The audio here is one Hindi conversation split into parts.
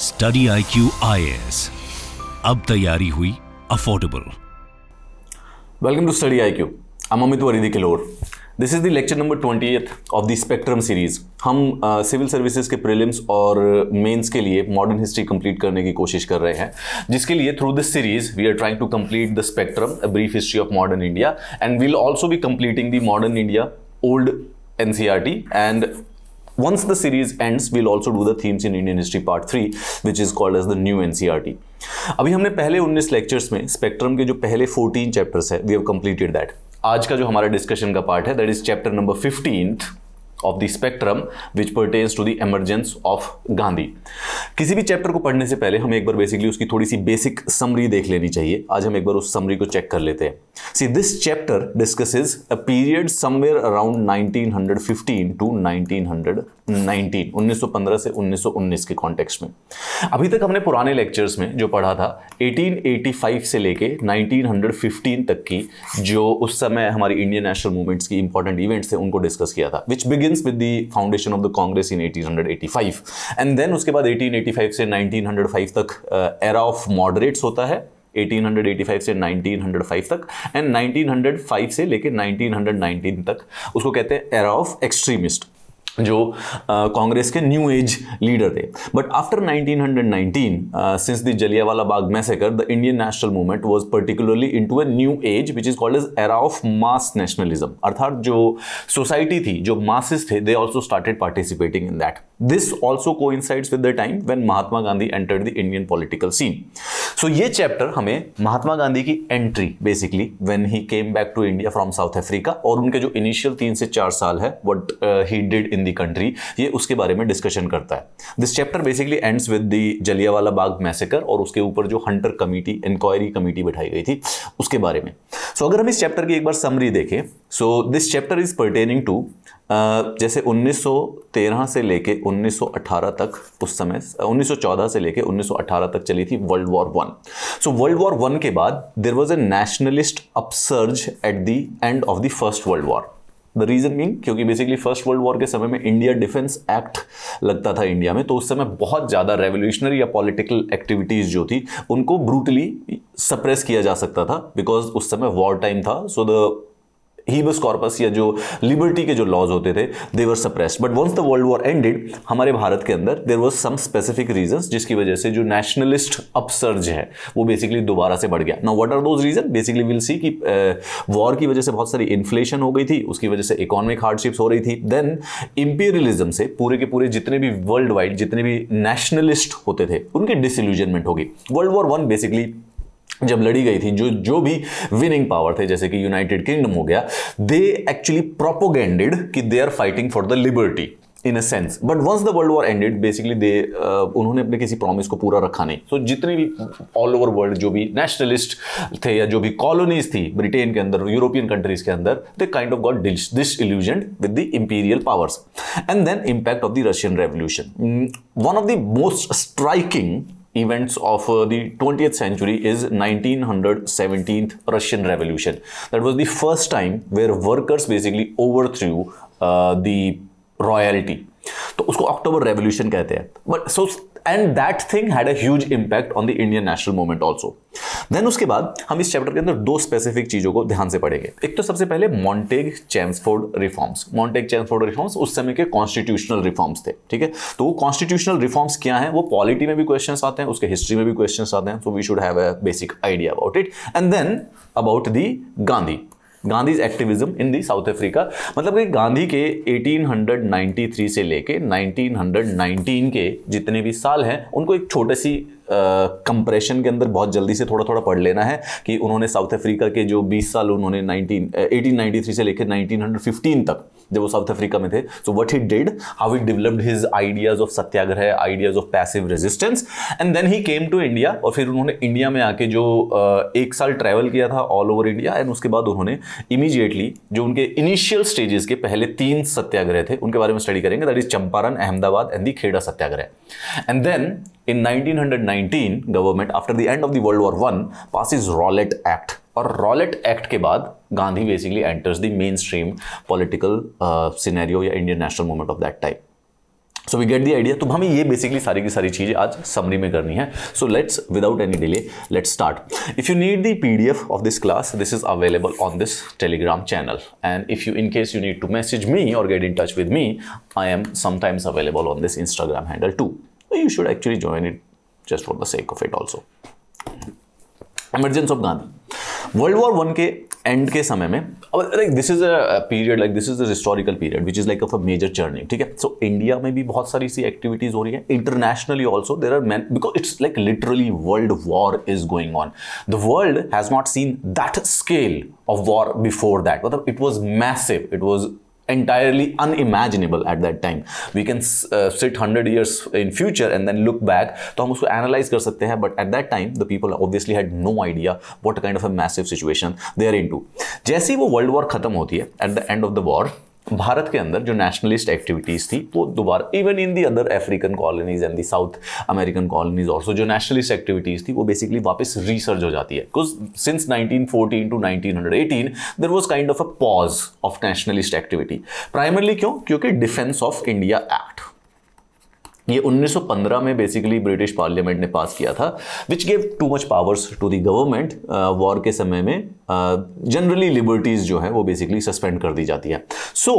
स्टडी आई क्यू आई अब तैयारी हुई affordable welcome to study I Q I Amit वरीदी किलोर this is the lecture number twenty of the Spectrum series हम सिविल uh, सर्विसेज के प्रीलिम्स और मेंस के लिए मॉडर्न हिस्ट्री कंप्लीट करने की कोशिश कर रहे हैं जिसके लिए through this series we are trying to complete the Spectrum a brief history of modern India and will also भी completing the modern India old NCR and Once the series ends, we'll also do the themes in Indian history part 3, which is called as the new NCRT. अभी हमने पहले 19 लेक्चर्स में स्पेक्ट्रम के जो पहले 14 चैप्टर्स है वी हैव कंप्लीटेड दैट आज का जो हमारा डिस्कशन का पार्ट है that is chapter number 15 of the Spectrum which pertains to the emergence of Gandhi किसी भी चैप्टर को पढ़ने से पहले हम एक बार बेसिकली उसकी थोड़ी सी बेसिक समरी देख लेनी चाहिए आज हम एक बार उस समरी को चेक कर लेते हैं see this chapter discuss is a period somewhere around 1915 to 1919 1915 से 1919 के कॉन्टेक्स्ट में अभी तक हमने पुराने लेक्चर्स में जो पढ़ा था 1885 से लेके 1915 तक की जो उस समय हमारी इंडियन नेशनल मूवमेंट्स की इंपॉर्टेंट इवेंट्स थे उनको डिस्कस किया था which begin begins with the foundation of the Congress in 1885 and then उसके बाद 1885 से 1905 तक एरा uh, ऑफ moderates होता है 1885 से 1905 तक एंड 1905 से लेकर 1919 तक उसको कहते हैं एरा ऑफ एक्सट्रीमिस्ट जो कांग्रेस के न्यू एज लीडर थे but after 1919 since the Jallianwala Bagh massacre the Indian national movement was particularly into a new age which is called as era of mass nationalism अर्थात जो सोसाइटी थी जो मासेस थे they also started participating in that this also को with the time when Mahatma Gandhi entered the Indian political scene so ये चैप्टर हमें महात्मा गांधी की entry basically when he came back to India from South Africa और उनके जो इनिशियल तीन से चार साल है what he did in in the country ये उसके बारे में डिस्कशन करता है this chapter basically ends with the Jallianwala Bagh massacre और उसके ऊपर जो हंटर कमेटी इंक्वायरी कमेटी बैठाई गई थी उसके बारे में सो so, अगर हम इस चैप्टर की एक बार समरी देखें so this chapter is pertaining to जैसे 1913 से लेके 1918 तक उस समय 1914 से लेके 1918 तक चली थी World war One so World war one के बाद there was a nationalist upsurge at the end of the first world War the reason mean क्योंकि बेसिकली फर्स्ट वर्ल्ड वॉर के समय में इंडिया डिफेंस एक्ट लगता था इंडिया में तो उस समय बहुत ज़्यादा रेवोल्यूशनरी या पॉलिटिकल एक्टिविटीज़ जो थी उनको ब्रूटली सप्रेस किया जा सकता था बिकॉज उस समय वॉर टाइम था सो द हीबस कॉर्पस या जो लिबर्टी के जो लॉज होते थे they were suppressed but once the world War ended हमारे भारत के अंदर there was some specific reason जिसकी वजह से जो नेशनलिस्ट अपसर्ज है वो बेसिकली दोबारा से बढ़ गया now what are those reason basically will see कि वॉर की वजह से बहुत सारी इन्फ्लेशन हो गई थी उसकी वजह से इकोनॉमिक हार्डशिप्स हो रही थी देन इंपीरियलिज्म से पूरे के पूरे जितने भी वर्ल्ड वाइड जितने भी नेशनलिस्ट होते थे उनके डिसल्यूजनमेंट होगी वर्ल्ड वॉर वन बेसिकली जब लड़ी गई थी जो जो भी विनिंग पावर थे जैसे कि यूनाइटेड किंगडम हो गया दे एक्चुअली प्रोपोगेंडेड कि they are fighting for the liberty in a sense but once the world War ended basically they उन्होंने अपने किसी प्रॉमिस को पूरा रखा नहीं सो so, भी ऑल ओवर वर्ल्ड जो भी नेशनलिस्ट थे या जो भी कॉलोनीज थी ब्रिटेन के अंदर यूरोपियन कंट्रीज के अंदर they kind of got this illusion with the imperial powers and then impact of the Russian revolution one of the most striking events of uh, the 20th century is 1917th Russian Revolution. That was the first time where workers basically overthrew uh, the royalty तो उसको अक्टूबर रेवोल्यूशन कहते हैं but so and that thing had a huge impact on the Indian national movement also then उसके बाद हम इस चैप्टर के अंदर दो स्पेसिफिक चीजों को ध्यान से पढ़ेंगे एक तो सबसे पहले Montagu Chelmsford reforms Montagu Chelmsford reforms उस समय के कॉन्स्टिट्यूशनल रिफॉर्म्स थे ठीक है तो वो कॉन्स्टिट्यूशनल रिफॉर्म्स क्या है वो पॉलिटी में भी क्वेश्चन आते हैं उसके हिस्ट्री में भी क्वेश्चन आते हैं so we should have a basic idea about it and then about the Gandhi Gandhi's activism in the South Africa मतलब कि गांधी के 1893 से लेके 1919 के जितने भी साल हैं उनको एक छोटे सी कंप्रेशन के अंदर बहुत जल्दी से थोड़ा थोड़ा पढ़ लेना है कि उन्होंने साउथ अफ्रीका के जो 20 साल उन्होंने 19 1893 से लेकर 1915 तक जब वो साउथ अफ्रीका में थे so what he did how he developed his ideas of satyagraha ideas of passive resistance and then he came to India और फिर उन्होंने इंडिया में आके जो एक साल ट्रैवल किया था ऑल ओवर इंडिया एंड उसके बाद उन्होंने इमीजिएटली जो उनके इनिशियल स्टेजेस के पहले तीन सत्याग्रह थे उनके बारे में स्टडी करेंगे that is Champaran Ahmedabad and the Kheda satyagraha and then in 1919 after the end of the world war One pass is Rowlatt Act और रॉलेट एक्ट के बाद Gandhi basically enters the mainstream political scenario या Indian national movement of that type so we get the idea तो हमें ये बेसिकली सारी की सारी चीज़ें आज समरी में करनी है so let's without any delay let's start if you need the PDF of this class this is available on this Telegram channel and if you in case you need to message me or get in touch with me I am sometimes available on this Instagram handle to you should actually join it just for the sake of it also emergence of Gandhi World war one के एंड के समय में like this is a period like this is a historical period which is like of a major journey ठीक है सो इंडिया में भी बहुत सारी सी एक्टिविटीज हो रही है internationally also there are man because it's like literally World War is going on the world has not seen that scale of war before that मतलब it was massive it was entirely unimaginable at that time we can uh, sit 100 years in future and then look back to हम उसको analyze kar sakte हैं but at that time the people obviously had no idea what kind of a massive situation they are into जैसे ही वो world war khatam hoti hai, at the end of the war Bharat के अंदर जो नेशनलिस्ट एक्टिविटीज़ थी वो दोबारा even in the other African colonies and the South American colonies also जो नेशनलिस्ट एक्टिविटीज़ थी वो बेसिकली वापस रिसर्च हो जाती है because since nineteen fourteen to nineteen hundred eighteen there was kind of a pause of nationalist activity primarily क्यों क्योंकि डिफेंस ऑफ इंडिया एक्ट ये 1915 में बेसिकली ब्रिटिश पार्लियामेंट ने पास किया था which gave too much powers to the government war के समय में जनरली uh, लिबर्टीज़ जो है वो बेसिकली सस्पेंड कर दी जाती है so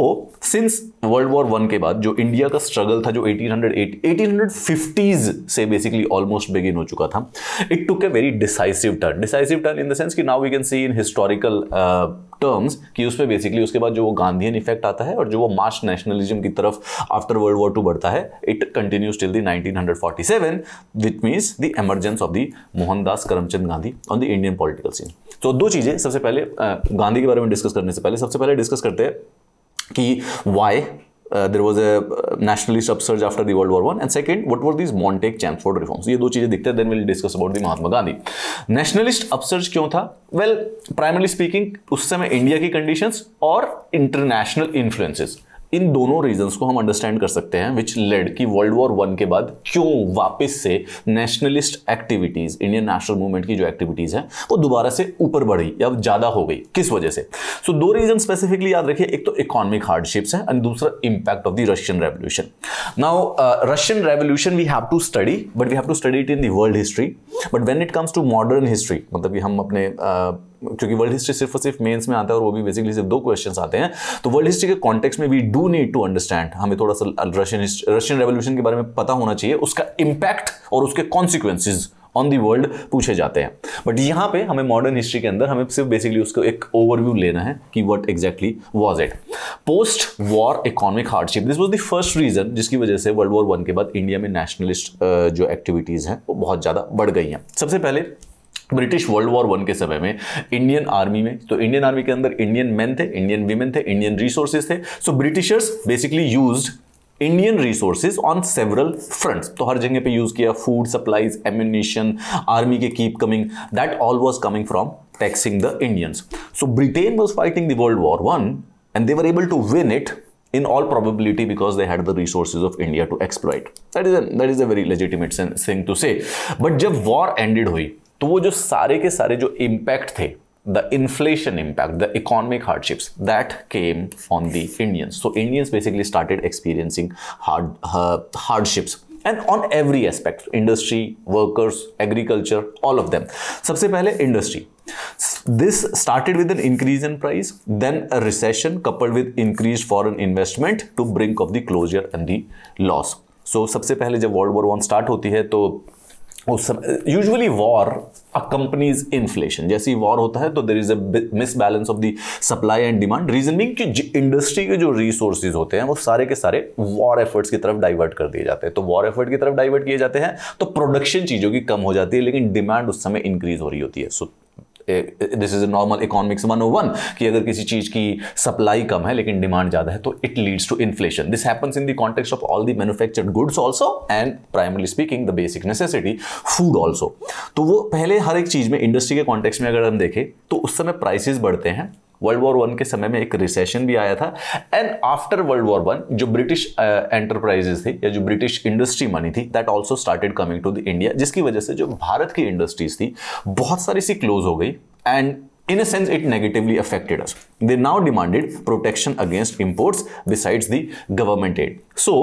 since World war one के बाद जो इंडिया का स्ट्रगल था जो 1808 1850s से बेसिकली ऑलमोस्ट बिगिन हो चुका था it took a very decisive turn decisive turn in the sense कि now we can see in historical terms कि उस पर बेसिकली उसके बाद जो वो गांधीन इफेक्ट आता है और जो वो मार्च नेशनलिज्म की तरफ आफ्टर वर्ल्ड वॉर टू बढ़ता है it continues till the nineteen hundred forty seven which means the emergence of the Mohandas Karamchand Gandhi on the Indian political scene तो दो चीज़ें सबसे पहले गांधी के बारे में डिस्कस करने से पहले सबसे पहले डिस्कस करते हैं कि why there was a nationalist upsurge after the world war one and second what were this Montagu Chelmsford reforms ये दो चीजें दिखते हैं then will discuss about the Mahatma Gandhi nationalist upsurge क्यों था वेल प्राइमरली स्पीकिंग उस समय इंडिया की कंडीशन और इंटरनेशनल इन्फ्लुएंसेस इन दोनों रीजंस को हम अंडरस्टैंड कर सकते हैं विच लेड की वर्ल्ड वॉर वन के बाद क्यों वापस से nationalist activities Indian national movement की जो एक्टिविटीज़ है वो दोबारा से ऊपर बढ़ी या ज़्यादा हो गई किस वजह से सो so, दो रीजन स्पेसिफिकली याद रखिए एक तो इकोनॉमिक हार्डशिप्स है एंड दूसरा impact of the Russian revolution now Russian revolution we have to study but we have to study it in the world history but when it comes to modern history मतलब कि हम अपने uh, क्योंकि वर्ल्ड हिस्ट्री सिर्फ और सिर्फ मेंस में आता है और वो भी बेसिकली सिर्फ दो क्वेश्चन आते हैं तो वर्ल्ड हिस्ट्री के कॉन्टेक्स्ट में we do need to understand हमें थोड़ा सा रशियन रशियन रेवोल्यूशन के बारे में पता होना चाहिए उसका इंपैक्ट और उसके कॉन्सिक्वेंसिस ऑन दी वर्ल्ड पूछे जाते हैं बट यहाँ पे हमें मॉडर्न हिस्ट्री के अंदर हमें सिर्फ बेसिकली उसको एक ओवरव्यू लेना है कि what exactly was it post war economic hardship this was the first reason जिसकी वजह से वर्ल्ड वॉर वन के बाद इंडिया में नेशनलिस्ट जो एक्टिविटीज़ हैं वो बहुत ज़्यादा बढ़ गई हैं सबसे पहले ब्रिटिश वर्ल्ड वॉर वन के समय में इंडियन आर्मी में तो इंडियन आर्मी के अंदर इंडियन मैन थे इंडियन वीमेन थे इंडियन रिसोर्सेज थे so Britishers basically use Indian resources on several fronts तो हर जगह पे यूज किया फूड सप्लाईज एम्यूनिशन आर्मी के keep coming that all was coming from taxing the Indians so Britain was fighting the world war one and they were able to win it in all probability because they had the resources of India to exploit. That is a, that is a very legitimate thing to say. But जब war ended हुई तो वो जो सारे के सारे जो इम्पैक्ट थे the inflation impact the economic hardships that came on the Indians so Indians basically started experiencing hard hardships and on every aspect industry workers agriculture all of them सबसे पहले industry this started with an increase in price then a recession coupled with increase foreign investment to brink of the closure and the loss so सबसे पहले जब वर्ल्ड वॉर वन स्टार्ट होती है तो उस समय यूजुअली वॉर कंपनीज इन्फ्लेशन जैसे ही वॉर होता है तो there is a balance of the supply and demand reasoning कि इंडस्ट्री के जो रिसोर्सेज होते हैं वो सारे के सारे वॉर एफर्ट्स की तरफ डाइवर्ट कर दिए जाते हैं तो वॉर एफर्ट की तरफ डाइवर्ट किए जाते हैं तो प्रोडक्शन चीज़ों की कम हो जाती है लेकिन डिमांड उस समय इंक्रीज हो रही होती है so so, this is normal economics one o one कि अगर किसी चीज़ की सप्लाई कम है लेकिन डिमांड ज़्यादा है तो it leads to inflation this happens in the context of all the manufactured goods also and primary speaking the basic necessity food also तो वो पहले हर एक चीज़ में इंडस्ट्री के कॉन्टेक्स में अगर हम देखें तो उस समय प्राइसेस बढ़ते हैं वर्ल्ड वॉर वन के समय में एक रिसेशन भी आया था and after World war one जो ब्रिटिश एंटरप्राइजेस uh, थे या जो ब्रिटिश इंडस्ट्री मनी थी that also started coming to the India जिसकी वजह से जो भारत की इंडस्ट्रीज थी बहुत सारी सी क्लोज हो गई and in a sense it negatively affected us they now demanded protection against imports besides the government aid so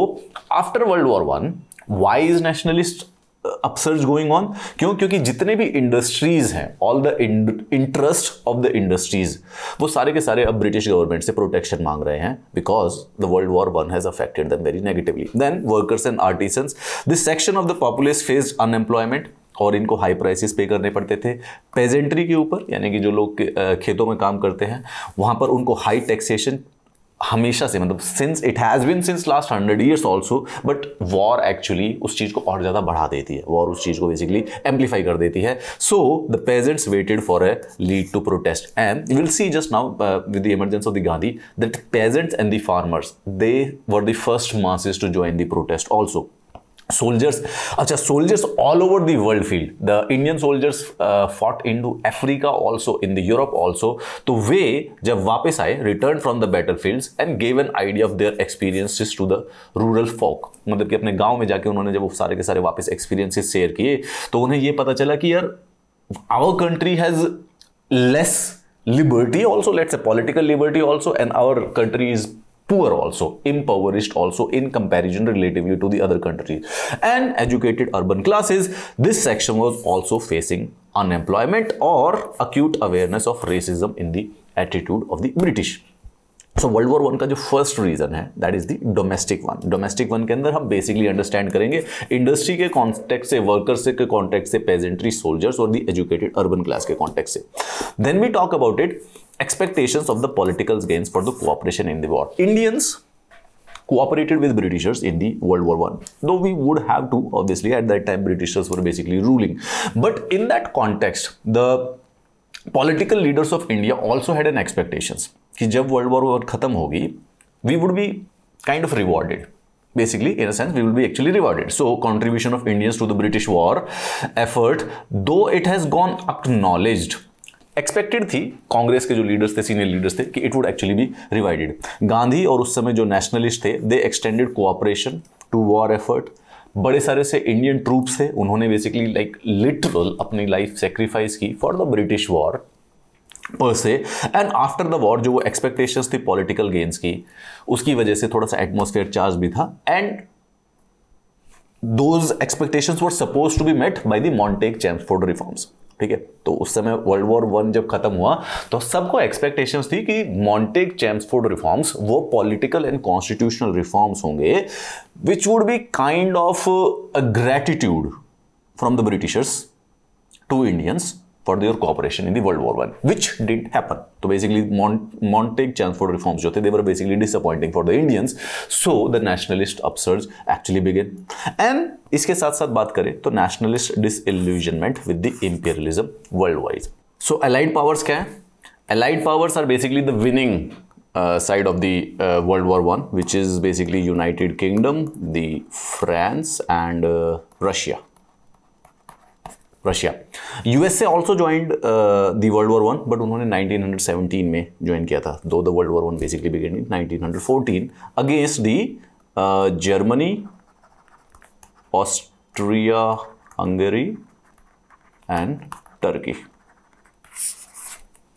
after World war one why is nationalist upsurge going on क्यों क्योंकि जितने भी इंडस्ट्रीज हैं all the interest of the industries वो सारे के सारे अब ब्रिटिश गवर्नमेंट से प्रोटेक्शन मांग रहे हैं because the world war one has affected them very negatively then workers and artisans this section of the populace faced unemployment और इनको हाई प्राइसेस पे करने पड़ते थे पेजेंट्री के ऊपर यानी कि जो लोग खेतों में काम करते हैं वहाँ पर उनको हाई टैक्सेशन हमेशा से मतलब since it has been since last hundred years also but war actually उस चीज़ को और ज़्यादा बढ़ा देती है वॉर उस चीज़ को बेसिकली एम्पलीफाई कर देती है so the peasants waited for a lead to protest and you will see just now with the emergence of the Gandhi that peasants and the farmers they were the first masses to join the protest also soldiers acha soldiers all over the world field the indian soldiers uh, fought into africa also in the europe also तो वे जब वापस आए return from the battlefield and gave an idea of their experiences to the rural folk मतलब कि अपने गांव में जाके उन्होंने जब वो सारे के सारे वापस एक्सपीरियंसेस शेयर किए तो उन्हें ये पता चला कि यार our country has less liberty also let's say political liberty also and our country is poor also, impoverished also in comparison relatively to the other countries. And educated urban classes, this section was also facing unemployment or acute awareness of racism in the attitude of the British. So World war one का जो फर्स्ट रीज़न है that is the domestic one domestic one के अंदर हम बेसिकली अंडरस्टैंड करेंगे इंडस्ट्री के कॉन्टेक्ट से वर्कर्स के कॉन्टेक्ट से पेजेंट्री सोल्जर्स और द एजुकेटेड अर्बन क्लास के कॉन्टेक्ट से then we talk about it expectations of the political gains for the cooperation in the war. Indians cooperated with Britishers in the World War 1 though we would have to obviously at that time Britishers were basically ruling. But in that context, the political leaders of India also had an expectations कि जब वर्ल्ड वॉर वॉर खत्म होगी we would be kind of rewarded basically in देंस we we will be actually rewarded so contribution of indians to the british war effort though it has gone expected थी कांग्रेस के जो लीडर्स थे सीनियर लीडर्स थे कि it would actually be rewarded Gandhi और उस समय जो नेशनलिस्ट थे they extended cooperation to war effort बड़े सारे से इंडियन ट्रूप्स थे उन्होंने बेसिकली लाइक लिटरल अपनी लाइफ सेक्रीफाइस की फॉर द ब्रिटिश वॉर पर से एंड आफ्टर द वॉर जो वो एक्सपेक्टेशंस थी पॉलिटिकल गेंस की उसकी वजह से थोड़ा सा एटमोसफेयर चार्ज भी था and those expectations were suppose to be met by the Montagu Chelmsford reforms ठीक है तो उस समय वर्ल्ड वॉर वन जब खत्म हुआ तो सबको एक्सपेक्टेशंस थी कि मॉन्टेक चैम्सफोर्ड रिफॉर्म्स वो पॉलिटिकल एंड कॉन्स्टिट्यूशनल रिफॉर्म्स होंगे which would be kind of a gratitude from the Britishers to Indians for their cooperation in the World War One, which didn't happen. So basically, Montague Chelmsford reforms, they were basically disappointing for the Indians. So the nationalist upsurge actually began. And इसके साथ साथ बात करें तो the disillusionment with the imperialism world wise so allied powers क्या है allied powers Uh, side of the uh, World War One, which is basically United Kingdom, the France, and uh, Russia. Russia USA also joined the world war one but उन्होंने 1917 में ज्वाइन किया था though the world war one basically began in 1914 against the Germany Austria Hungary and Turkey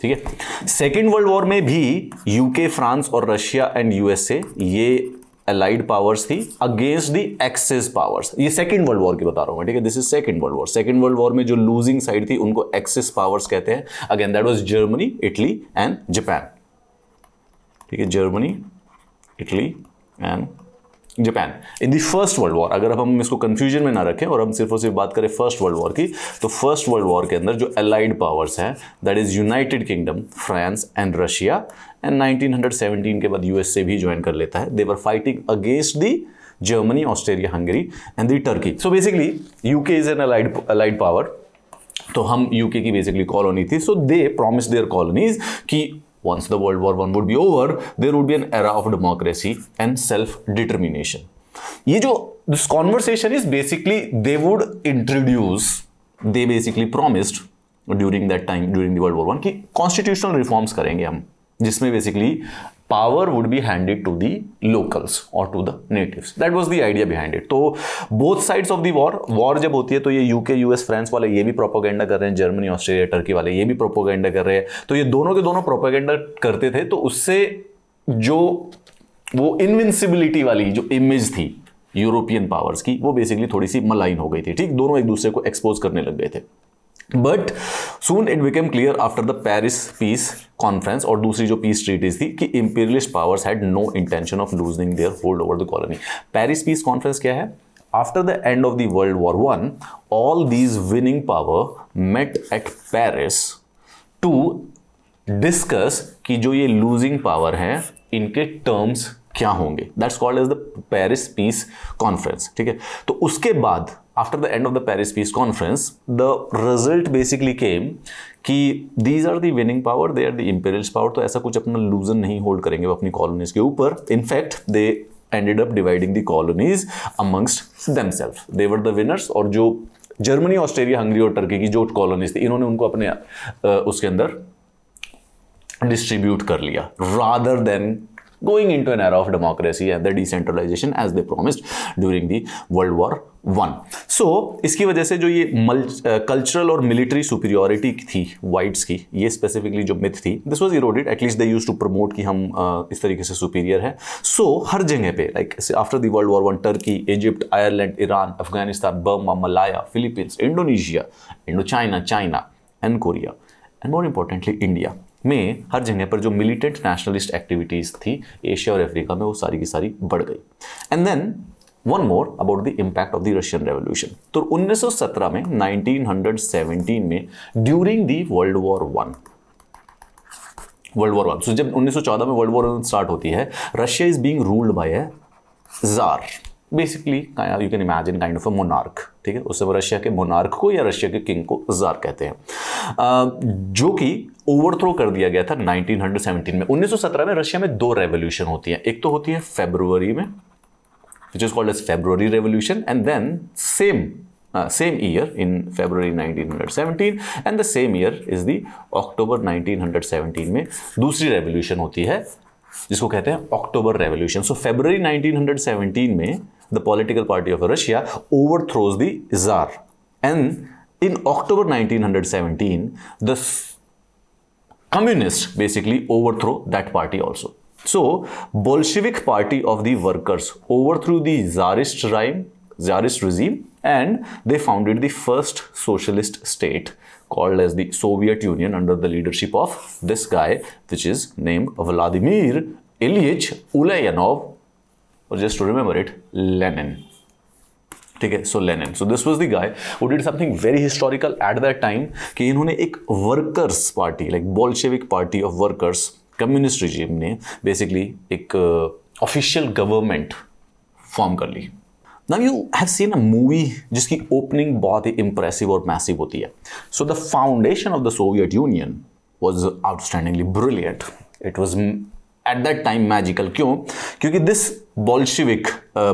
ठीक है सेकेंड वर्ल्ड वॉर में भी यूके फ्रांस और रशिया एंड यूएसए ये एलाइड पावर्स थी अगेंस्ट दी एक्सेस पावर्स ये सेकेंड वर्ल्ड वॉर की बता रहा हूँ ठीक है this is second World war second World War में जो लूजिंग साइड थी उनको एक्सेस पावर्स कहते हैं again that was Germany Italy and Japan ठीक है Germany Italy and Japan in the first world War अगर हम इसको कंफ्यूजन में ना रखें और हम सिर्फ और सिर्फ बात करें फर्स्ट वर्ल्ड वॉर की तो फर्स्ट वर्ल्ड वॉर के अंदर जो अलाइड पावर्स हैं that is United Kingdom France and Russia and 1917 के बाद यूएसए भी ज्वाइन कर लेता है they were fighting against the Germany Australia Hungary and the Turkey so basically UK is an allied allied power तो हम यूके की बेसिकली कॉलोनी थी so they promise their colonies कि once the World War 1 would be over, there would be an era of democracy and self-determination. ye jo this conversation is basically they would introduce, they basically promised during that time during the World War 1 ki constitutional reforms karenge hum जिसमें basically power would be handed to the locals और to the natives that was the idea behind it तो both sides of the war war जब होती है तो ये यूके यूएस फ्रांस वाले ये भी प्रोपोगेंडा कर रहे हैं जर्मनी ऑस्ट्रेलिया टर्की वाले ये भी प्रोपोगेंडा कर रहे हैं तो ये दोनों के दोनों प्रोपोगेंडा करते थे तो उससे जो वो इनविंसिबिलिटी वाली जो इमेज थी यूरोपियन पावर्स की वो बेसिकली थोड़ी सी मलाइन हो गई थी ठीक दोनों एक दूसरे को एक्सपोज करने लग गए थे but soon it became clear after the Paris peace conference और दूसरी जो पीस ट्रीटीज थी कि imperialist powers had no intention of losing their hold over the colony Paris peace conference क्या है after the end of the world war one all these winning power met at Paris to discuss कि जो ये लूजिंग पावर हैं इनके टर्म्स क्या होंगे that's called as the Paris peace conference ठीक है तो उसके बाद after the end of the Paris Peace Conference, the result basically came कि these are the winning power they are the imperials power तो ऐसा कुछ अपना लूजन नहीं होल्ड करेंगे वो अपनी कॉलोनीज के ऊपर in fact they ended up dividing the colonies amongst themselves they were the winners और जो जर्मनी ऑस्ट्रेलिया हंगरी और टर्की की जो कॉलोनीज थी इन्होंने उनको अपने उसके अंदर डिस्ट्रीब्यूट कर लिया rather than going into an era of democracy and the decentralization as they promised during the World War one so so, इसकी वजह से जो ये कल्चरल और मिलिट्री सुपीरियोरिटी थी वाइट्स की ये स्पेसिफिकली जो मिथ थी this was eroded at least they use to promote कि हम uh, इस तरीके से सुपीरियर है सो so, हर जगह पे like after the world war one Turkey Egypt Ireland Iran Afghanistan Burma Malaya Philippines Indonesia Indochina China and Korea and more importantly India में हर जगह पर जो मिलिटेंट नेशनलिस्ट एक्टिविटीज़ थी एशिया और अफ्रीका में वो सारी की सारी बढ़ गई and then one more about the impact of the Russian revolution तो 1917 में 1917 में during the world war one world war one जब 1914 में वर्ल्ड वॉर वन स्टार्ट होती है Russia is being ruled by tsar basically you can imagine kind of a monarch ठीक है उस समय रशिया के मोनार्क को या रशिया के किंग को जार कहते हैं जो कि ओवरथ्रो कर दिया गया था 1917 में 1917 में रशिया में दो रेवोल्यूशन होती हैं एक तो होती है फेब्रुवरी में which is called as February revolution and then same same year in February 1917 and the same year is the October 1917 में दूसरी रेवोल्यूशन होती है जिसको कहते हैं अक्टूबर रेवोल्यूशन सो फेबररी 1917 में the political party of Russia, overthrows the Tsar. And in October 1917, the communists basically overthrow that party also. So, Bolshevik party of the workers overthrew the Tsarist regime, Tsarist regime and they founded the first socialist state called as the Soviet Union under the leadership of this guy which is named Vladimir Ilyich Ulyanov or just to remember it, Lenin. ठीक है so Lenin so this was the guy वो did something very historical at that time कि इन्होंने एक workers party like Bolshevik party of workers communist regime ने बेसिकली एक ऑफिशियल गवर्नमेंट फॉर्म कर ली now you have seen a movie जिसकी ओपनिंग बहुत ही इंप्रेसिव और मैसिव होती है so the foundation of the Soviet union was outstandingly brilliant it was at that time magical क्यों क्योंकि this Bolshevik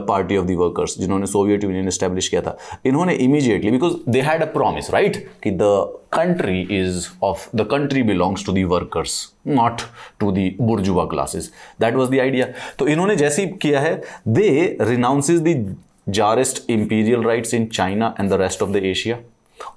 party of the workers जिन्होंने सोवियत यूनियन स्टैब्लिश किया था इन्होंने immediately because they had a promise right कि the country is of the country belongs to the workers not to the bourgeois classes that was the idea तो इन्होंने जैसे ही किया है they renounces the imperial rights in China and the rest of the Asia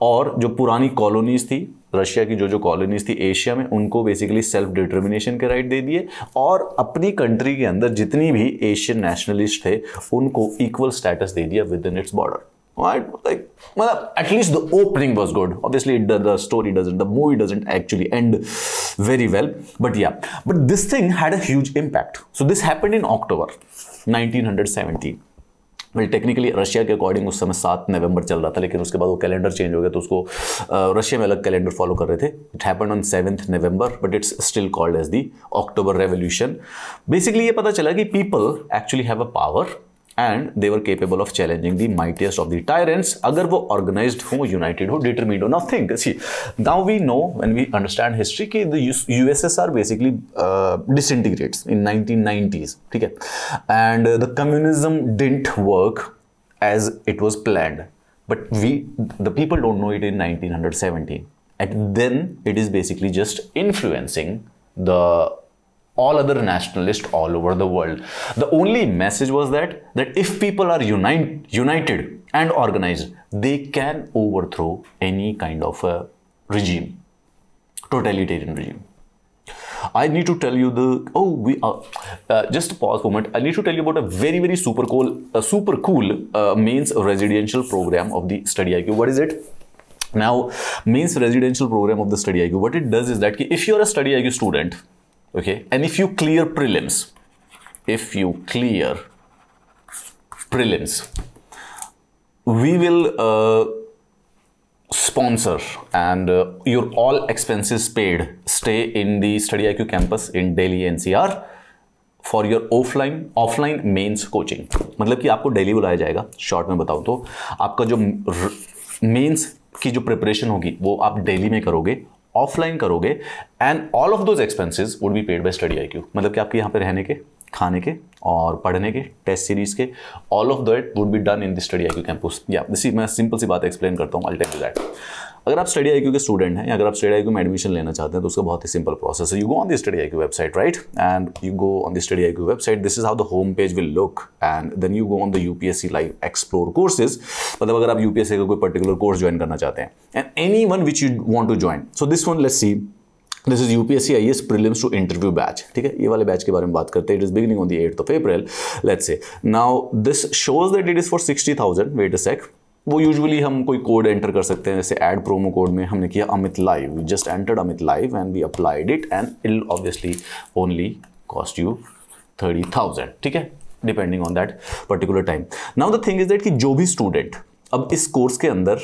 और जो पुरानी कॉलोनीज़ थी रशिया की जो जो कॉलोनीज थी एशिया में उनको बेसिकली सेल्फ डिटर्मिनेशन के राइट दे दिए और अपनी कंट्री के अंदर जितनी भी एशियन नेशनलिस्ट थे उनको इक्वल स्टेटस दे दिया विद इन इट्स बॉर्डर मतलब at least the opening was good obviously the story doesn't the movie doesn't actually end very well but yeah but this thing had a huge impact so this happen in October seventeen well technically Russia के अकॉर्डिंग उस समय सात नवंबर चल रहा था लेकिन उसके बाद वो कैलेंडर चेंज हो गया तो उसको रशिया में अलग कैलेंडर फॉलो कर रहे थे it happen on seventh November but it's still called as the October revolution basically ये पता चला कि people actually have a power and they're capable of challenging the mightiest of the tyrants अगर वो ऑर्गेनाइज हो यूनाइटेड हो डिटर्मिंड हो now think see now we know when we understand history कि the USSR basically disintegrates in 1990s ठीक है and the communism didn't work as it was planned but we the people don't know it in 1917 and then it is basically just influencing the all other nationalists all over the world. The only message was that that if people are unite, united and organized, they can overthrow any kind of a regime, totalitarian regime. I need to tell you the oh we are uh, uh, just pause for a moment. I need to tell you about a very very super cool uh, super cool uh, mains residential program of the study IQ. What is it? Now mains residential program of the study IQ. What it does is that if you are a study IQ student okay and if you clear prelims if you clear prelims we will uh, sponsor and uh, your all expenses paid stay in the study iq campus in delhi ncr for your offline offline mains coaching मतलब कि आपको डेली बुलाया जाएगा शॉर्ट में बताऊं तो आपका जो मेंस की जो प्रिपरेशन होगी वो आप डेली में करोगे ऑफलाइन करोगे and all of those expenses would be paid by Study I मतलब कि आपके यहाँ पे रहने के खाने के और पढ़ने के टेस्ट सीरीज के all of that would be done in the Study I campus या इसी मैं सिंपल सी बात एक्सप्लेन करता हूँ अल्टेट दैट अगर आप स्टडी आई के स्टूडेंट हैं अगर आप स्टडी आई में एडमिशन लेना चाहते हैं तो उसका बहुत ही सिंपल प्रोसेस है you go on the Study I website right and you go on the Study I website this is how the home page will look and then you go on the U P S C live explore courses मतलब अगर आप यू का कोई पर्टिकुलर कोर्स ज्वाइन करना चाहते हैं and any one which you want to join so this one let see this is C I S prelims to interview batch ठीक है ये वाले बैच के बारे में बात करते हैं it is beginning on the eight of April let's say now this shows that it is for sixty thousand wait a sec वो यूजुअली हम कोई कोड एंटर कर सकते हैं जैसे ऐड प्रोमो कोड में हमने किया Amit live we just entered Amit live and we applied it and it'll obviously only cost you thirty thousand ठीक है depending on that particular time now the thing is that कि जो भी स्टूडेंट अब इस कोर्स के अंदर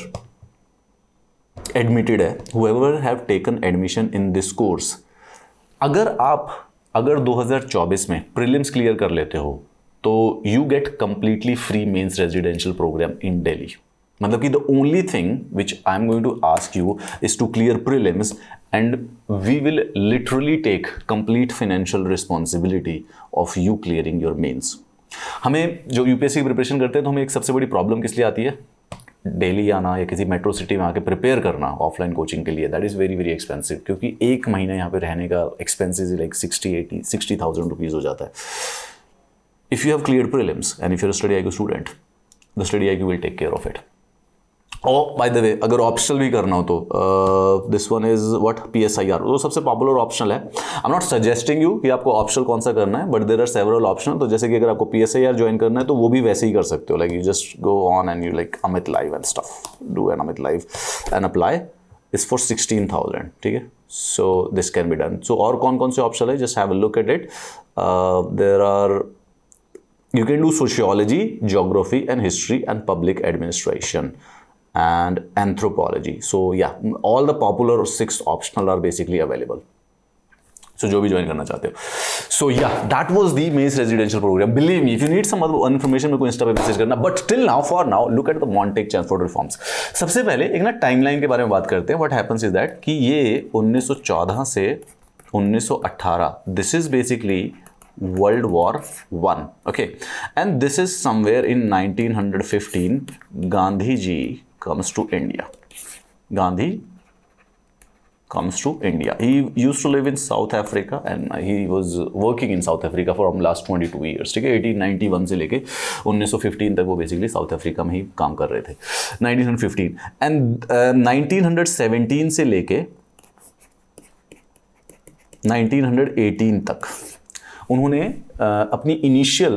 एडमिटेड है whoever have taken admission in this course अगर आप अगर 2024 में प्रीलिम्स क्लियर कर लेते हो तो you get completely free mains residential programme in Delhi मतलब कि the only thing which I am going to ask you is to clear prelims and we will literally take complete financial responsibility of you clearing your mains हमें जो यूपीएससी की प्रिपरेशन करते हैं तो हमें एक सबसे बड़ी प्रॉब्लम किस लिए आती है डेली आना या किसी मेट्रो सिटी में आके प्रिपेयर करना ऑफलाइन कोचिंग के लिए that is very very expensive क्योंकि एक महीना यहाँ पे रहने का expenses like sixty eighty sixty thousand rupees हो जाता है if you have clear prelims and if your Study I you student the Study I you will take care of it और बाय द वे अगर ऑप्शनल भी करना हो तो this one is what P S I R वो सबसे पॉपुलर ऑप्शनल है आई एम नॉट सजेस्टिंग यू कि आपको ऑप्शनल कौन सा करना है but there are several option तो जैसे कि अगर आपको P S I R join करना है तो वो भी वैसे ही कर सकते हो like you just go on and you like Amit live and stuff do an Amit live and apply is for sixteen thousand ठीक है so this can be done so और कौन कौन से ऑप्शन है just have look at it there are you can do sociology geography and history and public administration and anthropology. So yeah, all the popular six optional are basically available. So जो भी ज्वाइन करना चाहते हो so yeah that was the mains residential programme believe me if you need some information मेरे को इंस्टा पे मैसेज करना but still now for now look at the Montagu Chelmsford reforms सबसे पहले एक ना टाइमलाइन के बारे में बात करते हैं व्हाट हैपन्स इज दैट कि ये 1914 से 1918 this is basically World War One. Okay, and this is somewhere in 1915. Gandhi ji comes to India. Gandhi comes to India. He used to live in South Africa and he was working in South Africa for the last 22 years. ठीक है 1891 से लेके 1915 तक वो basically South Africa में ही काम कर रहे थे 1915 and uh, 1917 से लेके 1918 तक उन्होंने अपनी इनिशियल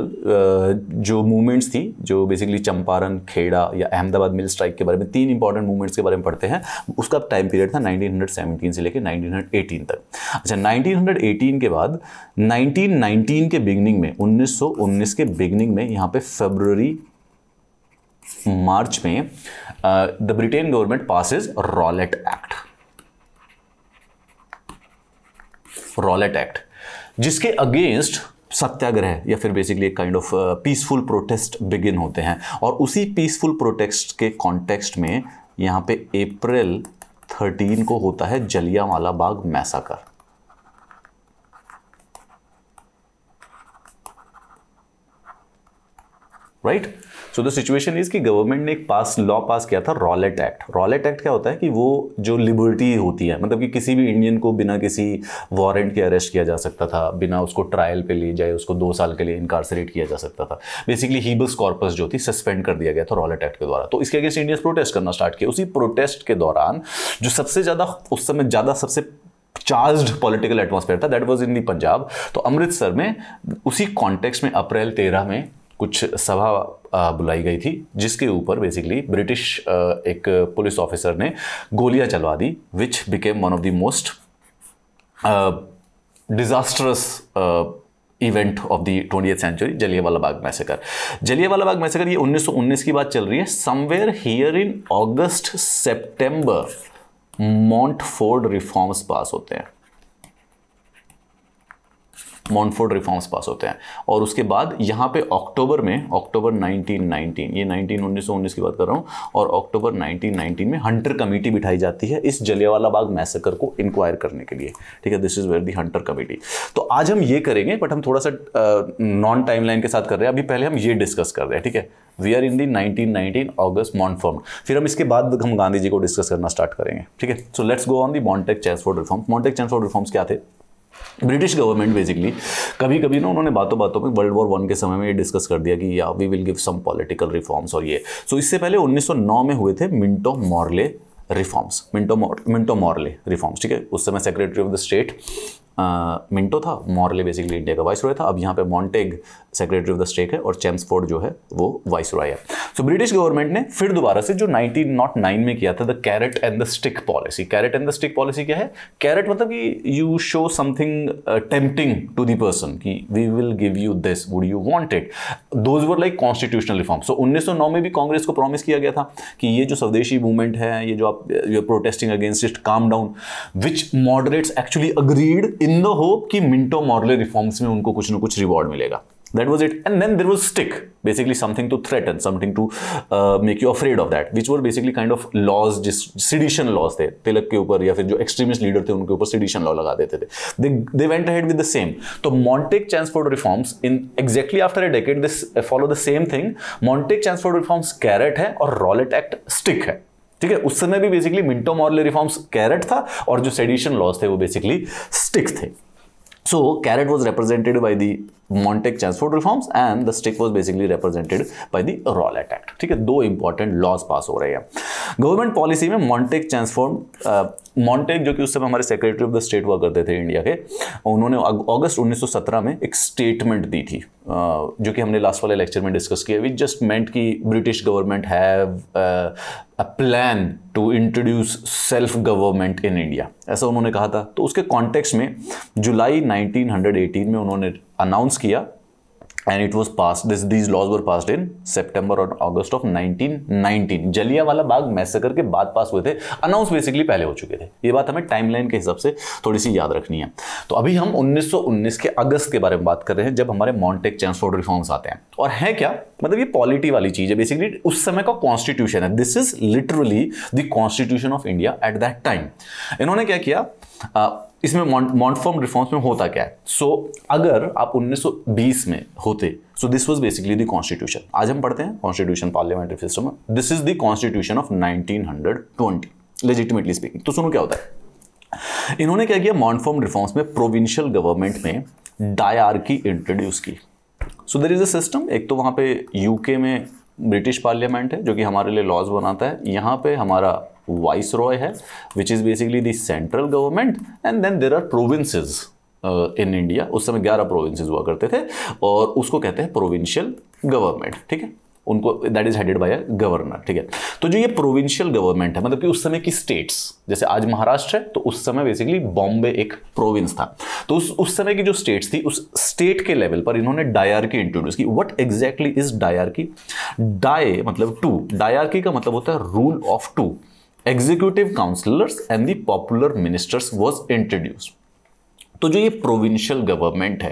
जो मूवमेंट्स थी जो बेसिकली चंपारण खेड़ा या अहमदाबाद मिल स्ट्राइक के बारे में तीन इंपॉर्टेंट मूवमेंट्स के बारे में पढ़ते हैं उसका टाइम पीरियड था 1917 से लेकर 1918 तक अच्छा 1918 के बाद 1919 के बिगनिंग में 1919 के बिगनिंग में यहाँ पे फेबररी मार्च में the Britain government passes Rowlatt act Rowlatt act जिसके अगेंस्ट सत्याग्रह या फिर बेसिकली एक kind of peaceful protest begin होते हैं और उसी पीसफुल प्रोटेस्ट के कॉन्टेक्स्ट में यहां पे अप्रैल 13 को होता है Jallianwala Bagh massacre right right? So the situation is कि गवर्नमेंट ने एक पास लॉ पास किया था रॉलेट एक्ट रॉलेट एक्ट क्या होता है कि वो जो लिबर्टी होती है मतलब कि किसी भी इंडियन को बिना किसी वारंट के अरेस्ट किया जा सकता था बिना उसको ट्रायल पे लिए जाए उसको दो साल के लिए इनकारसरेट किया जा सकता था बेसिकली हीबल कॉर्पस जो थी सस्पेंड कर दिया गया था रॉलेट एक्ट के द्वारा तो इसके अगेंस्ट इंडियंस प्रोटेस्ट करना स्टार्ट किया उसी प्रोटेस्ट के दौरान जो सबसे ज़्यादा उस समय ज़्यादा सबसे चार्ज पॉलिटिकल एटमोसफेयर था that was in the Punjab तो अमृतसर में उसी कॉन्टेक्स्ट में अप्रैल तेरह में कुछ सभा बुलाई गई थी जिसके ऊपर बेसिकली ब्रिटिश एक पुलिस ऑफिसर ने गोलियां चलवा दी which became one of the most disastrous event of the twenty century Jallianwala Bagh massacre Jallianwala Bagh massacre ये 1919 की बात चल रही है somewhere here in August September Montford reforms pass होते हैं मॉनफोर्ड रिफॉर्म्स पास होते हैं और उसके बाद यहाँ पे अक्टूबर में अक्टूबर 1919 ये 19 1919 की बात कर रहा हूँ और अक्टूबर 1919 में हंटर कमेटी बिठाई जाती है इस जलियावाला बाग मैसेकर को इंक्वायर करने के लिए ठीक है this is where the Hunter committee तो आज हम ये करेंगे बट हम थोड़ा सा नॉन टाइम के साथ कर रहे हैं अभी पहले हम ये डिस्कस कर रहे हैं ठीक है we are in the 1919 August Montford फिर हम इसके बाद हम गांधी जी को डिस्कस करना स्टार्ट करेंगे ठीक है so let's go on the Montagu Chelmsford reform Montagu Chelmsford reforms क्या थे ब्रिटिश गवर्नमेंट बेसिकली कभी कभी ना उन्होंने बातों बातों में वर्ल्ड वॉर वन के समय में ये डिस्कस कर दिया कि yeah we will give some political reforms और ये सो so, इससे पहले 1909 में हुए थे मिंटो मॉर्ले रिफॉर्म्स मिंटो मॉर मिंटो मॉर्ले रिफॉर्म्स ठीक है उस समय secretary of the state Minto था मॉर्ले बेसिकली इंडिया का वाइस रॉय था अब यहाँ पे Montagu secretary of the state है और चैम्सफोर्ड जो है वो राय है सो ब्रिटिश गवर्नमेंट ने फिर दोबारा से जो 1909 में किया था the carrot and the stick policy carrot and the stick policy क्या है कैरेट मतलब कि you show something tempting to the person कि we will give you this would you want it those were like constitutional reform so उन्नीस में भी कांग्रेस को प्रॉमिस किया गया था कि ये जो स्वदेशी मूवमेंट है ये जो आप you are protesting against it calm down which moderates actually agreed in the hope कि मिंटो मॉरले रिफॉर्म्स में उनको कुछ ना कुछ रिवॉर्ड मिलेगा that was it and then there was stick basically something to threaten something to uh, make you afraid of that which were basically kind of laws just sedition laws थे tilak ke upar ya fir jo extremist leader the unke upar sedition law laga dete the they, they went ahead with the same to montek Chanceford reforms in exactly after a decade this uh, follow the same thing montek Chanceford reforms carrot hai aur rollet Act stick hai ठीक है उस समय भी basically Minto Morley reforms carrot था और जो सेडिशन लॉज थे वो बेसिकली स्टिक थे so carat was represented by the Montagu Montek reforms and the the was basically represented by the the at act ठीक है दो इंपॉर्टेंट लॉज पास हो रहे हैं गवर्नमेंट पॉलिसी में मॉन्टेक चैंसफोर्ड मॉन्टेक जो कि उस समय हमारे सेक्रेटरी ऑफ द स्टेट हुआ करते थे इंडिया के उन्होंने अगस्त 1917 में एक स्टेटमेंट दी थी uh, जो कि हमने लास्ट वाले लेक्चर में डिस्कस किया विच जस्ट मेंट कि British government have a plan to introduce self government in India ऐसा उन्होंने कहा था तो उसके कॉन्टेक्स्ट में जुलाई 1918 में उन्होंने अनाउंस किया and it was pass this these laws were passed in September और अगस्त ऑफ 1919 जलिया वाला बाग मैसेकर के बाद पास हुए थे अनाउंस बेसिकली पहले हो चुके थे ये बात हमें टाइमलाइन के हिसाब से थोड़ी सी याद रखनी है तो अभी हम 1919 के अगस्त के बारे में बात कर रहे हैं जब हमारे मॉन्टेक चैंसफोर्ड रिफॉर्म्स आते हैं और है क्या मतलब ये पॉलिटी वाली चीज है बेसिकली उस समय का कॉन्स्टिट्यूशन है this is literally the constitution of India at that time इन्होंने क्या किया इसमें मॉन्टफॉर्म रिफॉर्म्स में होता क्या है सो so, अगर आप 1920 में होते so this was basically the constitution आज हम पढ़ते हैं constitution parliamentary system this is the constitution of 1920 legitimately speaking तो सुनो क्या होता है इन्होंने क्या किया मॉन्टफॉर्म रिफॉर्म्स में प्रोविंशियल गवर्नमेंट में डायर इंट्रोड्यूस की so there is a system एक तो वहां पे यूके में ब्रिटिश पार्लियामेंट है जो कि हमारे लिए लॉज बनाता है यहाँ पे हमारा वाइस रॉय है which is basically the central government and then there are provinces in India उस समय ग्यारह प्रोविंसेज हुआ करते थे और उसको कहते हैं प्रोविंशियल गवर्नमेंट ठीक है उनको that is headed by a governor ठीक है तो जो ये प्रोविंशियल गवर्नमेंट है मतलब कि उस समय की स्टेट्स जैसे आज महाराष्ट्र है तो उस समय बेसिकली बॉम्बे एक प्रोविंस था तो उस उस समय की जो स्टेट्स थी उस स्टेट के लेवल पर इन्होंने डायर की इंट्रोड्यूस की what exactly is dyarchy di मतलब टू डायर का मतलब होता है rule of two executive councillors and the popular ministers was introduced तो जो ये प्रोविंशियल गवर्नमेंट है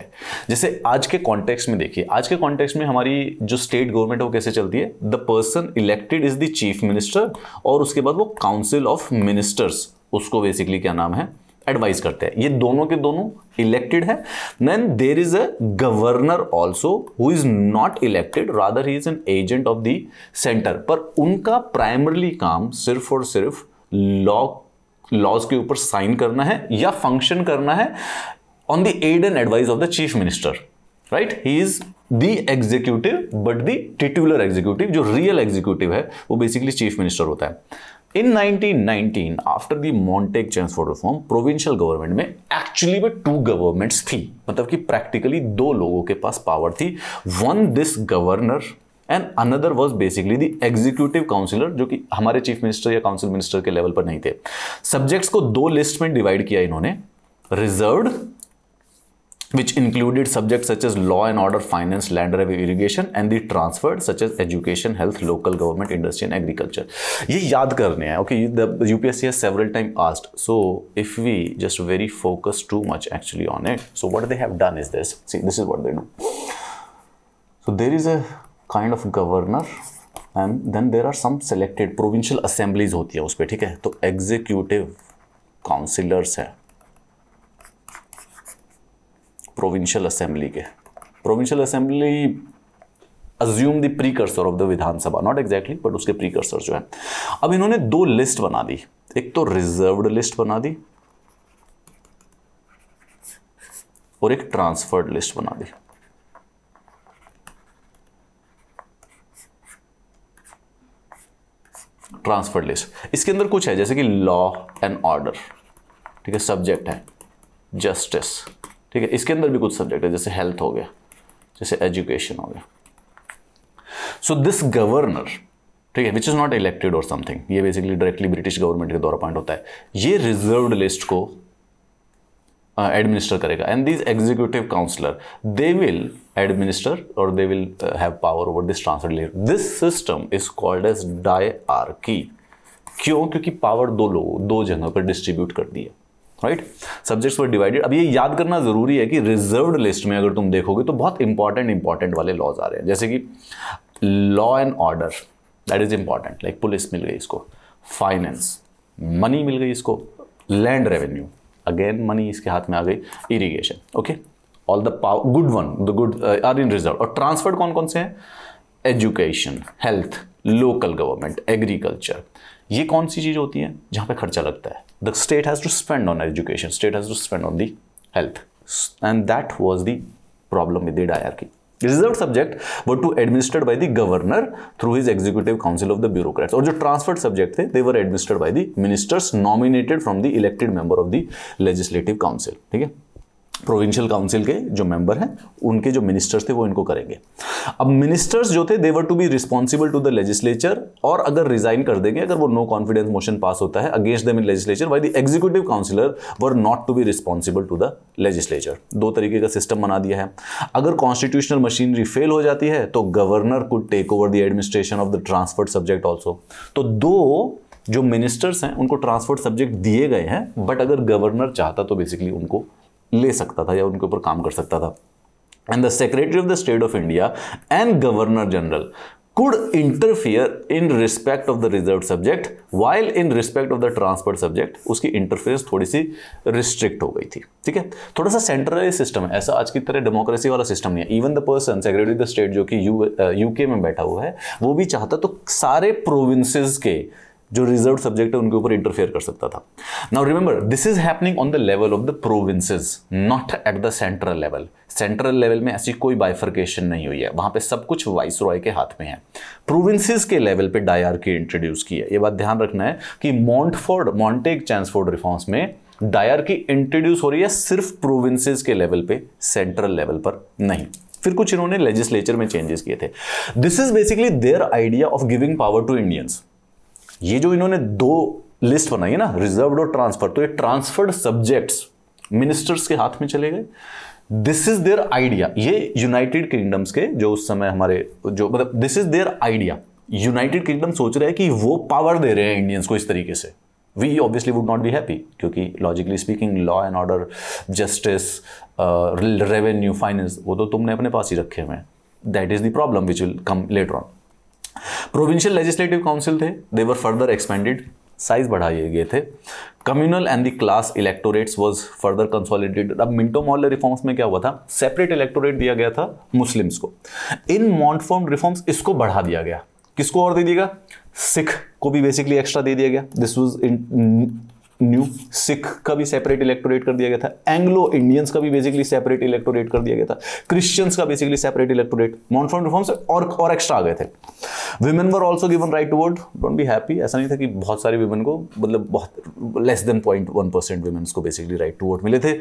जैसे आज के कॉन्टेक्स्ट में देखिए आज के कॉन्टेक्स्ट में हमारी जो स्टेट गवर्नमेंट है वो कैसे चलती है the person elected is the chief minister और उसके बाद वो काउंसिल ऑफ मिनिस्टर्स उसको बेसिकली क्या नाम है एडवाइस करते हैं ये दोनों के दोनों इलेक्टेड है then there is a governor also who is not elected rather he is an agent of the centre पर उनका प्राइमरली काम सिर्फ और सिर्फ लॉ लॉज के ऊपर साइन करना है या फंक्शन करना है on the aid and advice of the chief minister right he is the executive but the titular executive जो रियल एग्जीक्यूटिव है वो बेसिकली चीफ मिनिस्टर होता है in 1919, after the Montagu Chelmsford reform provincial government में एक्चुअली में टू गवर्नमेंट्स थी मतलब कि प्रैक्टिकली दो लोगों के पास पावर थी one this governor And another was basically the executive councillor, जो कि हमारे chief minister minister council minister के लेवल पर नहीं थे सब्जेक्ट्स को दो लिस्ट में which included subjects such as law and order, finance, land revenue, irrigation, and the transferred such as education, health, local government, industry, and agriculture. ये याद करने हैं. Okay, the UPSC has several times asked. So if we just very focus too much actually on it, so what they have done is this. See, this is what they do. So there is a kind of governor and then there are some selected provincial assemblies होती है उस पर ठीक है तो एग्जीक्यूटिव काउंसिलर्स है प्रोविंशियल असेंबली के provincial assembly assume the precursor of the Vidhan Sabha not exactly but उसके प्रीकर्सर जो है अब इन्होंने दो लिस्ट बना दी एक तो रिजर्व्ड लिस्ट बना दी और एक ट्रांसफर्ड लिस्ट बना दी ट्रांसफर लिस्ट इसके अंदर कुछ है जैसे कि लॉ एंड ऑर्डर ठीक है सब्जेक्ट है जस्टिस ठीक है इसके अंदर भी कुछ सब्जेक्ट है जैसे हेल्थ हो गया जैसे एजुकेशन हो गया सो दिस गवर्नर ठीक है विच इज़ नॉट इलेक्टेड और समथिंग ये बेसिकली डायरेक्टली ब्रिटिश गवर्नमेंट के द्वारा पॉइंट होता है ये रिजर्व लिस्ट को एडमिनिस्टर uh, करेगा and these executive counselor they will administer और they will uh, have power over this transfer layer this system is called as क्यों क्योंकि पावर दो लोग दो जगह पर डिस्ट्रीब्यूट कर दिया राइट सब्जेक्ट्स पर डिवाइडेड अब ये याद करना जरूरी है कि रिजर्व लिस्ट में अगर तुम देखोगे तो बहुत इंपॉर्टेंट इंपॉर्टेंट वाले लॉज आ रहे हैं जैसे कि law and order that is important like police मिल गई इसको फाइनेंस मनी मिल गई इसको लैंड रेवेन्यू अगेन मनी इसके हाथ में आ गई irrigation okay all the power good one the good are in reserve और ट्रांसफर्ड कौन कौन से हैं education health local government agriculture ये कौन सी चीज़ होती है जहाँ पे खर्चा लगता है the state has to spend on education state has to spend on the health and that was the problem with the dyarchy reserved subject were to be administered by the governor through his executive council of the bureaucrats or the transferred subject they were administered by the ministers nominated from the elected member of the legislative council okay? Provincial council के जो मेंबर हैं उनके जो मिनिस्टर्स थे वो इनको करेंगे अब मिनिस्टर्स जो थे they were to be responsible to the legislature और अगर रिजाइन कर देंगे अगर वो नो कॉन्फिडेंस मोशन पास होता है against the in legislature why the executive councillor were not to be responsible to the legislature दो तरीके का सिस्टम बना दिया है अगर कॉन्स्टिट्यूशनल मशीनरी फेल हो जाती है तो governor could take over the administration of the transferred subject also तो दो जो मिनिस्टर्स हैं उनको ट्रांसफर्ड सब्जेक्ट दिए गए हैं बट अगर गवर्नर चाहता तो बेसिकली उनको ले सकता था या उनके ऊपर काम कर सकता था and the secretary of the state of India and governor general could interfere in respect of the reserve subject while in respect of the transport subject उसकी इंटरफेरेंस थोड़ी सी रिस्ट्रिक्ट हो गई थी ठीक है थोड़ा सा सेंट्रलाइज सिस्टम है ऐसा आज की तरह डेमोक्रेसी वाला सिस्टम नहीं है even the person secretary of the state जो कि यूके uh, में बैठा हुआ है वो भी चाहता तो सारे प्रोविंसेस के जो रिजर्व सब्जेक्ट है उनके ऊपर इंटरफेयर कर सकता था now remember this is happening on the level of the provinces not at the central level central level में ऐसी कोई बाइफर्केशन नहीं हुई है वहां पे सब कुछ वाइस रॉय के हाथ में है प्रोविंसेस के लेवल पे डायर की इंट्रोड्यूस की है ये बात ध्यान रखना है कि मॉन्टफोर्ड मॉन्टेक चैंसफोर्ड रिफॉर्म्स में डायर की इंट्रोड्यूस हो रही है सिर्फ प्रोविंसेस के लेवल पे सेंट्रल लेवल पर नहीं फिर कुछ इन्होंने लेजिस्लेचर में चेंजेस किए थे this is basically their idea of giving power to Indians ये जो इन्होंने दो लिस्ट बनाई है ना रिजर्व और ट्रांसफर तो ये ट्रांसफर्ड सब्जेक्ट्स मिनिस्टर्स के हाथ में चले गए दिस इज देयर आइडिया ये यूनाइटेड किंगडम्स के जो उस समय हमारे जो मतलब this is their idea United Kingdom सोच रहे हैं कि वो पावर दे रहे हैं इंडियंस को इस तरीके से we obviously would not be happy क्योंकि logically speaking law and order justice revenue finance वो तो तुमने अपने पास ही रखे हुए हैं that is the problem which will come later on provincial legislative council थे देवर फर्दर एक्सपेंडेड साइज बढ़ाए गए थे communal and the class electorates was further consolidated अब मिंटो मॉल रिफॉर्म्स में क्या हुआ था सेपरेट इलेक्टोरेट दिया गया था मुस्लिम्स को इन मॉन्टफॉर्म रिफॉर्म्स इसको बढ़ा दिया गया किसको और दे दिएगा सिख को भी बेसिकली एक्स्ट्रा दे दिया गया दिस वॉज न्यू सिख का भी सेपरेट इलेक्टोरेट कर दिया गया था एंग्लो इंडियंस का भी बेसिकली सेपरेट इलेक्टोरेट कर दिया गया था क्रिश्चियंस का बेसिकली सेपरेट इलेक्टोरेट मॉनफॉर्म से और और एक्स्ट्रा आ गए थे women were also given right to vote don't be happy ऐसा नहीं था कि बहुत सारी वुमेन को मतलब बहुत less than point one percent women's को बेसिकली राइट टू वोट मिले थे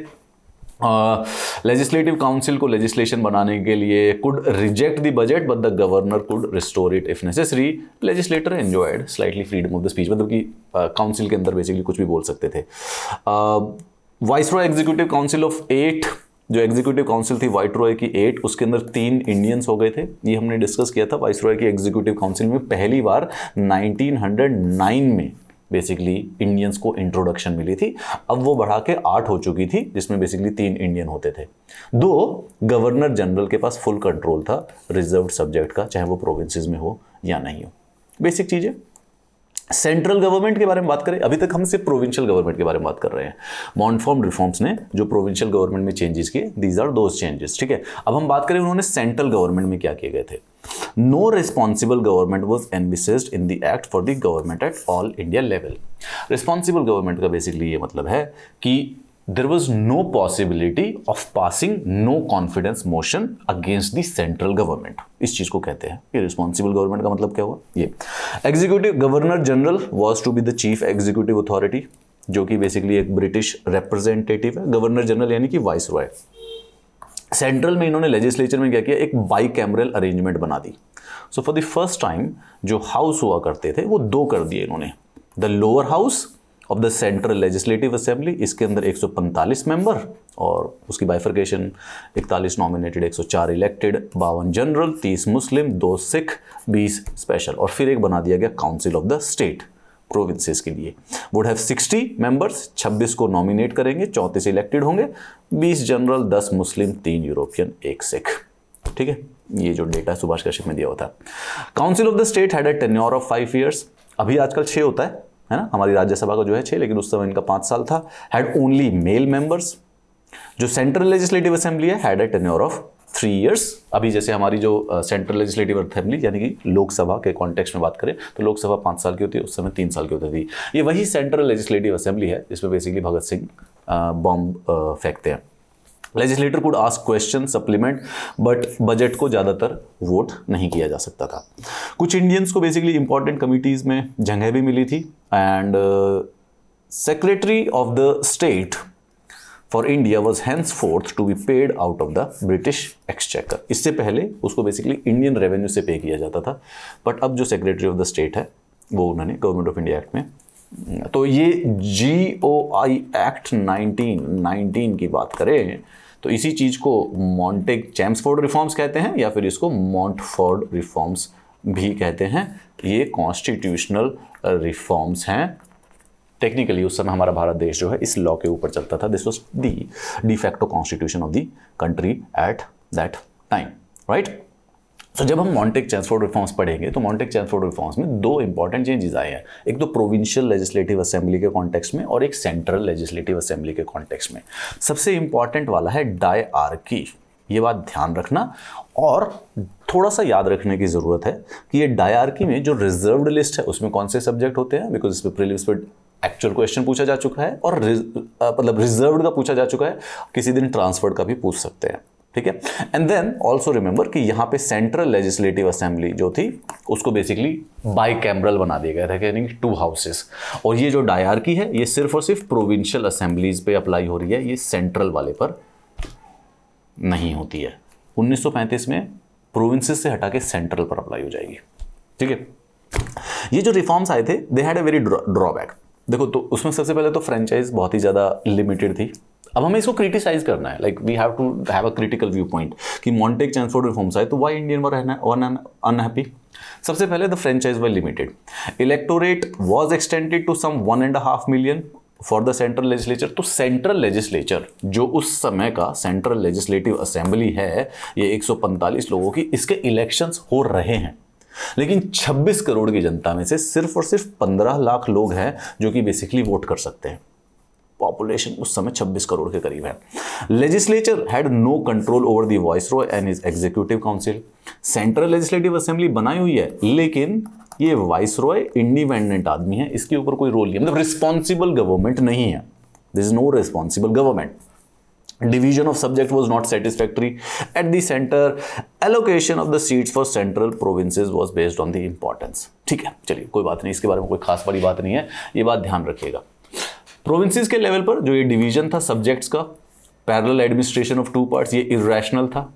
लेजिस्लेटिव काउंसिल को लेजिस्लेशन बनाने के लिए could reject the budget but the governor could restore it if necessary legislator enjoyed slightly freedom of the speech मतलब कि काउंसिल के अंदर बेसिकली कुछ भी बोल सकते थे viceroy executive council of eight जो एग्जीक्यूटिव काउंसिल थी वाइट रॉय की एट उसके अंदर तीन इंडियंस हो गए थे ये हमने डिस्कस किया था वाइस रॉय की एग्जीक्यूटिव काउंसिल में पहली बार 1909 में बेसिकली इंडियंस को इंट्रोडक्शन मिली थी अब वो बढ़ा के आठ हो चुकी थी जिसमें बेसिकली तीन इंडियन होते थे दो गवर्नर जनरल के पास फुल कंट्रोल था रिजर्व सब्जेक्ट का चाहे वो प्रोविंसेस में हो या नहीं हो बेसिक चीज़ें सेंट्रल गवर्नमेंट के बारे में बात करें अभी तक हम सिर्फ प्रोविंशियल गवर्नमेंट के बारे में बात कर रहे हैं मॉनफॉर्म रिफॉर्म्स ने जो प्रोविंशियल गवर्नमेंट में चेंजेस किए दीज आर दोज चेंजेस ठीक है अब हम बात करें उन्होंने सेंट्रल गवर्नमेंट में क्या किए गए थे no responsible government was envisaged in the act for the government at all India level. Responsible government का basically ये मतलब है कि there was no possibility of passing no confidence motion against the central government इस चीज को कहते हैं ये रिस्पॉन्सिबल गवर्नमेंट का मतलब क्या हुआ ये executive governor general was to be the chief executive authority जो कि बेसिकली एक ब्रिटिश रिप्रेजेंटेटिव है गवर्नर जनरल यानी कि वाइस रॉय सेंट्रल में इन्होंने लेजिस्लेचर में क्या किया एक बाई कैमरल अरेंजमेंट बना दी so for the first time जो हाउस हुआ करते थे वो दो कर दिए इन्होंने the lower house of the central legislative assembly इसके अंदर 145 मेंबर और उसकी बाइफर्केशन 41 नॉमिनेटेड 104 इलेक्टेड बावन जनरल 30 मुस्लिम दो सिख 20 स्पेशल और फिर एक बना दिया गया council of the state provinces के लिए वुड हैव 60 मेंबर्स 26 को नॉमिनेट करेंगे चौंतीस इलेक्टेड होंगे 20 जनरल 10 मुस्लिम तीन यूरोपियन एक सिख ठीक है ये जो डेटा सुभाष कश्यप में दिया हुआ था council of the state had a tenure of five years अभी आजकल छः होता है है ना हमारी राज्यसभा का जो है छः लेकिन उस समय इनका पाँच साल था हैड ओनली मेल मेंबर्स जो सेंट्रल लेजिस्लेटिव असेंबली है had a tenure of three years अभी जैसे हमारी जो सेंट्रल लेजिस्लेटिव असेंबली यानी कि लोकसभा के कॉन्टेक्स्ट में बात करें तो लोकसभा पाँच साल की होती है उस समय तीन साल की होती थी ये वही सेंट्रल लेजिस्लेटिव असेंबली है जिसमें बेसिकली भगत सिंह बॉम्ब फेंकते हैं legislator could ask question supplement but budget को ज़्यादातर वोट नहीं किया जा सकता था कुछ इंडियंस को बेसिकली इंपॉर्टेंट कमिटीज़ में जगह भी मिली थी and secretary of the state for India was henceforth to be paid out of the British exchequer इससे पहले उसको बेसिकली इंडियन रेवेन्यू से पे किया जाता था बट अब जो सेक्रेटरी ऑफ द स्टेट है वो उन्होंने गवर्नमेंट ऑफ इंडिया एक्ट में हम्म, तो ये G O I act nineteen nineteen की बात करें तो इसी चीज़ को मॉन्टेक चैम्सफोर्ड रिफॉर्म्स कहते हैं या फिर इसको मॉन्टफोर्ड रिफॉर्म्स भी कहते हैं ये कॉन्स्टिट्यूशनल रिफॉर्म्स हैं टेक्निकली उस समय हमारा भारत देश जो है इस लॉ के ऊपर चलता था this was the de facto constitution of the country at that time right so जब हम मॉन्टेक चैंसफोर्ड रिफॉर्म्स पढ़ेंगे तो मॉन्टेक चैंसफोर्ड रिफॉर्म्स में दो इंपॉर्टेंट चेंजेस आए हैं एक तो प्रोविंशियल लेजिस्लेटिव असेंबली के कॉन्टेक्स्ट में और एक सेंट्रल लेजिस्लेटिव असेंबली के कॉन्टेक्स्ट में सबसे इंपॉर्टेंट वाला है डाई आर की ये बात ध्यान रखना और थोड़ा सा याद रखने की ज़रूरत है कि ये डायआरकी में जो रिजर्व्ड लिस्ट है उसमें कौन से सब्जेक्ट होते हैं बिकॉज इस पर प्रिलिम्स पर एक्चुअल क्वेश्चन पूछा जा चुका है और मतलब रिजर्व का पूछा जा चुका है किसी दिन ट्रांसफर्ड का भी पूछ सकते हैं ठीक है एंड देन ऑल्सो रिमेंबर कि यहाँ पे सेंट्रल लेजिस्लेटिव असेंबली जो थी उसको बेसिकली बाई कैमरल बना दिया गया था यानी टू हाउसेस और ये जो डायर की है ये सिर्फ और सिर्फ प्रोविंशियल असेंबलीज पे अप्लाई हो रही है ये सेंट्रल वाले पर नहीं होती है 1935 में प्रोविंसेस से हटा के सेंट्रल पर अप्लाई हो जाएगी ठीक है ये जो रिफॉर्म्स आए थे they had a very drawback देखो तो उसमें सबसे पहले तो फ्रेंचाइज बहुत ही ज़्यादा लिमिटेड थी अब हमें इसको क्रिटिसाइज करना है like we have to have a critical view point कि मॉन्टेक चैंसफोर्ड रिफॉर्म्स आए तो वाई इंडियन वर रहना वन अनहैप्पी सबसे पहले the franchise were limited electorate was extended to some one and half million for the central legislature तो सेंट्रल लेजिस्लेचर जो उस समय का सेंट्रल लेजिस्लेटिव असेंबली है ये 145 लोगों की इसके इलेक्शंस हो रहे हैं लेकिन 26 करोड़ की जनता में से सिर्फ और सिर्फ 15 लाख लोग हैं जो कि बेसिकली वोट कर सकते हैं पॉपुलेशन उस समय 26 करोड़ के करीब है legislature had no control over the viceroy and is executive council central legislative assembly बनाई हुई है लेकिन ये वाइस रॉय इंडिपेंडेंट आदमी है इसके ऊपर कोई रोल नहीं मतलब रिस्पॉन्सिबल गवर्नमेंट नहीं है this is no responsible government division of subject was not satisfactory at the center allocation of the seats for central provinces was based on the importance ठीक है चलिए कोई बात नहीं इसके बारे में कोई खास बड़ी बात नहीं है ये बात ध्यान रखिएगा प्रोविंसेस के लेवल पर जो ये डिवीजन था सब्जेक्ट्स का parallel administration of two parts ये इरेशनल था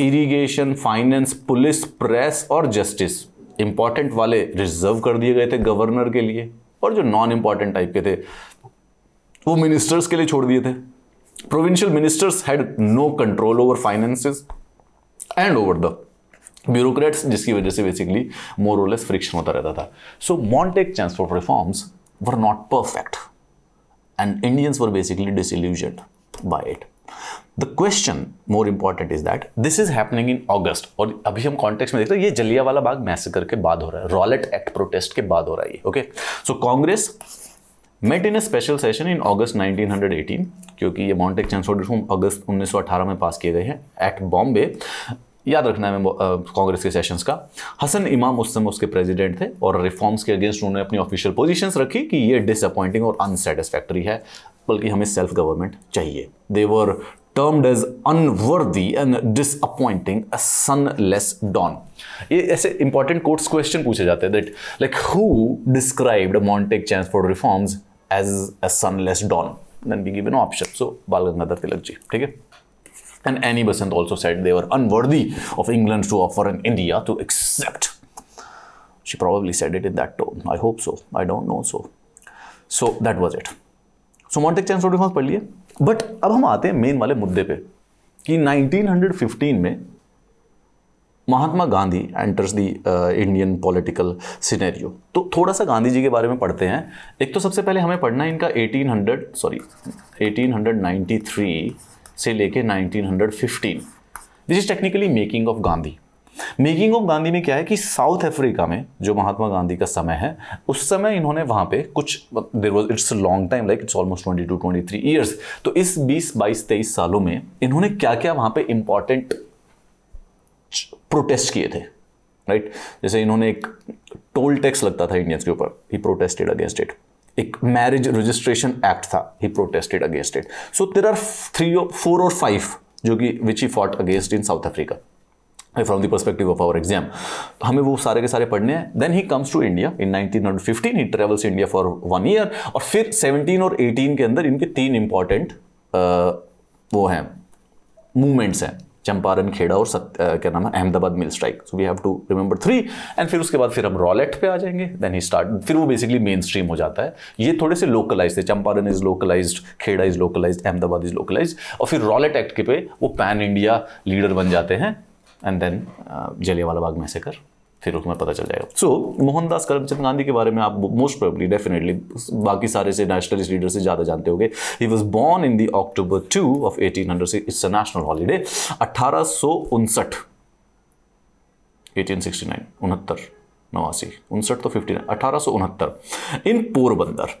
इरिगेशन फाइनेंस पुलिस प्रेस और जस्टिस इंपॉर्टेंट वाले रिजर्व कर दिए गए थे गवर्नर के लिए और जो नॉन इंपॉर्टेंट टाइप के थे वो मिनिस्टर्स के लिए छोड़ दिए थे provincial ministers had no control over finances and over the bureaucrats जिसकी वजह से बेसिकली मोरलेस फ्रिक्शन होता रहता था so Montagu Chelmsford reforms were not perfect and Indians were basically disillusion by it the question more important is that this is happening in August और अभी हम कॉन्टेक्स्ट में देख रहे हैं ये जलियावाला बाग मैसेकर के बाद हो रहा है रॉलेट एक्ट प्रोटेस्ट के बाद हो रहा है ये okay so Congress met in a special session in August 1918 क्योंकि ये मॉन्टेक चांसोडर अगस्त 1918 में पास किए गए हैं एट बॉम्बे याद रखना है कांग्रेस के सेशंस का हसन इमाम उस समय उसके प्रेसिडेंट थे और रिफॉर्म्स के अगेंस्ट उन्होंने अपनी ऑफिशियल पोजीशंस रखी कि ये डिसअपॉइंटिंग और अनसेटिस्फैक्ट्री है बल्कि हमें सेल्फ गवर्नमेंट चाहिए देवर termed as unworthy and disappointing a sunless dawn. ये ऐसे important quotes question पूछे जाते हैं that like who described Montagu Chelmsford reforms as a sunless dawn then be given option so Bal Gangadhar तिलक जी ठीक है And Annie Besant also said they were unworthy of England to offer an India to accept. She probably said it in that tone. I hope so. I don't know so. So that was it. So Montek Chancellor Reforms पढ़ लिए बट अब हम आते हैं मेन वाले मुद्दे पे कि 1915 में Mahatma Gandhi enters the Indian political scenario तो थोड़ा सा गांधी जी के बारे में पढ़ते हैं एक तो सबसे पहले हमें पढ़ना है इनका 1800 सॉरी 1893 से लेके 1915 this is technically making of Gandhi making of Gandhi में क्या है कि साउथ अफ्रीका में जो महात्मा गांधी का समय है उस समय इन्होंने वहां पे कुछ देर was it's long time like it's almost twenty two twenty three years तो इस बीस बाईस तेईस सालों में इन्होंने क्या क्या वहां पे इंपॉर्टेंट प्रोटेस्ट किए थे राइट जैसे इन्होंने एक टोल टैक्स लगता था इंडियंस के ऊपर ही प्रोटेस्टेड अगेंस्ट इट एक मैरिज रजिस्ट्रेशन एक्ट था he protested against it so there are three four और फाइव जो कि which he fought against in South Africa from the perspective of our exam तो हमें वो सारे के सारे पढ़ने हैं then he comes to India in nineteen fifteen he travels India for one year और फिर सेवनटीन और एटीन के अंदर इनके तीन इंपॉर्टेंट वो हैं मूवमेंट्स हैं चंपारण खेड़ा और सत्य क्या नाम है Ahmedabad mill strike so we have to remember three and फिर उसके बाद फिर हम रॉलेट पे आ जाएंगे देन ही स्टार्ट फिर वो बेसिकली मेन स्ट्रीम हो जाता है ये थोड़े से लोकलाइज थे Champaran is localise Kheda is localise Ahmedabad is localise और फिर रॉलेट एक्ट के पे वो पैन इंडिया लीडर बन जाते हैं and then Jallianwala Bagh massacre फिर उसमें पता चल जाएगा सो so, मोहनदास करमचंद गांधी के बारे में आप मोस्ट प्रोबली डेफिनेटली बाकी सारे से नेशनलिस्ट लीडर से ज़्यादा जानते होंगे he was born in the October two of eighteen hundred it's a national holiday अट्ठारह सौ उनसठ एटीन सिक्सटी नाइन उनहत्तर नवासी उनसठ तो फिफ्टी नाइन अठारह सौ उनहत्तर इन पोरबंदर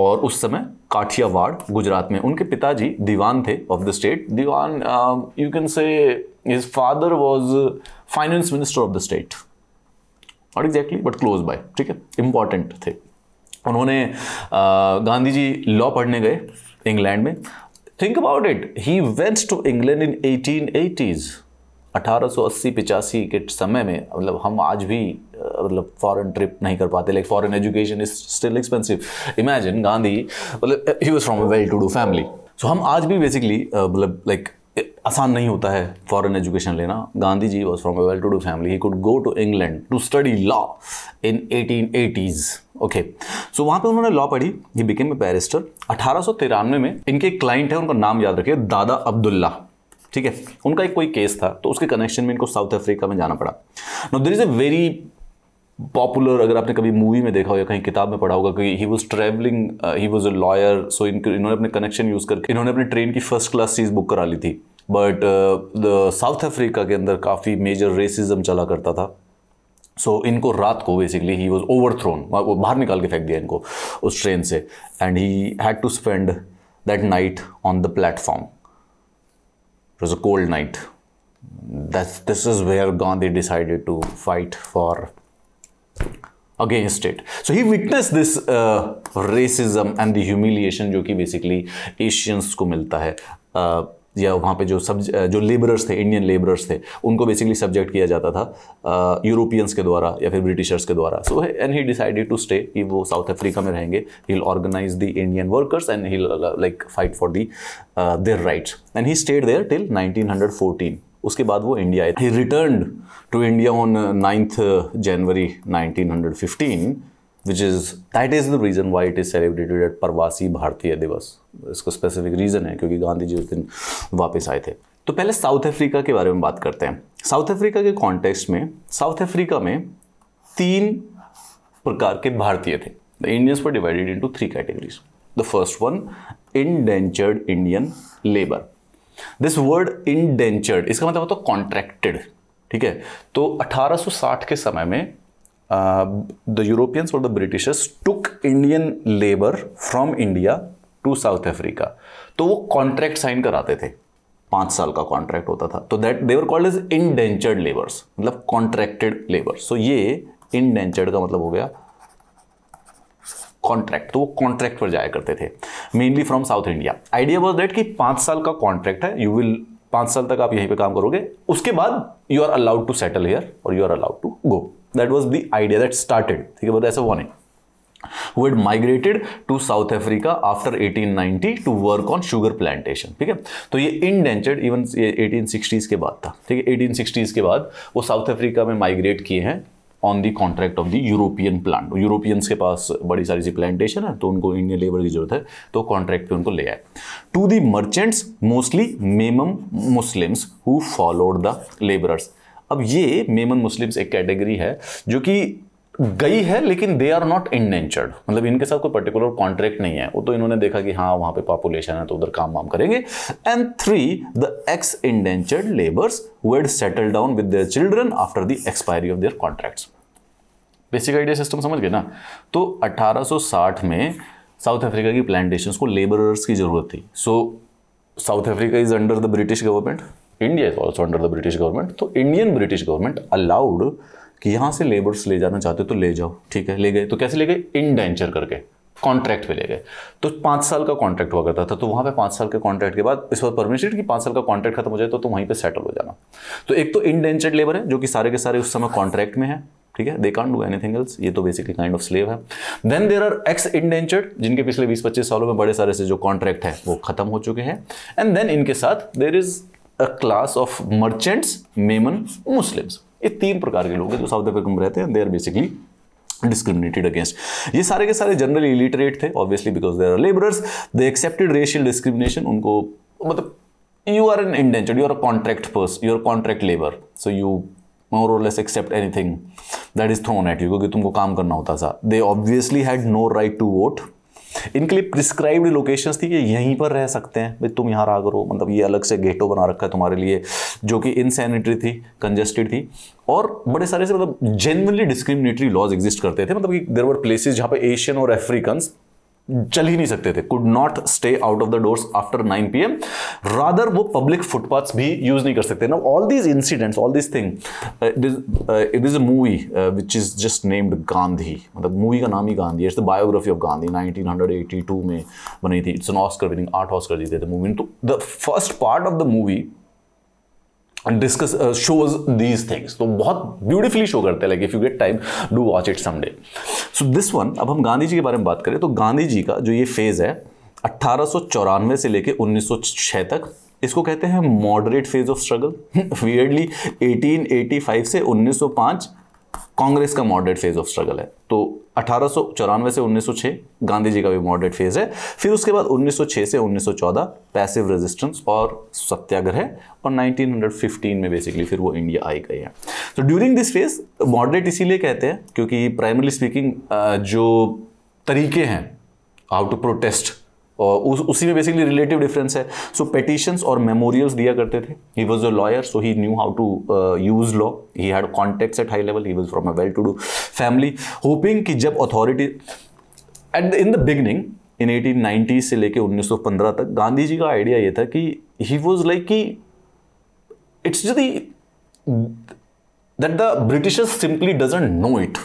और उस समय काठियावाड़ गुजरात में उनके पिताजी दीवान थे ऑफ द स्टेट दीवान you can say his father was finance minister of the state not exactly but close by ठीक है इम्पॉर्टेंट थे उन्होंने uh, गांधी जी लॉ पढ़ने गए इंग्लैंड में think about it he went to England in eighteen eighties 1880 पिचासी के समय में मतलब हम आज भी मतलब फॉरेन ट्रिप नहीं कर पाते like foreign education is still expensive imagine Gandhi मतलब he was from a well to do family so हम आज भी बेसिकली मतलब लाइक आसान नहीं होता है फॉरेन एजुकेशन लेना Gandhi ji was from a well to do family he could go to England to study law in eighteen eighties okay so वहाँ पे उन्होंने लॉ पढ़ी ही बिकेम ए बैरिस्टर अठारह में इनके क्लाइंट है उनका नाम याद रखिए दादा अब्दुल्ला ठीक है उनका एक कोई केस था तो उसके कनेक्शन में इनको साउथ अफ्रीका में जाना पड़ा no there is a very popular अगर आपने कभी मूवी में देखा हो या कहीं किताब में पढ़ा होगा कि he was travelling he was a lawyer so इन्होंने अपने कनेक्शन यूज़ करके इन्होंने अपनी ट्रेन की फर्स्ट क्लास सीट बुक करा ली थी बट साउथ अफ्रीका के अंदर काफ़ी मेजर रेसिज्म चला करता था सो so, इनको रात को basically he was overthrown वो बाहर निकाल के फेंक दिया इनको उस ट्रेन से and he had to spend that night on the platform was a cold night this is where Gandhi decided to fight for against it so he witness this racism and the humiliation जो कि बेसिकली एशियंस को मिलता है uh, या वहाँ पे जो सब uh, जो लेबरर्स थे इंडियन लेबरर्स थे उनको बेसिकली सब्जेक्ट किया जाता था यूरोपियंस uh, के द्वारा या फिर ब्रिटिशर्स के द्वारा so and he decided to stay कि वो साउथ अफ्रीका में रहेंगे he organise the Indian workers and he like fight for the their rights and he stayed there till fourteen उसके बाद वो इंडिया आए return to India on ninth January 1915 which is that is the reason why it is celebrated at Pravasi Bharatiya दिवस इसको स्पेसिफिक रीज़न है क्योंकि गांधी जी उस दिन वापस आए थे तो पहले साउथ अफ्रीका के बारे में बात करते हैं साउथ अफ्रीका के कॉन्टेक्स्ट में साउथ अफ्रीका में तीन प्रकार के भारतीय थे द इंडियंस पर divided into three categories the first one indentured Indian labour this word indentured इसका मतलब होता है कॉन्ट्रैक्टेड ठीक है तो 1860 के समय में द यूरोपियंस और the Britishers took Indian labour from India to South Africa तो वो कॉन्ट्रैक्ट साइन कराते थे पांच साल का कॉन्ट्रैक्ट होता था तो that they were called is indentured labours मतलब कॉन्ट्रैक्टेड लेबर सो ये इनडेंचर्ड का मतलब हो गया कॉन्ट्रैक्ट तो वो कॉन्ट्रैक्ट पर जाया करते थे mainly from South India idea was that कि पांच साल का कॉन्ट्रैक्ट है यू विल पांच साल तक आप यहीं पे काम करोगे उसके बाद you are allowed to settle here और you are allowed to go that was the idea that started ठीक है बट ऐसा warning who had migrated to South Africa after 1890 to work on sugar plantation ठीक है तो ये indentured even ये 1860s के बाद था ठीक है 1860s के बाद वो South Africa में migrate किए हैं on the contract of the European plant Europeans के पास बड़ी सारी सी प्लांटेशन है तो उनको इंडियन लेबर की जरूरत है तो कॉन्ट्रैक्ट पे उनको ले आए to the merchants mostly Memon Muslims who followed the labourers अब ये मेमन मुस्लिम्स एक कैटेगरी है जो कि गई है लेकिन दे आर नॉट इंडेंचर्ड मतलब इनके साथ कोई पर्टिकुलर कॉन्ट्रैक्ट नहीं है वो तो इन्होंने देखा कि हाँ वहां पे पॉपुलेशन है तो उधर काम वाम करेंगे and three the ex indentured labours wed settle down with their children after the expiry of their contracts basic idea system समझ गए ना तो 1860 में साउथ अफ्रीका की प्लांटेशन को लेबरर्स की जरूरत थी so South Africa is under the British government India is also under the British government तो इंडियन ब्रिटिश गवर्नमेंट अलाउड कि यहाँ से लेबर्स ले जाना चाहते हो तो ले जाओ ठीक है ले गए तो कैसे ले गए इनडेंचर करके कॉन्ट्रैक्ट पे ले गए तो पाँच साल का कॉन्ट्रैक्ट हुआ करता था तो वहाँ पे पाँच साल के कॉन्ट्रैक्ट के बाद इस बार परमिशन कि पाँच साल का कॉन्ट्रैक्ट खत्म हो जाए तो तुम वहीं पे सेटल हो जाना तो एक तो इनडेंचर्ड लेबर है जो कि सारे के सारे उस समय कॉन्ट्रैक्ट में है ठीक है they can't do anything else ये तो बेसिकली काइंड ऑफ स्लेव है then there are ex indentured जिनके पिछले बीस पच्चीस सालों में बड़े सारे से जो कॉन्ट्रैक्ट है वो खत्म हो चुके हैं एंड देन इनके साथ there is a class of merchants Memon Muslims ये तीन प्रकार के लोग हैं जो साउथ अफ्रीका में रहते हैं they are basically discriminated against ये सारे के सारे जनरल इलिटरेट थे obviously because there are labourers they accepted racial discrimination उनको मतलब you are an indentured you are a contract person you are contract labour so you more और less accept anything that is thrown at you क्योंकि तुमको काम करना होता था they obviously had no right to vote इनके लिए प्रिस्क्राइब्ड लोकेशंस थी कि यहीं पर रह सकते हैं भाई तुम यहाँ रहा करो मतलब ये अलग से गेटो बना रखा है तुम्हारे लिए जो कि इनसेनेटरी थी कंजेस्टेड थी और बड़े सारे से मतलब जेनवनली डिस्क्रिमिनेटरी लॉज एग्जिस्ट करते थे मतलब कि देर वर प्लेसेज जहाँ पर एशियन और अफ्रीकन चल ही नहीं सकते थे could not stay out of the doors after 9 P M rather वो पब्लिक फुटपाथ्स भी यूज नहीं कर सकते ना all these incidents all this thing it is a movie which is just named Gandhi मतलब मूवी का नाम ही Gandhi it's the biography of Gandhi 1982 में बनी थी इट्स एन ऑस्कर विनिंग आठ ऑस्कर जीते थे मूवी तो the first part of the movie discuss shows these things तो बहुत ब्यूटिफुली शो करते हैं like if you get time do watch it someday so this one अब हम गांधी जी के बारे में बात करें तो गांधी जी का जो ये फेज़ है अट्ठारह से लेके उन्नीस तक इसको कहते हैं moderate phase of struggle wearily 1885 से 1905 कांग्रेस का मॉडरेट फेज ऑफ स्ट्रगल है तो अठारह से 1906 गांधी जी का भी मॉडरेट फेज है फिर उसके बाद 1906 से 1914 पैसिव रेजिस्टेंस और सत्याग्रह और 1915 में बेसिकली फिर वो इंडिया आई गई है तो ड्यूरिंग दिस फेज मॉडरेट इसीलिए कहते हैं क्योंकि प्राइमरली स्पीकिंग जो तरीके हैं हाउ टू प्रोटेस्ट और उस उसी में बेसिकली रिलेटिव डिफरेंस है सो so, पेटिशंस और मेमोरियल्स दिया करते थे he was a lawyer so he knew how to use law he had contact at high level he was from a well to do family hoping कि जब authority at in the beginning in eighteen ninety से लेके 1915 तक गांधी जी का आइडिया ये था कि ही वॉज लाइक कि इट्स जो that the Britishers simply doesn't know it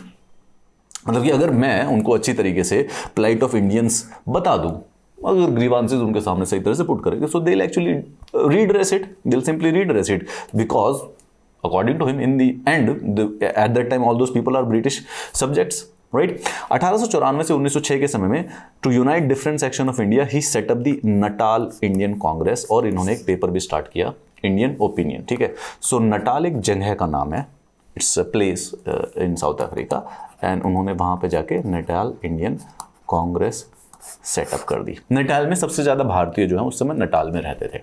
मतलब कि अगर मैं उनको अच्छी तरीके से प्लाइट ऑफ इंडियंस बता दूं अगर ग्रीवांसेज उनके सामने सही तरह से पुट करेंगे so they'll actually raise it they'll simply raise it because according to him in the end at that time all those people are British subjects right अठारह से 1906 के समय में to unite different section of India he set up the Natal Indian Congress और इन्होंने एक पेपर भी स्टार्ट किया इंडियन ओपिनियन ठीक है सो so, नटाल एक जगह का नाम है it's a place in South Africa and उन्होंने वहाँ पे जाके नटाल इंडियन कांग्रेस सेटअप कर दी नटाल में सबसे ज़्यादा भारतीय जो है उस समय नटाल में रहते थे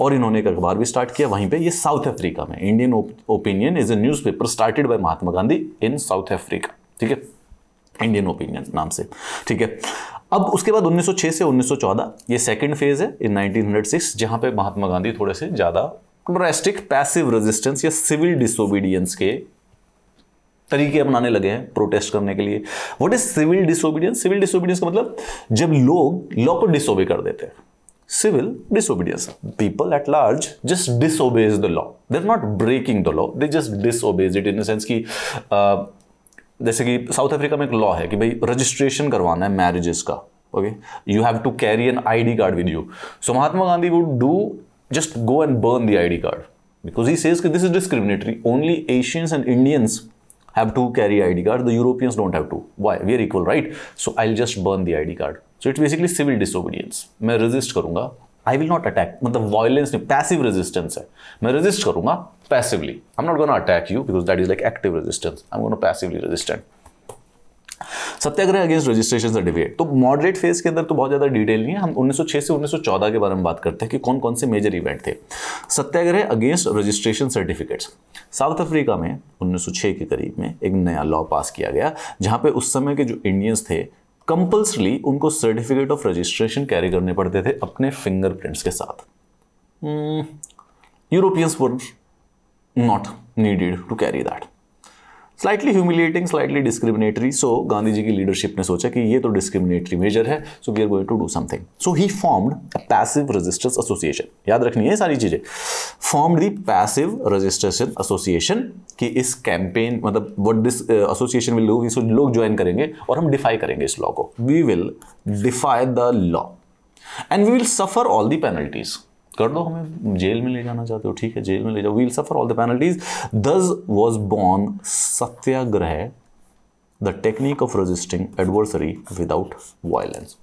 और इन्होंने एक अखबार भी स्टार्ट किया वहीं पे ये साउथ अफ्रीका में Indian Opinion is a newspaper started by Mahatma Gandhi in South Africa ठीक है इंडियन ओपिनियन नाम से ठीक है अब उसके बाद 1906 से 1914 ये सेकंड फेज है इन 1906 जहां पे महात्मा गांधी थोड़े से ज़्यादा ड्रेस्टिक पैसिव रेजिस्टेंस या सिविल डिसोबीडियंस के तरीके अपनाने लगे हैं प्रोटेस्ट करने के लिए what is civil disobedience civil disobedience का मतलब जब लोग लॉ को डिसोबे कर देते हैं civil disobedience people at large just disobeys the law they are not breaking the law they just disobeys it in sense ki जैसे कि साउथ अफ्रीका में एक लॉ है कि भाई रजिस्ट्रेशन करवाना है मैरिजेस का okay you have to carry an I D card with you so Mahatma Gandhi would do just go and burn the I D card because he says कि this is discriminatory only Asians and Indians have to carry ID card. The Europeans don't have to. Why? We are equal, right? So I'll just burn the ID card. So it's basically civil disobedience. मैं resist करूँगा. I will not attack. मतलब violence नहीं, passive resistance है. मैं resist करूँगा passively. I'm not gonna attack you because that is like active resistance. I'm gonna passively resistant. Satyagraha against registration certificate तो मॉडरेट फेज के अंदर तो बहुत ज़्यादा डिटेल नहीं है हम 1906 से 1914 के बारे में बात करते हैं कि कौन कौन से मेजर इवेंट थे satyagraha against registration certificates South Africa में 1906 के करीब में एक नया लॉ पास किया गया जहां पे उस समय के जो इंडियंस थे कंपल्सरी उनको सर्टिफिकेट ऑफ रजिस्ट्रेशन कैरी करने पड़ते थे अपने फिंगरप्रिंट्स के साथ Europeans were not needed to carry that slightly humiliating slightly discriminatory so Gandhi ji की लीडरशिप ने सोचा कि ये तो डिस्क्रिमिनेटरी मेजर है so we are going to do something so he formed a passive registers association याद रखनी है सारी चीज़ें formed the passive registration association कि इस कैंपेन मतलब what this association will do लोग ज्वाइन करेंगे और हम डिफाई करेंगे इस लॉ को we will defy the law and we will suffer all the penalties कर दो हमें जेल में ले जाना चाहते हो ठीक है जेल में ले जाओ we'll suffer all the penalties this was born satyagraha the technique of resisting adversary without violence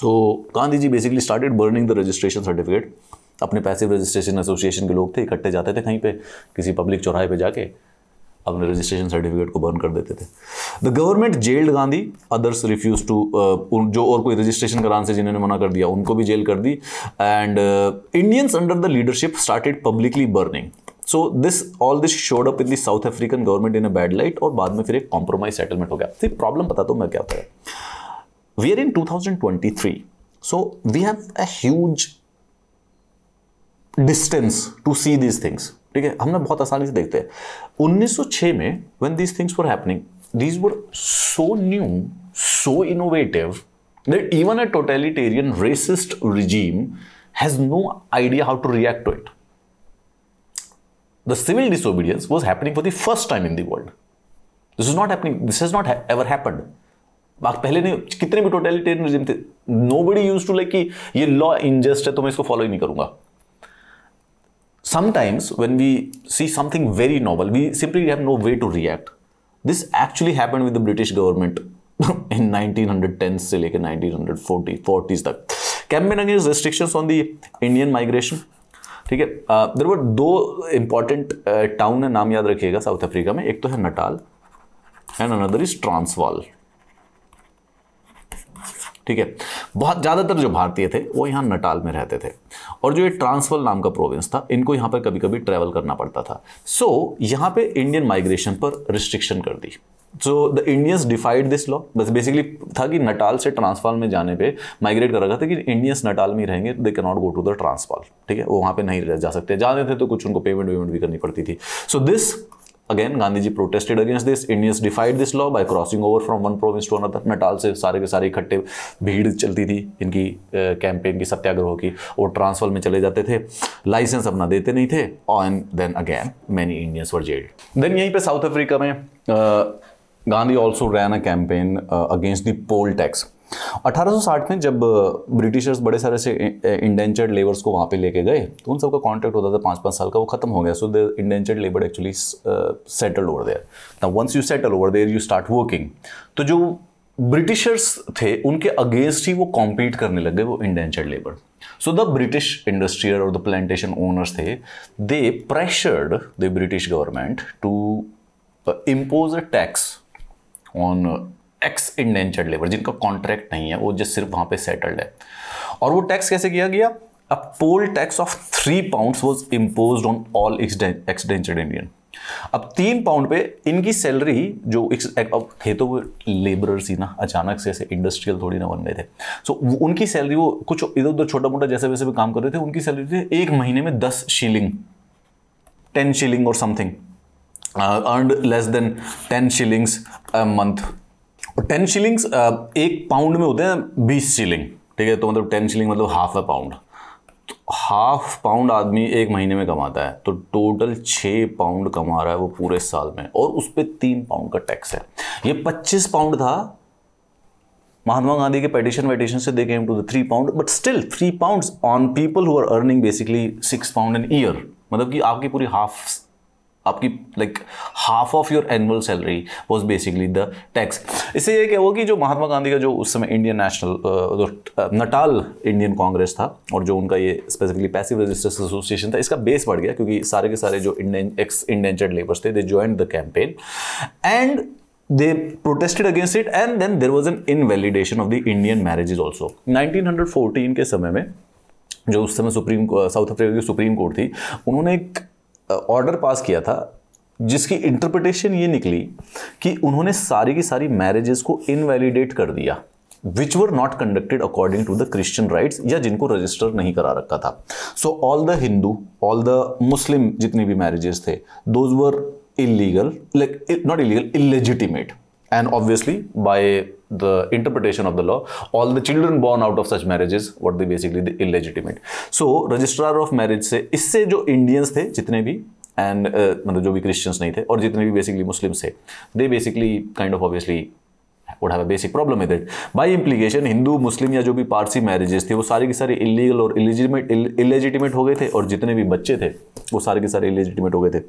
so Gandhi ji basically started burning the registration certificate अपने पैसिव रजिस्ट्रेशन एसोसिएशन के लोग थे इकट्ठे जाते थे कहीं पे किसी पब्लिक चौराहे पे जाके अपने रजिस्ट्रेशन सर्टिफिकेट को बर्न कर देते थे the government jailed Gandhi others refuse to जो और कोई रजिस्ट्रेशन कराने से जिन्होंने मना कर दिया उनको भी जेल कर दी and Indians under the leadership started publicly burning so this all this showed up in the South African government in a bad light और बाद में फिर एक कॉम्प्रोमाइज सेटलमेंट हो गया फिर प्रॉब्लम पता तो मैं क्या होता है we are in two thousand twenty three so we have a huge distance to see these things ठीक है हम ना बहुत आसानी से देखते हैं 1906 में when these things were happening these were so new so innovative that even a totalitarian racist regime has no idea how to react to it the civil disobedience was happening for the first time in the world. This is not happening. This has not ha- ever पहले नहीं कितने भी टोटेलिटेरियन रिजीम थे nobody used to like कि ये लॉ इनजस्ट है तो मैं इसको फॉलो ही नहीं करूंगा sometimes when we see something very novel, we simply have no way to react. This actually happened with the British government in 1910s, say like 1940s, 40s तक. Campaign restrictions on the indian migration migration ठीक है देर uh, वर दो इंपॉर्टेंट टाउन है नाम याद रखिएगा साउथ अफ्रीका में एक तो है Natal and another is Transvaal ठीक है बहुत ज़्यादातर जो भारतीय थे वो यहाँ नटाल में रहते थे और जो ये ट्रांसवल नाम का प्रोविंस था इनको यहाँ पर कभी कभी ट्रैवल करना पड़ता था सो so, यहाँ पे इंडियन माइग्रेशन पर रिस्ट्रिक्शन कर दी so the Indians defied this law बस बेसिकली था कि नटाल से ट्रांसफॉल में जाने पे माइग्रेट कर रखा था कि इंडियंस नटाल में रहेंगे they can not go to the Transvaal ठीक है वो वहाँ पे नहीं रह जा सकते जाते थे तो कुछ उनको पेमेंट वेमेंट भी करनी पड़ती थी so this Gandhi ji protested against this Indians defied this law by crossing over from one province to another Natal से सारे के सारे इकट्ठे भीड़ चलती थी इनकी कैंपेन की सत्याग्रह की और ट्रांसफर में चले जाते थे लाइसेंस अपना देते नहीं थे on then again many Indians were jailed then यहीं पे साउथ अफ्रीका में Gandhi also ran a campaign against the poll tax 1860 में जब ब्रिटिशर्स बड़े सारे से इंडेंचर्ड लेबर्स को वहाँ पे लेके गए तो उन सबका कॉन्ट्रैक्ट होता था पाँच पाँच साल का वो खत्म हो गया so the indentured labour actually settle over there ना once you settle over there you start working तो जो ब्रिटिशर्स थे उनके अगेंस्ट ही वो कॉम्पीट करने लग गए वो indentured labour so the British industrial और द प्लांटेशन ओनर्स थे they pressured the British government to impose a tax on ex indentured labour जिनका कॉन्ट्रैक्ट नहीं है वो जो सिर्फ वहां पे सेटल्ड है और वो टैक्स कैसे किया गया a poll tax of three pound was impose on all ex indentured Indian अब तीन पाउंड पे इनकी सैलरी जो अब थे तो वो लेबरर्स ही ना अचानक से ऐसे इंडस्ट्रियल थोड़ी ना बन गए थे सो so, उनकी सैलरी वो कुछ इधर उधर छोटा मोटा जैसे वैसे भी काम कर रहे थे उनकी सैलरी थी एक महीने में दस शिलिंग टेन शिलिंग और something earn less than ten shillings a month और टेन शिलिंग्स uh, एक पाउंड में होते हैं बीस शिलिंग ठीक है तो मतलब टेन शिलिंग मतलब half a pound half pound आदमी एक महीने में कमाता है तो टोटल छः पाउंड कमा रहा है वो पूरे साल में और उस पर तीन पाउंड का टैक्स है ये पच्चीस पाउंड था महात्मा गांधी के पेटिशन वेटिशन से देखे to the three pound but still three pound on people who are earning basically six pound an year मतलब कि आपकी पूरी हाफ आपकी like half of your annual salary was basically the tax इससे ये क्या हुआ कि जो महात्मा गांधी का जो उस समय Indian national Natal Indian Congress था और जो उनका ये स्पेसिफिकली पैसिव रजिस्टर्स एसोसिएशन था इसका बेस बढ़ गया क्योंकि सारे के सारे जो इंडियन एक्स इंडेंचर्ड लेबर्स थे they join the campaign and they protested and then there was an in there of the Indian marriage is also nineteen hundred fourteen के समय में जो उस समय सुप्रीम साउथ अफ्रीका की सुप्रीम कोर्ट थी उन्होंने एक ऑर्डर पास किया था जिसकी इंटरप्रिटेशन ये निकली कि उन्होंने सारी की सारी मैरिजेस को इनवैलिडेट कर दिया which were not conducted according to the Christian rites या जिनको रजिस्टर नहीं करा रखा था so all the Hindu all the Muslim जितने भी मैरिजेस थे those were illegal like not illegal illegitimate and obviously by the interpretation of the law all the children born out of such marriages what they basically the illegitimate so registrar of marriage से इससे जो इंडियंस थे जितने भी एंड uh, मतलब जो भी क्रिश्चियंस नहीं थे और जितने भी बेसिकली मुस्लिम्स थे they basically kind of obviously would have a basic problem with it by implication Hindu Muslim या जो भी पारसी मैरिजेस थे वो सारे के सारे इलीगल और इलेजिटिमेट इलेजिटिमेट हो गए थे और जितने भी बच्चे थे वो सारे के सारे इलेजिटिमेट हो गए थे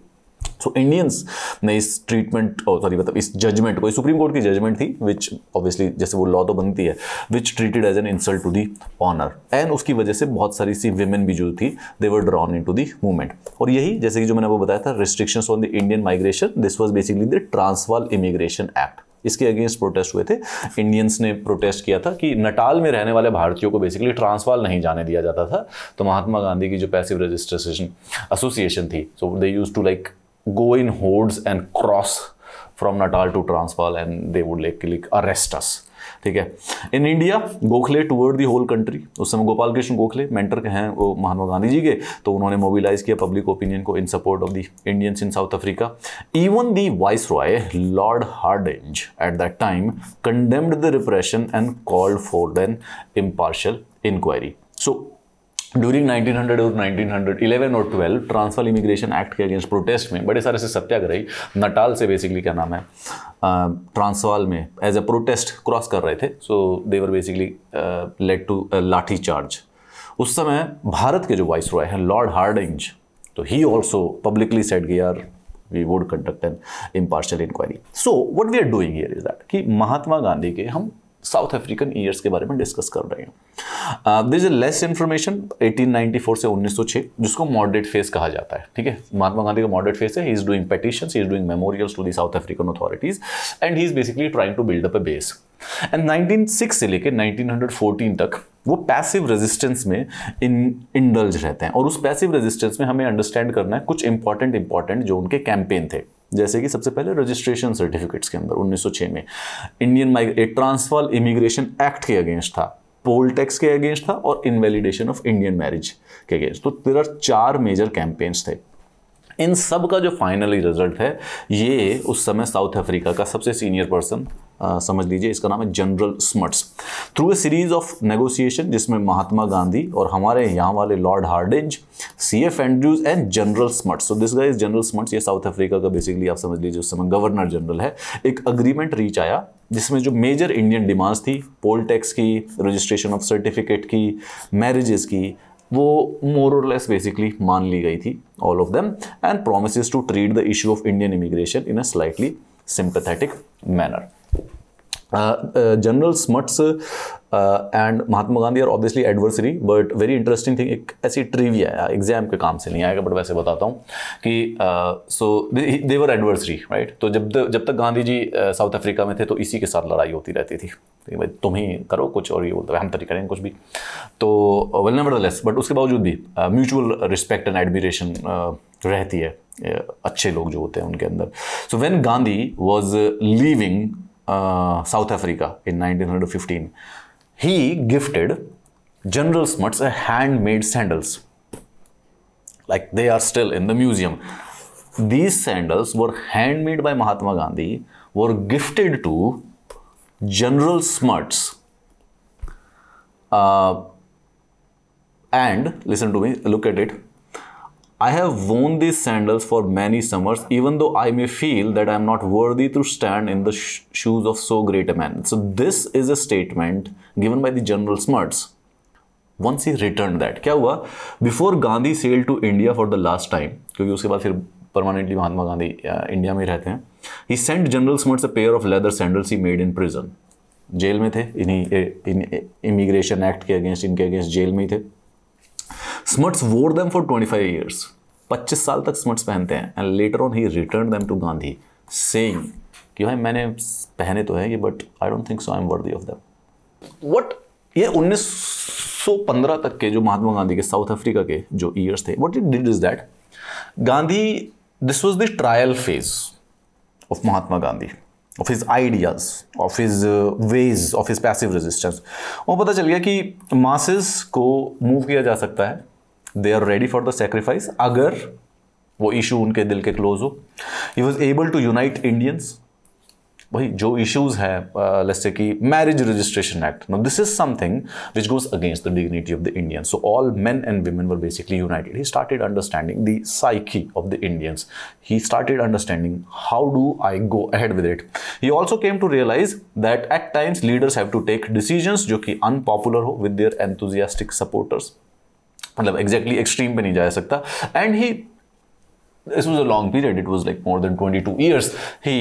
सो इंडियंस ने इस ट्रीटमेंट सॉरी oh, मतलब इस जजमेंट को सुप्रीम कोर्ट की जजमेंट थी विच ऑब्वियसली जैसे वो लॉ तो बनती है which treated as an insult to the honour and उसकी वजह से बहुत सारी सी वेमेन भी जो थी they were drawn in to the movement और यही जैसे कि जो मैंने वो बताया था restrictions on the Indian migration this was basically the Transvaal immigration act इसके अगेंस्ट प्रोटेस्ट हुए थे इंडियंस ने प्रोटेस्ट किया था कि नटाल में रहने वाले भारतीयों को बेसिकली ट्रांसवाल नहीं जाने दिया जाता था तो महात्मा गांधी की जो पैसिव रजिस्ट्रेशन एसोसिएशन थी so they use to like go in hordes and cross from Natal to Transvaal and they would like, like arrest us. ठीक है in India Gokhale toward the whole country उस समय गोपाल कृष्ण गोखले मेंटर के हैं वो महात्मा गांधी जी के तो उन्होंने मोबिलाइज किया पब्लिक ओपिनियन को in support of the Indians in South Africa even the viceroy Lord Hardinge at that time condemned the repression and called for an impartial inquiry so during 1900 और 1900 11 और 12 ट्रांसफर इमिग्रेशन एक्ट के अगेंस्ट प्रोटेस्ट में बड़े सारे से सत्याग्रह नटाल से बेसिकली क्या नाम है ट्रांसवाल में एज अ प्रोटेस्ट क्रॉस कर रहे थे so they were basically led to lathi charge उस समय भारत के जो वाइस रॉय हैं लॉर्ड हार्डिंज तो he also publicly said are we would conduct an impartial inquiry so what we are doing here is that कि महात्मा गांधी के हम साउथ अफ्रीकन ईयर्स के बारे में डिस्कस कर रहे हैं दिस इज लेस इन्फॉर्मेशन 1894 से 1906 जिसको मॉडरेट फेस कहा जाता है ठीक है महात्मा गांधी का मॉडरेट फेस है he is doing petition he is doing memorials to the South African authorities and he is basically trying to build up a base and 1906 से लेकर 1914 तक वो पैसिव रेजिस्टेंस में इन इंडल्ज रहते हैं और उस पैसिव रेजिस्टेंस में हमें अंडरस्टैंड करना है कुछ इंपॉर्टेंट इंपॉर्टेंट जो उनके कैंपेन थे जैसे कि सबसे पहले रजिस्ट्रेशन सर्टिफिकेट्स के अंदर 1906 में Indian migrate Transvaal immigration act के अगेंस्ट था पोल टैक्स के अगेंस्ट था और इनवैलिडेशन ऑफ इंडियन मैरिज के अगेंस्ट तो तेरह चार मेजर कैंपेन्स थे इन सब का जो फाइनली रिजल्ट है ये उस समय साउथ अफ्रीका का सबसे सीनियर पर्सन समझ लीजिए इसका नाम है General Smuts through a series of negotiation जिसमें महात्मा गांधी और हमारे यहाँ वाले Lord Hardinge C F Andrews and General Smuts so this guys General Smuts ये साउथ अफ्रीका का बेसिकली आप समझ लीजिए उस समय गवर्नर जनरल है एक अग्रीमेंट रीच आया जिसमें जो मेजर इंडियन डिमांड्स थी पोल टैक्स की रजिस्ट्रेशन ऑफ सर्टिफिकेट की मैरिजेस की वो मोर और लेस बेसिकली मान ली गई थी all of them and promise to treat the issue of Indian immigration in a slightly sympathetic manner General Smuts and Mahatma Gandhi are obviously adversary but very interesting thing एक ऐसी ट्रीवी आया एग्जाम के काम से नहीं आएगा बट वैसे बताता हूँ कि सो देवर एडवर्सरी राइट तो जब जब तक Gandhi ji South uh, Africa में थे तो इसी के साथ लड़ाई होती रहती थी भाई तुम ही करो कुछ और ये बोलते हम तरी तो करेंगे कुछ भी तो वेल नेवर लेस बट उसके बावजूद भी म्यूचुअल रिस्पेक्ट एंड एडमिरेशन रहती है uh, अच्छे लोग जो होते हैं उनके अंदर so when Gandhi was leaving Uh, South Africa in 1915. He gifted General Smuts a handmade sandals. Like they are still in the museum. These sandals were handmade by Mahatma Gandhi, were gifted to General Smuts. Uh, and listen to me, look at it I have worn these sandals for many summers, even though I may feel that I am not worthy to stand in the sh shoes of so great a man. So, this is a statement given by the General Smuts. Once he returned that, क्या हुआ? Before Gandhi sailed to India for the last time, because after बाद फिर परमानेंटली महात्मा गांधी इंडिया में he हैं he sent General Smuts a pair of leather sandals he made jail में थे इन्हीं इमिग्रेशन एक्ट के अगेंस्ट इनके अगेंस्ट जेल में ही थे Smuts wore them for twenty five years पच्चीस साल तक स्मर्ट्स पहनते हैं and later on he return them to Gandhi saying कि भाई मैंने पहने तो है ये but I don't think so I am worthy of them what ये उन्नीस सौ पंद्रह तक के जो महात्मा गांधी के साउथ अफ्रीका के जो ईयर्स थे what it did is that Gandhi this was the trial phase of Mahatma Gandhi of his ideas of his ways of his passive resistance वो पता चल गया कि मासिस को मूव किया जा सकता है they are ready for the sacrifice अगर वो इशू उनके दिल के क्लोज हो he was able to unite Indians वही जो इश्यूज हैं जैसे कि marriage registration act no this is something which goes against the dignity of the Indian so all men and women were basically united he started understanding the psyche of the Indians he started understanding how do I go ahead with it he also came to realise that at times leaders have to take decision जो कि अनपॉपुलर हो विद देयर एंथुजियास्टिक सपोर्टर्स मतलब एग्जैक्टली एक्सट्रीम पे नहीं जा सकता and he this was a long period it was like more than twenty two years he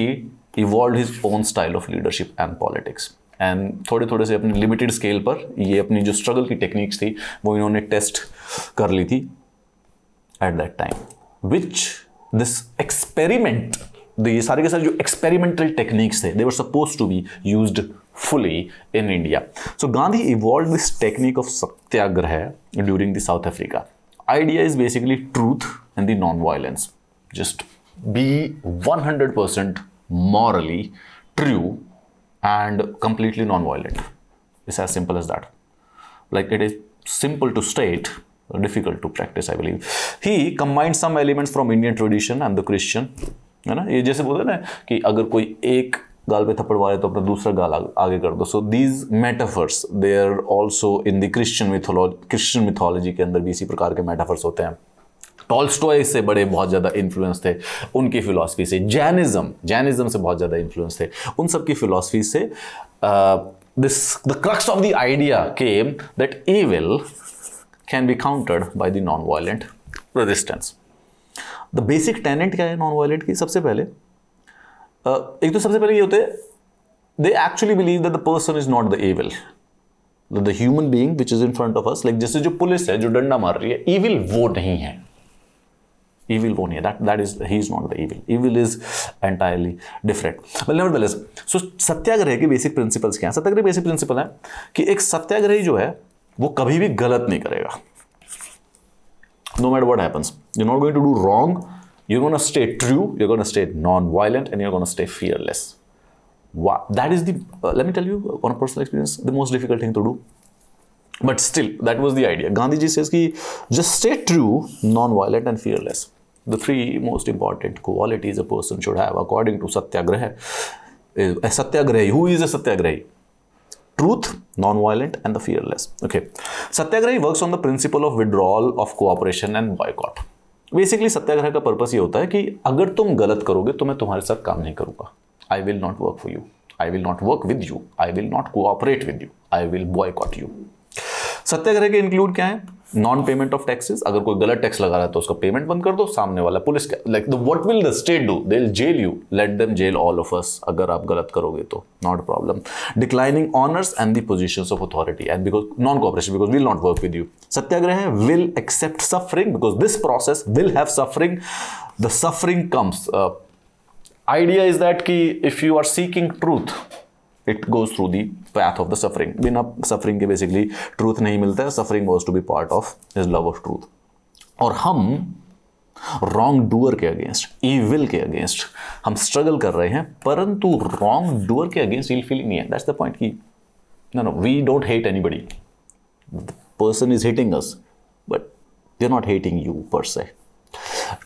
evolve his own style of leadership and politics and थोड़े थोड़े से अपने लिमिटेड स्केल पर ये अपनी जो स्ट्रगल की टेक्निक्स थी वो इन्होंने टेस्ट कर ली थी at that time which this experiment ये सारे के सारे जो एक्सपेरिमेंटल टेक्निक्स थे they were suppose to be used fully in India. So Gandhi evolved this technique of satyagraha during the South Africa. Idea is basically truth and the non-violence. Just be 100% morally true and completely non-violent. It's as simple as that. Like it is simple to state, difficult to practice, I believe. He combined some elements from Indian tradition and the Christian है ना ये जैसे बोलते ना कि अगर कोई एक गाल पे थप्पड़ मारे तो अपना दूसरा गाल आगे कर दो so these metaphors they are also in the Christian mythology Christian mythology के अंदर भी इसी प्रकार के मेटाफर्स होते हैं टॉल्स्टॉय से बड़े बहुत ज़्यादा इन्फ्लुएंस थे उनकी फ़िलासफ़ी से जैनिज़्म जैनिज़्म से बहुत ज़्यादा इन्फ्लुएंस थे उन सब की फ़िलासफ़ी से this the crux of the idea came that will can be countered by the non violent resistance the basic tenet क्या है नॉन वायलेंट की सबसे पहले एक तो सबसे पहले ये होते they actually believe that the person is not the evil the human being which is in front of us like जैसे जो पुलिस है जो डंडा मार रही है इविल वो नहीं है evil one here. That that is he is not the evil. Evil is entirely different. Well, nevertheless, so satyagraha के basic principles kya hai satyagraha basic principle hai ki ek satyagrahi jo hai wo कभी bhi galat nahi karega no matter what happens you're not going to do wrong You're going to stay true, you're going to stay non-violent, and you're going to stay fearless. Wow. That is the, uh, let me tell you, on a personal experience, the most difficult thing to do. But still, that was the idea. Gandhiji says, ki, just stay true, non-violent and fearless. The three most important qualities a person should have according to Satyagraha. A eh, Satyagrahi, who is a Satyagrahi? truth, non-violent, and the fearless. Okay. Satyagrahi works on the principle of withdrawal of cooperation and boycott. Basically satyagraha का पर्पस ये होता है कि अगर तुम गलत करोगे तो मैं तुम्हारे साथ काम नहीं करूँगा I will not work for you I will not work with you I will not cooperate with you I will boycott you satyagraha के इंक्लूड क्या है नॉन पेमेंट ऑफ टैक्सेस अगर कोई गलत टैक्स लगा रहा है तो उसका पेमेंट बंद कर दो सामने वाला police like the what will the state do they jail you let them jail all of us अगर आप गलत करोगे तो not problem declining honours and the position of authority and because non cooperation because will not work with you satyagraha will accept suffering because this process will have suffering the suffering comes idea is that कि if you are seeking truth it goes through the path of the suffering बिना सफरिंग के बेसिकली ट्रूथ नहीं मिलता है suffering was to be part of is love of truth और हम रॉन्ग डूअर के अगेंस्ट ईविल के अगेंस्ट हम स्ट्रगल कर रहे हैं परंतु रॉन्ग डूअर के अगेंस्ट ईल फील नहीं है दैट्स द पॉइंट की no no we don't hate any body person is hitting us but they not hating you person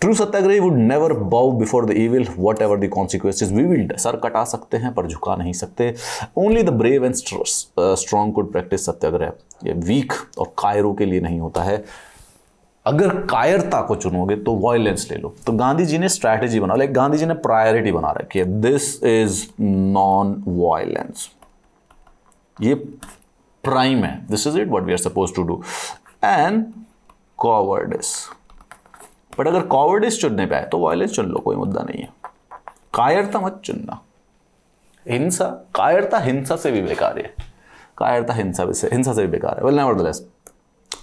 true satyagrahi would never bow before the evil what the consequences we will सर कटा सकते हैं पर झुका नहीं सकते only the brave and strong could practise satyagraha ये वीक और कायरों के लिए नहीं होता है अगर कायरता को चुनोगे तो वायलेंस ले लो तो गांधी जी ने स्ट्रैटेजी बना लाइक गांधी जी ने प्रायोरिटी बना रखी है दिस इज नॉन वॉयलेंस ये प्राइम है this is it what we are suppose to do and cowardice but अगर कॉवर्डिस चुनने पे आए तो वायलेंस चुन लो कोई मुद्दा नहीं है कायरता मत चुनना हिंसा कायरता हिंसा से भी बेकार है कायरता हिंसा से हिंसा से भी बेकार है वेल नेवर द लेस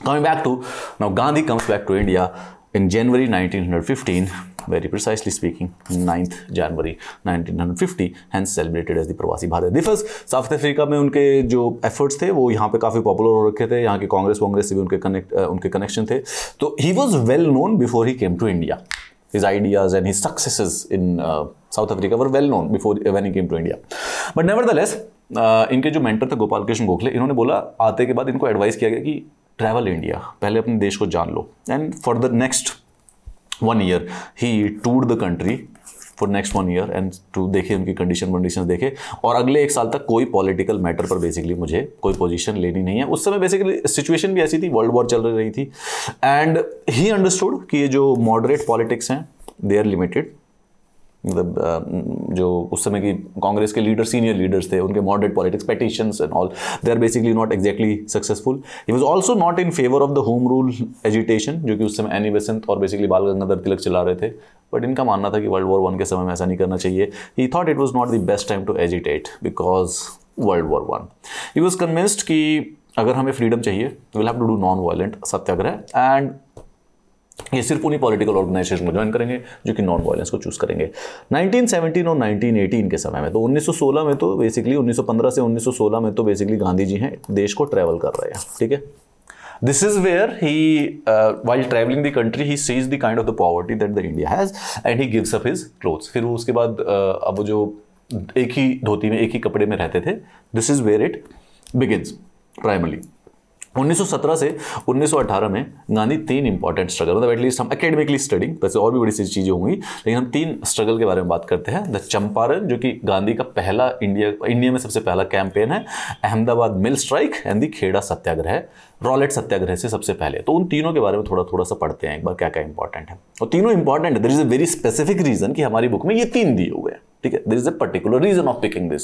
coming back to now Gandhi comes back to India in January 1915 very precisely speaking 9th January 1950 hence celebrated as the प्रवासी भारत दिवस साउथ अफ्रीका में उनके जो एफर्ट्स थे वो यहाँ पे काफ़ी पॉपुलर हो रखे थे यहाँ के कांग्रेस वांग्रेस से भी उनके कनेक्ट उनके कनेक्शन थे तो he was well known before he came to India his ideas and his successes in uh, South Africa were well known before when he came to India. But nevertheless, uh, इनके जो मेंटर थे गोपाल कृष्ण गोखले इन्होंने बोला आते के बाद इनको एडवाइस किया गया कि ट्रैवल इंडिया पहले अपने देश को जान लो and for the next one year he tour the country for next one year and to देखे उनकी कंडीशन वंडीशन देखे और अगले एक साल तक कोई पॉलिटिकल मैटर पर बेसिकली मुझे कोई पोजीशन लेनी नहीं है उस समय बेसिकली सिचुएशन भी ऐसी थी वर्ल्ड वॉर चल रही थी एंड ही अंडरस्टूड कि ये जो मॉडरेट पॉलिटिक्स हैं दे आर लिमिटेड मतलब uh, जो उस समय की कांग्रेस के लीडर सीनियर लीडर्स थे उनके moderate politics petitions and all they are basically not exactly successful he was also not in favour of the home rule agitation जो कि उस समय एनी बेसेंट और बेसिकली बाल गंगाधर तिलक चला रहे थे बट इनका मानना था कि वर्ल्ड वॉर वन के समय में ऐसा नहीं करना चाहिए he thought it was not the best time to agitate because world war one he was convinced कि अगर हमें फ्रीडम चाहिए we'll have to do non violent satyagraha and ये सिर्फ उन्हीं पॉलिटिकल ऑर्गेनाइजेशन को ज्वाइन करेंगे जो कि नॉन वायलेंस को चूज करेंगे 1917 और 1918 के समय में तो 1916 में तो बेसिकली 1915 से 1916 में तो बेसिकली गांधी जी हैं देश को ट्रैवल कर रहे हैं ठीक है this is where he while travelling the country he sees the kind of the poverty that the India has and he he up uh, his his फिर वो उसके बाद uh, अब जो एक ही धोती में एक ही कपड़े में रहते थे this is where it begins primarily 1917 से 1918 में गांधी तीन इंपॉर्टेंट स्ट्रगल मतलब एटलीस्ट हम एकेडमिकली स्टडिंग वैसे और भी बड़ी सी चीज़ें होंगी लेकिन हम तीन स्ट्रगल के बारे में बात करते हैं द चंपारण जो कि गांधी का पहला इंडिया इंडिया में सबसे पहला कैंपेन है Ahmedabad mill strike and the Kheda satyagraha Rowlatt satyagraha से सबसे पहले तो उन तीनों के बारे में थोड़ा थोड़ा सा पढ़ते हैं एक बार क्या क्या इंपॉर्टेंट है और तीनों इंपॉर्टेंट है there is a very specific reason कि हमारी बुक में ये तीन दिए हुए हैं ठीक है there is a particular reason of picking this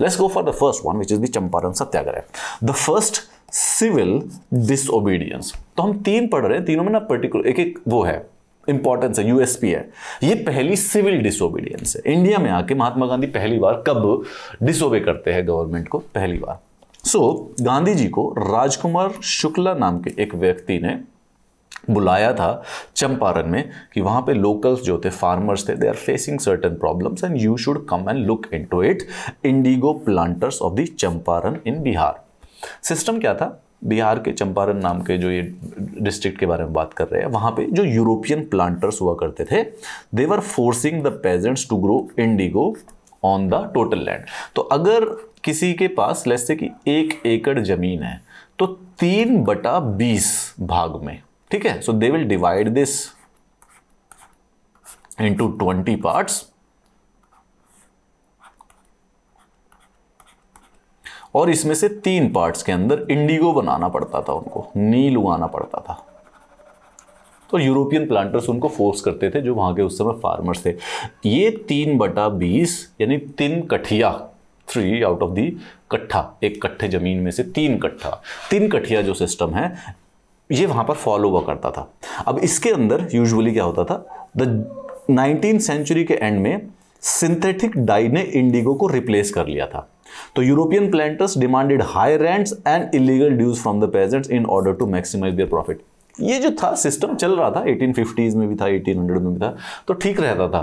let's go for the first one which is the Champaran satyagraha the first civil disobedience तो हम तीन पढ़ रहे हैं तीनों में ना पर्टिकुलर एक एक वो है इंपॉर्टेंस है यूएसपी है ये पहली सिविल डिसोबीडियंस है इंडिया में आके महात्मा गांधी पहली बार कब डिसोबे करते हैं गवर्नमेंट को पहली बार सो so, गांधी जी को राजकुमार शुक्ला नाम के एक व्यक्ति ने बुलाया था चंपारण में कि वहां पे लोकल्स जो थे फार्मर्स थे they are facing certain problems and you should come and look into it indigo planters of the Champaran in Bihar system क्या था बिहार के चंपारण नाम के जो ये डिस्ट्रिक्ट के बारे में बात कर रहे हैं वहाँ पे जो यूरोपियन प्लांटर्स हुआ करते थे they were forcing the peasants to grow indigo on the total land तो अगर किसी के पास लेस से कि एक एकड़ ज़मीन है तो तीन बटा बीस भाग में ठीक है so they will divide this into twenty parts और इसमें से तीन पार्ट्स के अंदर इंडिगो बनाना पड़ता था उनको नील उगाना पड़ता था तो यूरोपियन प्लांटर्स उनको फोर्स करते थे जो वहां के उस समय फार्मर्स थे ये तीन बटा बीस यानी तीन कठिया थ्री आउट ऑफ दी कट्ठा एक कट्ठे ज़मीन में से तीन कट्ठा तीन कठिया जो सिस्टम है ये वहां पर फॉलो हुआ करता था अब इसके अंदर यूजुअली क्या होता था द नाइनटीन सेंचुरी के एंड में सिंथेटिक डाई ने इंडिगो को रिप्लेस कर लिया था तो European planters demanded high rents and illegal dues from the peasants in order to maximise their profit ये जो था सिस्टम चल रहा था 1850s में भी था 1800 में भी था तो ठीक रहता था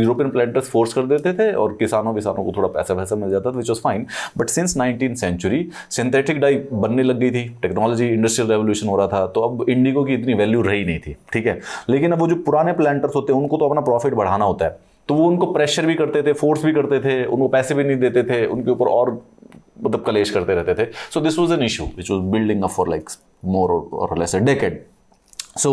यूरोपियन प्लांटर्स फोर्स कर देते थे और किसानों किसानों को थोड़ा पैसा वैसा मिल जाता था which was fine but since nineteen century synthetic dye बनने लग गई थी टेक्नोलॉजी इंडस्ट्रियल रेवोल्यूशन हो रहा था तो अब इंडिगो की इतनी वैल्यू रही नहीं थी ठीक है लेकिन अब वो जो पुराने प्लांटर्स होते हैं उनको तो अपना प्रॉफिट बढ़ाना होता है तो वो उनको प्रेशर भी करते थे फोर्स भी करते थे उनको पैसे भी नहीं देते थे उनके ऊपर और मतलब कलेश करते रहते थे so this was an issue which was building up for like more और less decade so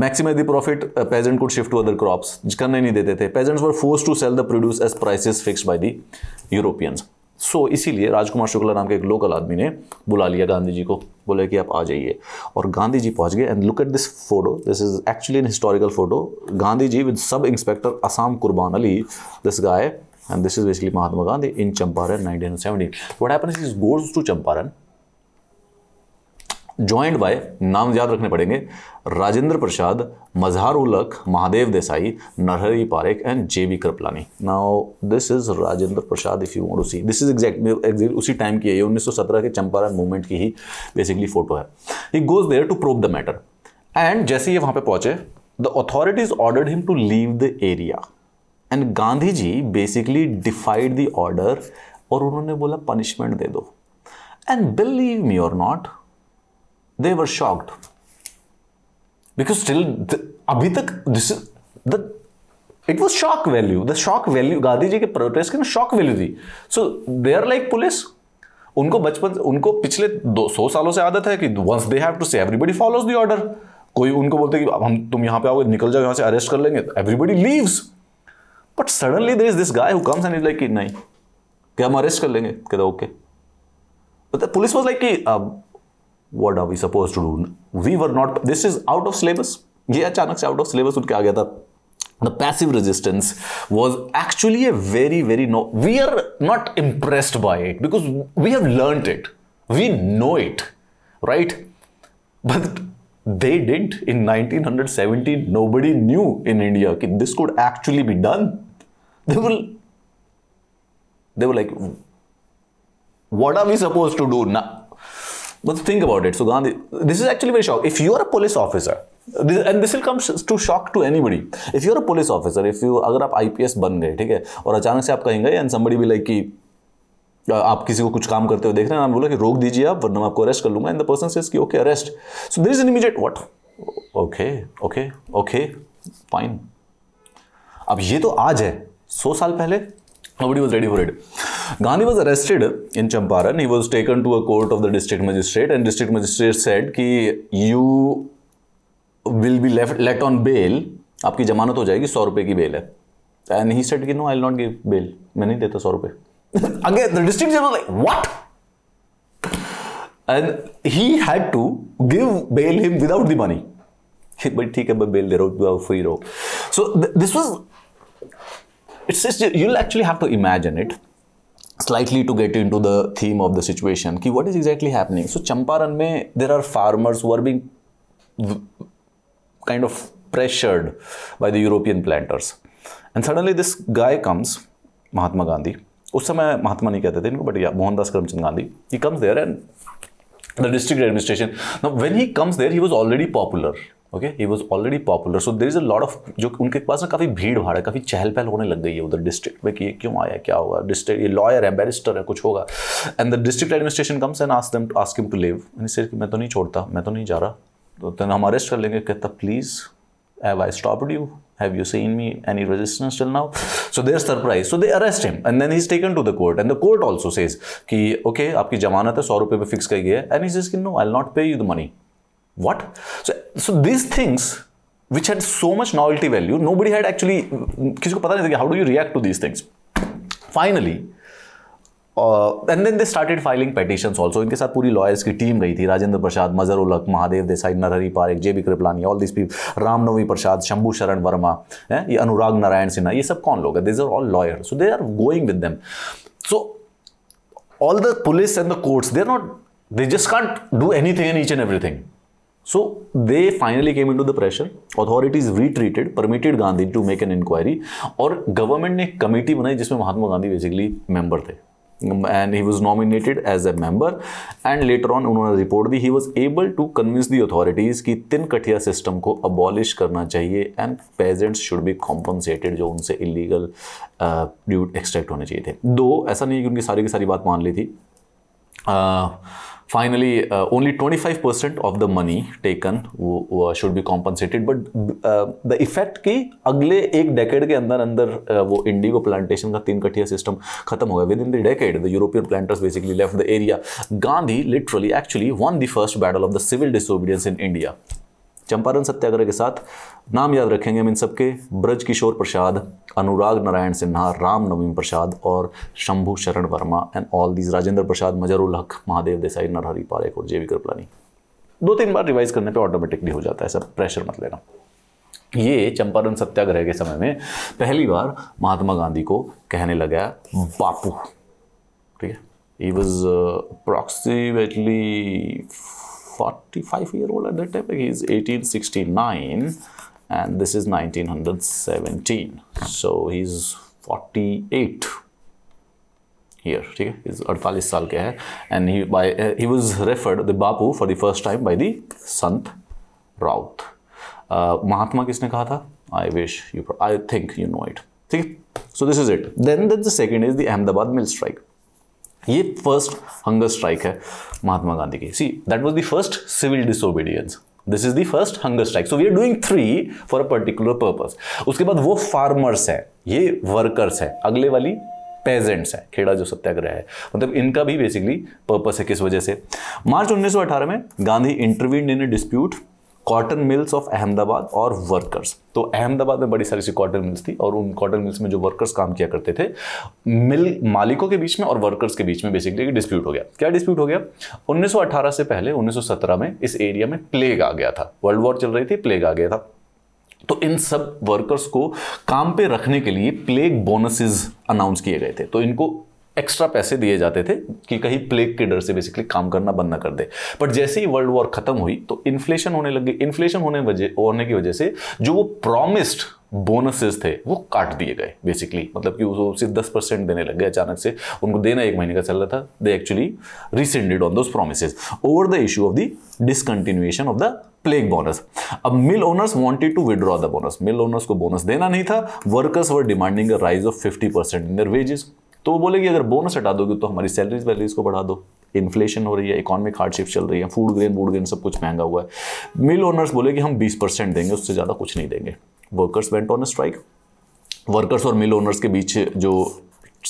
maximise the profit peasant could shift to other crops करने नहीं देते थे peasants were force to sell the produce as prices fix by the Europeans so so, इसीलिए राजकुमार शुक्ला नाम के एक लोकल आदमी ने बुला लिया गांधी जी को बोले कि आप आ जाइए और गांधी जी पहुंच गए and look at this photo this is actually an historical photo Gandhi ji with sub inspector Asam Kurban Ali this guy and this is basically Mahatma Gandhi in Champaran 1917 what happen is goes to Champaran joined by नाम याद रखने पड़ेंगे Rajendra Prasad Mazhar Ul Haq Mahadev Desai Narhari Parikh and J B Kripalani now this is Rajendra Prasad if you want to see this is exact act उसी टाइम की है ये 1917 के चंपारण मूवमेंट की ही बेसिकली फोटो है he goes there to prove the matter and जैसे ही वहां पर पहुंचे the authorities ordered him to leave the area and Gandhi ji basically defied the order और उन्होंने बोला पनिशमेंट दे दो एंड बिलीव मी और not they were shocked because still अभी तक this the it was shock value the shock value Gandhi ji के प्रोटेस्ट की ना शॉक वैल्यू थी so they are like police उनको बचपन उनको पिछले दो सौ सालों से आदत है कि once they have to say everybody follows the order कोई उनको बोलते कि हम तुम यहां पे आओगे निकल जाओ यहां से अरेस्ट कर लेंगे everybody leaves but suddenly there is this guy who comes and is like कि नहीं क्या हम अरेस्ट कर लेंगे कहते ओके पुलिस वॉज लाइक कि तो what are we supposed to do? We were not, this is out of syllabus. ये अचानक से out of सिलेबस उठ के आ गया था the passive resistance was actually a very very no we are not impressed by it because we have learned it we know it right but they didn't in 1917 nobody knew in india that this could actually be done they were they were like what are we supposed to do now But think about it. So Gandhi, this is actually very shocking. If you are a police officer, this, and this will come to shock to anybody. If you are a police officer, if you अगर आप IPS बन गए ठीक है और अचानक से आप कहेंगे and somebody be like कि आप किसी को कुछ काम करते हो देख रहे हैं बोला कि रोक दीजिए आप वरना आपको अरेस्ट कर लूंगा एंड द पर्सन सेज कि okay arrest so there is an immediate what okay okay okay fine अब ये तो आज है सौ साल पहले nobody was ready for it Gandhi was arrested in Champaran. He was taken to a court of the district magistrate, and district magistrate said कि you will be left let on bail. आपकी जमानत हो जाएगी सौ रुपए की बेल है एंड ही सेट कि no I not give bail मैं नहीं देता सौ रुपए अगे the district general what and he had to give bail him without the money but ठीक है मैं बेल दे रहा हूँ फ्री रहो so this was it's you will actually have to imagine it slightly to get into the theme of the situation ki what is exactly happening so champaran mein there are farmers who are being kind of pressured by the european planters and suddenly this guy comes mahatma gandhi उस समय महात्मा नहीं कहते थे इनको बट या Mohandas Karamchand Gandhi he comes there and the district administration when he comes there he was already popular okay he was already popular so there is a lot of जो उनके पास ना काफ़ी भीड़ भाड़ है काफ़ी चहल पहल होने लग गई है उधर डिस्ट्रिक्ट में कि ये क्यों आया क्या हुआ डिस्ट्रिक्ट ये लॉयर है बैरिस्टर है कुछ होगा and the district administration comes and ask them ask him to leave सिर्फ मैं तो नहीं छोड़ता मैं तो नहीं जा रहा तो तेन तो हम अरेस्ट कर लेंगे कहता please have I stop you Have you seen me any resistance till now? So they're surprised. So they arrest him and then is taken to the court and the court also says कि okay आपकी जमानत है सौ रुपये पे फिक्स कर गया है ही he says कि I I'll not pay you the money What? So, so these things which had so much novelty value, nobody had actually, किसी को पता नहीं था कि how do you react to these things. Finally, Uh, and then they started filing petitions also. इनके साथ पूरी लॉयर्स की टीम गई थी Rajendra Prasad Mazhar Ulhaq Mahadev Desai Narhari Parekh J B Kripalani all this people Ramnavmi Prasad Shambhu Sharan Verma है ये अनुराग नारायण सिन्हा ये सब कौन लोग हैं these are all lawyer so they are going with them so all the police and the courts they are not they just can't do anything and each and everything So they finally came into the pressure. Authorities retreated, permitted Gandhi to make an inquiry. और government ne committee banayi jisme mahatma gandhi basically member the and he was nominated as a member and later on unhone report दी he was able to convince the authorities ki tin kathiya system ko abolish karna chahiye and peasants should be compensated jo unse illegal uh, extract extract hone chahiye the do aisa nahi ki unki sari ki sari baat maan li thi uh, Finally, uh, only 25% of the money taken should be compensated. But uh, the effect की अगले एक decade के अंदर अंदर uh, वो indigo plantation का तीन कटिया system खत्म हो Within the decade, the European planters basically left the area. Gandhi literally actually won the first battle of the civil disobedience in India. Champaran सत्याग्रह के साथ नाम याद रखेंगे हम इन सबके ब्रज किशोर प्रसाद अनुराग नारायण सिन्हा राम नवीन प्रसाद और Shambhu Sharan Verma and all these Rajendra Prasad Mazharul Haq Mahadev Desai Narhari Parekh और जेवी कृपलानी दो तीन बार रिवाइज करने पे ऑटोमेटिकली हो जाता है सब प्रेशर मत लेना ये चंपारण सत्याग्रह के समय में पहली बार महात्मा गांधी को कहने लगा बापू ठीक है he was approximately 45 year old at that time. He is 1869 and this is 1917. So he's 48 here. Okay? He's 48 years old. And he, by, uh, he was referred the Bapu for the first time by the Sant Raut. Uh, Mahatma kisne kaha I wish I think you know it. Okay? So this is it. Then, then the second is the Ahmedabad mill strike. ये फर्स्ट हंगर स्ट्राइक है महात्मा गांधी की see that was the first civil disobedience this is the first hunger strike so we are doing three for a particular purpose उसके बाद वो फार्मर्स है ये वर्कर्स है अगले वाली पेजेंट्स है खेड़ा जो सत्याग्रह है मतलब इनका भी बेसिकली पर्पस है किस वजह से मार्च 1918 में Gandhi interview in a dispute cotton mills of Ahmedabad और वर्कर्स तो अहमदाबाद में बड़ी सारी सी कॉटन मिल्स थी और उन कॉटन मिल्स में जो वर्कर्स काम किया करते थे मिल मालिकों के बीच में और वर्कर्स के बीच में बेसिकली डिस्प्यूट हो गया क्या डिस्प्यूट हो गया 1918 से पहले 1917 में इस एरिया में प्लेग आ गया था वर्ल्ड वॉर चल रही थी प्लेग आ गया था तो इन सब वर्कर्स को काम पे रखने के लिए प्लेग बोनसेस अनाउंस किए गए थे तो इनको एक्स्ट्रा पैसे दिए जाते थे कि कहीं प्लेग के डर से बेसिकली काम करना बंद ना कर दे बट जैसे ही वर्ल्ड वॉर खत्म हुई तो इन्फ्लेशन होने लग गई इन्फ्लेशन होने वजह होने की वजह से जो वो प्रॉमिस्ड बोनसेस थे वो काट दिए गए बेसिकली मतलब कि उसको सिर्फ दस परसेंट देने लग गए अचानक से उनको देना एक महीने का चल रहा था they actually rescinded on those promise over the issue of the discontinuation of the plague bonus अब mill owners wanted to withdraw the bonus mill owners को बोनस देना नहीं था workers were demanding a rise of fifty percent in their wages तो वो बोलेगी अगर बोनस हटा दोगे तो हमारी सैलरीज वैलरीज को बढ़ा दो इन्फ्लेशन हो रही है इकोनॉमिक हार्डशिप चल रही है फूड ग्रेन वूड ग्रेन सब कुछ महंगा हुआ है मिल ओनर्स बोले कि हम 20 परसेंट देंगे उससे ज़्यादा कुछ नहीं देंगे workers went on strike workers और मिल ओनर्स के बीच जो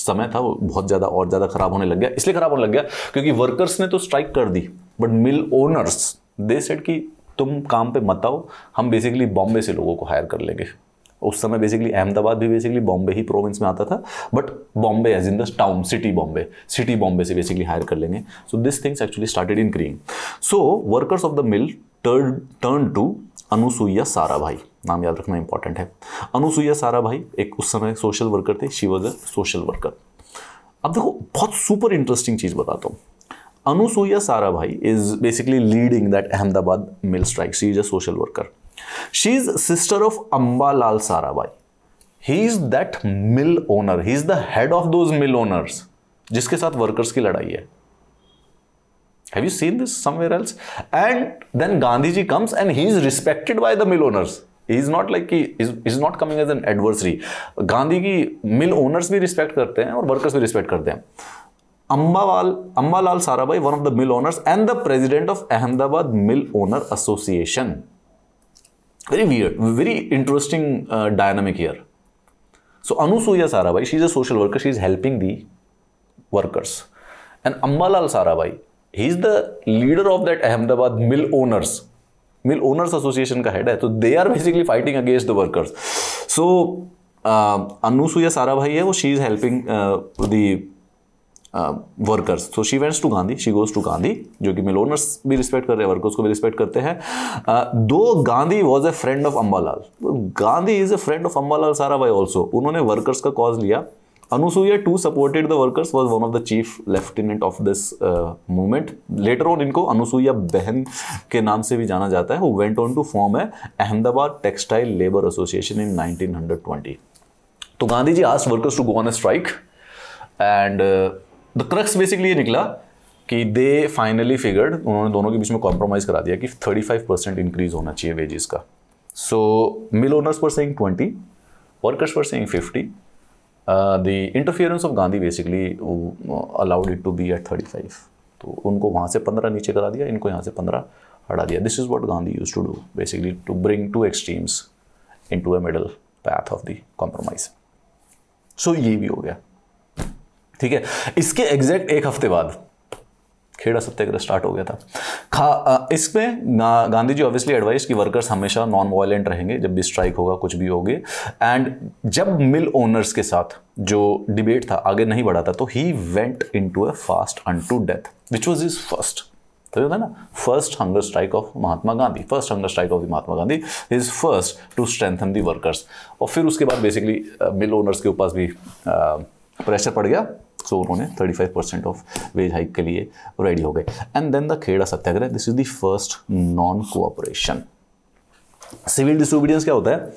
समय था वो बहुत ज़्यादा और ज़्यादा ख़राब होने लग गया इसलिए ख़राब होने लग गया क्योंकि वर्कर्स ने तो स्ट्राइक कर दी but mill owners they said कि तुम काम पे मत आओ हम बेसिकली बॉम्बे से लोगों को हायर कर लेंगे उस समय बेसिकली अहमदाबाद भी बेसिकली बॉम्बे ही प्रोविंस में आता था but Bombay as in the town city Bombay city Bombay से बेसिकली हायर कर लेंगे so this things actually started in cream so workers of the mill turn to Anusuya Sarabhai नाम याद रखना इंपॉर्टेंट है अनुसुईया सारा भाई एक उस समय सोशल वर्कर थे she was a social worker अब देखो बहुत सुपर इंटरेस्टिंग चीज़ बताता हूँ Anusuya Sarabhai is basically leading that Ahmedabad mill strike she is a social worker she is sister of Ambalal Sarabhai he is that mill owner he is the head of those mill owners जिसके साथ वर्कर्स की लड़ाई है have you seen this somewhere else and then Gandhi ji comes and he is respected by the mill owners is not like की is not coming as an adversary Gandhi की मिल ओनर्स भी रिस्पेक्ट करते हैं और वर्कर्स भी रिस्पेक्ट करते हैं Ambalal Ambalal Sarabhai one of the mill owners and the president of Ahmedabad mill owner association very weird, very interesting uh, dynamic here. So Anusuya Sarabhai, she's a social worker, she's helping the workers. And Ambalal Sarabhai, he's the leader of that Ahmedabad mill owners. Mill owners association ka head hai. So they are basically fighting against the workers. So uh, Anusuya Sarabhai hai, wo she is helping uh, the workers so she wents to Gandhi she goes to Gandhi जो कि मिल ओनर्स भी रिस्पेक्ट कर रहे हैं वर्कर्स को भी रिस्पेक्ट करते हैं uh, though Gandhi was a friend of Ambalal Gandhi is a friend of Ambalal Sarabhai also उन्होंने वर्कर्स का कॉज लिया Anusuya too supported the workers was one of the chief lieutenant of this movement later on इनको अनुसुईया बहन के नाम से भी जाना जाता है वो वेंट ऑन टू फॉर्म है Ahmedabad textile labour association in nineteen hundred twenty तो Gandhi ji asked workers to go on a strike and the crux basically ये निकला कि दे फाइनली फिगर्ड उन्होंने दोनों के बीच में कॉम्प्रोमाइज़ करा दिया कि 35 परसेंट इंक्रीज होना चाहिए वेजेस का सो मिल ओनर्स पर सेइंग 20 वर्कर्स पर saying 50 the interference of Gandhi basically allowed it to be at 35 तो उनको वहाँ से 15 नीचे करा दिया इनको यहाँ से 15 हटा दिया this is what Gandhi use to do basically to bring two extremes into a middle path of the compromise so ये भी हो गया ठीक है इसके एग्जैक्ट एक हफ्ते बाद खेड़ा सत्याग्रह स्टार्ट हो गया था खा इसमें गा, गांधी जी ऑब्वियसली एडवाइस कि वर्कर्स हमेशा नॉन वायलेंट रहेंगे जब भी स्ट्राइक होगा कुछ भी होगी एंड जब मिल ओनर्स के साथ जो डिबेट था आगे नहीं बढ़ा था तो he went into a fast unto death which was is first तो था ना first hunger strike of Mahatma Gandhi first hunger strike of Mahatma Gandhi is first to strengthen the workers और फिर उसके बाद बेसिकली मिल ओनर्स के ऊपर भी प्रेशर पड़ गया सो उन्होंने 35 परसेंट ऑफ वेज हाइक के लिए रेडी हो गए and then the Kheda Satyagraha this is the first non cooperation civil disobedience क्या होता है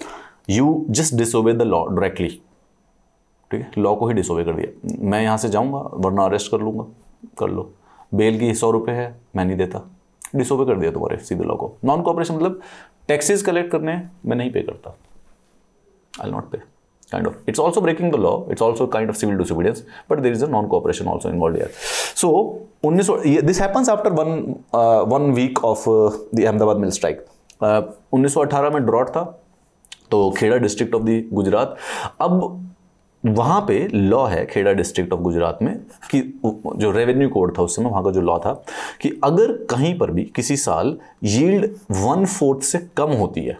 you just disobey the law directly ठीक है लॉ को ही डिसोबे कर दिया मैं यहाँ से जाऊँगा वरना अरेस्ट कर लूँगा कर लो बेल की सौ रुपये है मैं नहीं देता डिसोबे कर दिया तुम्हारे सीधे लॉ को नॉन कोऑपरेशन मतलब टैक्सेस कलेक्ट करने मैं नहीं पे करता I not pay kind of it's also breaking the law it's also kind of civil disobedience but there is a non cooperation also involved here so this happens after one uh, one week of uh, the ahmedabad mill strike uh, 1918 mein drought tha to kheda district of the gujarat ab वहाँ पे लॉ है खेड़ा डिस्ट्रिक्ट ऑफ गुजरात में कि जो रेवेन्यू कोड था उस समय वहाँ का जो लॉ था कि अगर कहीं पर भी किसी साल यील्ड वन फोर्थ से कम होती है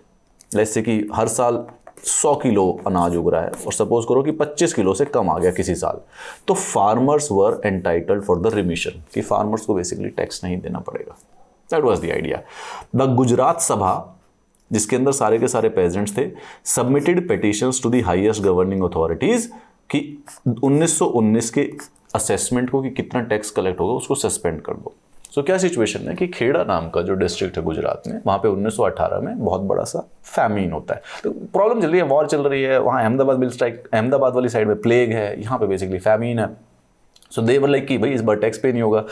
जैसे कि हर साल सौ किलो अनाज उग रहा है और सपोज करो कि पच्चीस किलो से कम आ गया किसी साल तो farmers were entitled for the remission कि फार्मर्स को बेसिकली टैक्स नहीं देना पड़ेगा that was the idea the Gujarat Sabha जिसके अंदर सारे के सारे प्रेजिडेंट्स थे submitted petition to the highest governing authorities कि 1919 के असेसमेंट को कि कितना टैक्स कलेक्ट होगा उसको सस्पेंड कर दो सो क्या सिचुएशन है कि खेड़ा नाम का जो डिस्ट्रिक्ट है गुजरात में वहाँ पे 1918 में बहुत बड़ा सा फैमिन होता है तो प्रॉब्लम चल रही है वॉर चल रही है वहाँ अहमदाबाद मिल स्ट्राइक अहमदाबाद वाली साइड में प्लेग है यहाँ पे बेसिकली फैमिन है सो देवर लाइक कि भाई इस बार टैक्स पे नहीं होगा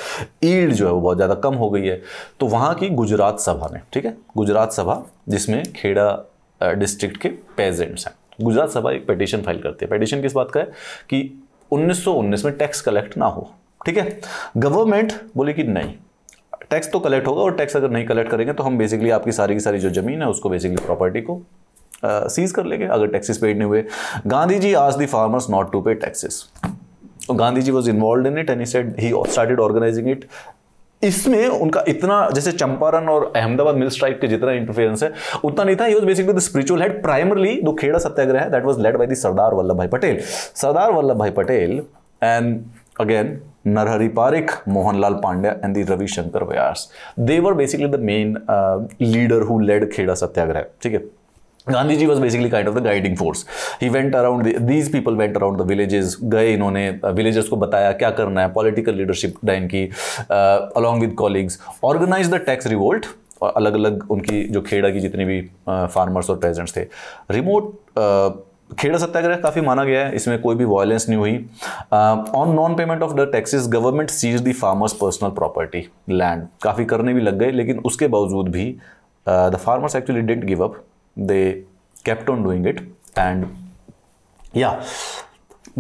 ईल्ड जो है वो बहुत ज़्यादा कम हो गई है तो वहाँ की गुजरात सभा ने ठीक है गुजरात सभा जिसमें खेड़ा डिस्ट्रिक्ट के पेजेंट्स हैं गुजरात सभा एक पटिशन फाइल करती है पटिशन किस बात का है कि 1919 में टैक्स कलेक्ट ना हो ठीक है गवर्नमेंट बोले कि नहीं टैक्स तो कलेक्ट होगा और टैक्स अगर नहीं कलेक्ट करेंगे तो हम बेसिकली आपकी सारी की सारी जो ज़मीन है उसको बेसिकली प्रॉपर्टी को सीज कर लेंगे अगर टैक्सेस पेड नहीं हुए गांधी जी आज the farmers not to pay taxes Gandhi ji was involve in it and he said he started organizing it इसमें उनका इतना जैसे चंपारण और अहमदाबाद मिल स्ट्राइक के जितना इंटरफेरेंस है उतना नहीं था he was basically the spiritual head primarily though Kheda Satyagraha है that was led by the Sardar Vallabhbhai Patel Sardar Vallabhbhai Patel and again Narhari Parikh, Mohanlal Pandya, and the Ravi Shankar Vyas. They were basically the main uh, leader who led Kheda Satyagraha. Okay? Gandhi ji was basically kind of the guiding force he went around these people went around the villages गए इन्होंने विलेजर्स uh, को बताया क्या करना है पॉलिटिकल लीडरशिप डाइन की along with colleagues organize the tax revolt और अलग अलग उनकी जो खेड़ा की जितने भी फार्मर्स uh, और पेजेंट्स थे रिमोट खेड़ा सत्याग्रह काफ़ी माना गया है इसमें कोई भी वायलेंस नहीं हुई on non payment of the taxes government seize the farmers personal property land काफ़ी करने भी लग गए लेकिन उसके बावजूद भी द फार्मर्स एक्चुअली डिट give up they kept on doing it and yeah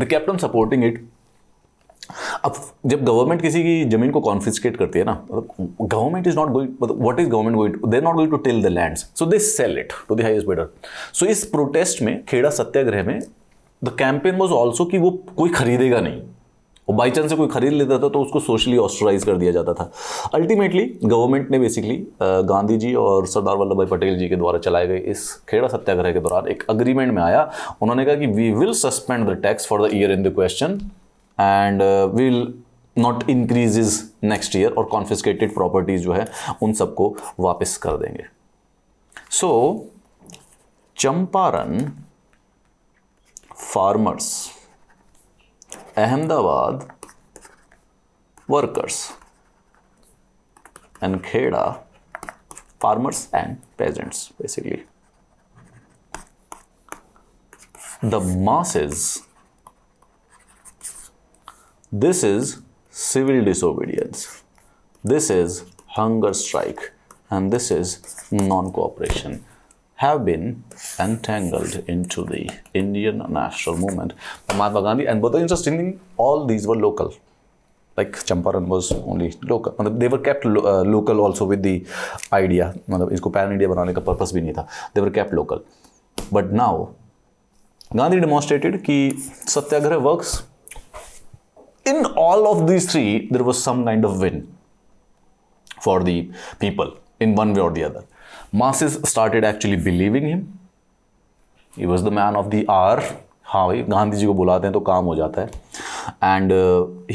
they kept on अब जब गवर्नमेंट किसी की ज़मीन को कॉन्फिस्केट करती है ना government is not going what is government going they not going to tell the lands so they sell it to the highest bidder so इस प्रोटेस्ट में खेड़ा सत्याग्रह में द कैंपेन वॉज ऑल्सो कि वो कोई खरीदेगा नहीं और बाई चांस से कोई खरीद लेता था तो उसको सोशली ऑस्ट्राइज कर दिया जाता था अल्टीमेटली गवर्नमेंट ने बेसिकली गांधी जी और सरदार वल्लभ भाई पटेल जी के द्वारा चलाए गए इस खेड़ा सत्याग्रह के दौरान एक अग्रीमेंट में आया उन्होंने कहा कि we will suspend the tax for the year in the question and will not is next year और कॉन्फिस्केटेड प्रॉपर्टीज जो है उन सबको वापस कर देंगे so so, Champaran farmers Ahmedabad workers and Kheda farmers and peasants basically the masses This is civil disobedience. This is hunger strike. And this is non-cooperation have been entangled into the Indian national movement Mahatma Gandhi. And but the interesting thing, all these were local. Like Champaran was only local. they were kept lo uh, local also with the idea. pan India purpose भी नहीं They were kept local. But now, Gandhi demonstrated कि Satyagraha works in all of these three, there was some kind of win for the people in one way or the other. Masses started actually believing him. He was the man of the hour. हाँ भाई गांधी जी को बुलाते हैं तो काम हो जाता है एंड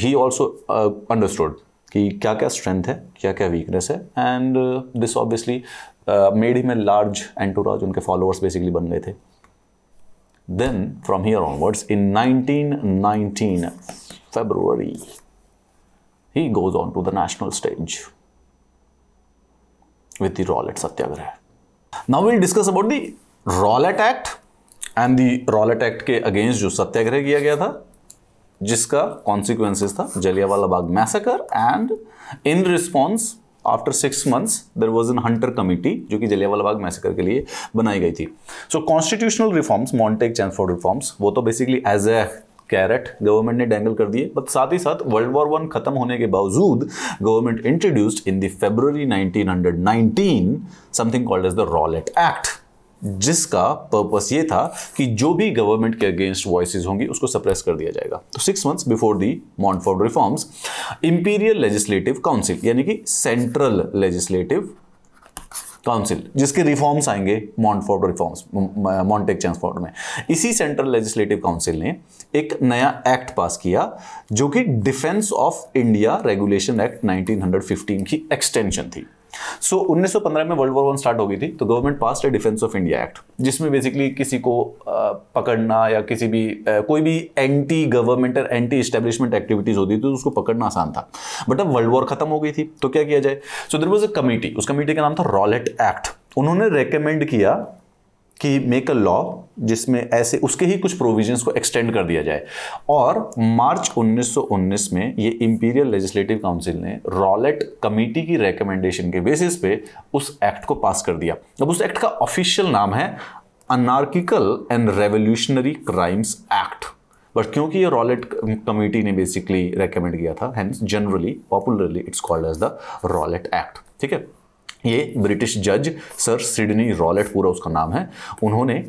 ही ऑल्सो अंडरस्टूड कि क्या क्या स्ट्रेंथ है क्या क्या वीकनेस है and this obviously made he a large entourage उनके फॉलोअर्स बेसिकली बन गए थे then from here onwards in 1919 February, he goes on to the national stage with the Rowlatt Satyagraha. Now we'll discuss about the Rowlatt Act and the Rowlatt act के अगेंस्ट जो सत्याग्रह किया गया था जिसका कॉन्सिक्वेंसेस था Jallianwala Bagh massacre and in response after six months there was an Hunter committee जो कि जलियावाला बाग मैसेकर के लिए बनाई गई थी so constitutional reforms Montagu Chelmsford reforms वो तो basically as a carrot government ने डैंगल कर दिए बट साथ ही साथ वर्ल्ड वॉर वन खत्म होने के बावजूद government introduced in the February 1919 something called as the Rowlatt act जिसका पर्पस ये था कि जो भी गवर्नमेंट के अगेंस्ट वॉइस होंगी उसको सप्रेस कर दिया जाएगा तो six months before the Montford reforms imperial legislative council यानी कि सेंट्रल लेजिस्लेटिव काउंसिल जिसके रिफॉर्म्स आएंगे मॉन्टफोर्ड रिफॉर्म्स मॉन्टेक चांसफोर्ड में इसी सेंट्रल लेजिस्लेटिव काउंसिल ने एक नया एक्ट पास किया जो कि defence of India regulation act 1915 की एक्सटेंशन थी सो so, 1915 में वर्ल्ड वॉर वन स्टार्ट हो गई थी तो गवर्नमेंट पास है डिफेंस ऑफ इंडिया एक्ट जिसमें बेसिकली किसी को पकड़ना या किसी भी कोई भी एंटी गवर्नमेंट और एंटी इस्टेब्लिशमेंट एक्टिविटीज़ होती थी तो उसको पकड़ना आसान था बट अब वर्ल्ड वॉर खत्म हो गई थी तो क्या किया जाए so there was a committee उस कमेटी का नाम था रॉलेट एक्ट उन्होंने रेकमेंड किया कि मेक अ लॉ जिसमें ऐसे उसके ही कुछ प्रोविजंस को एक्सटेंड कर दिया जाए और मार्च 1919 में ये इंपीरियल लेजिस्लेटिव काउंसिल ने रॉलेट कमेटी की रेकमेंडेशन के बेसिस पे उस एक्ट को पास कर दिया अब उस एक्ट का ऑफिशियल नाम है anarchical and revolutionary crimes act but क्योंकि ये रॉलेट कमेटी ने बेसिकली रेकमेंड किया था hence generally popularly it's called as the Rowlatt act ठीक है ये ब्रिटिश जज सर सिडनी रॉलेट पूरा उसका नाम है उन्होंने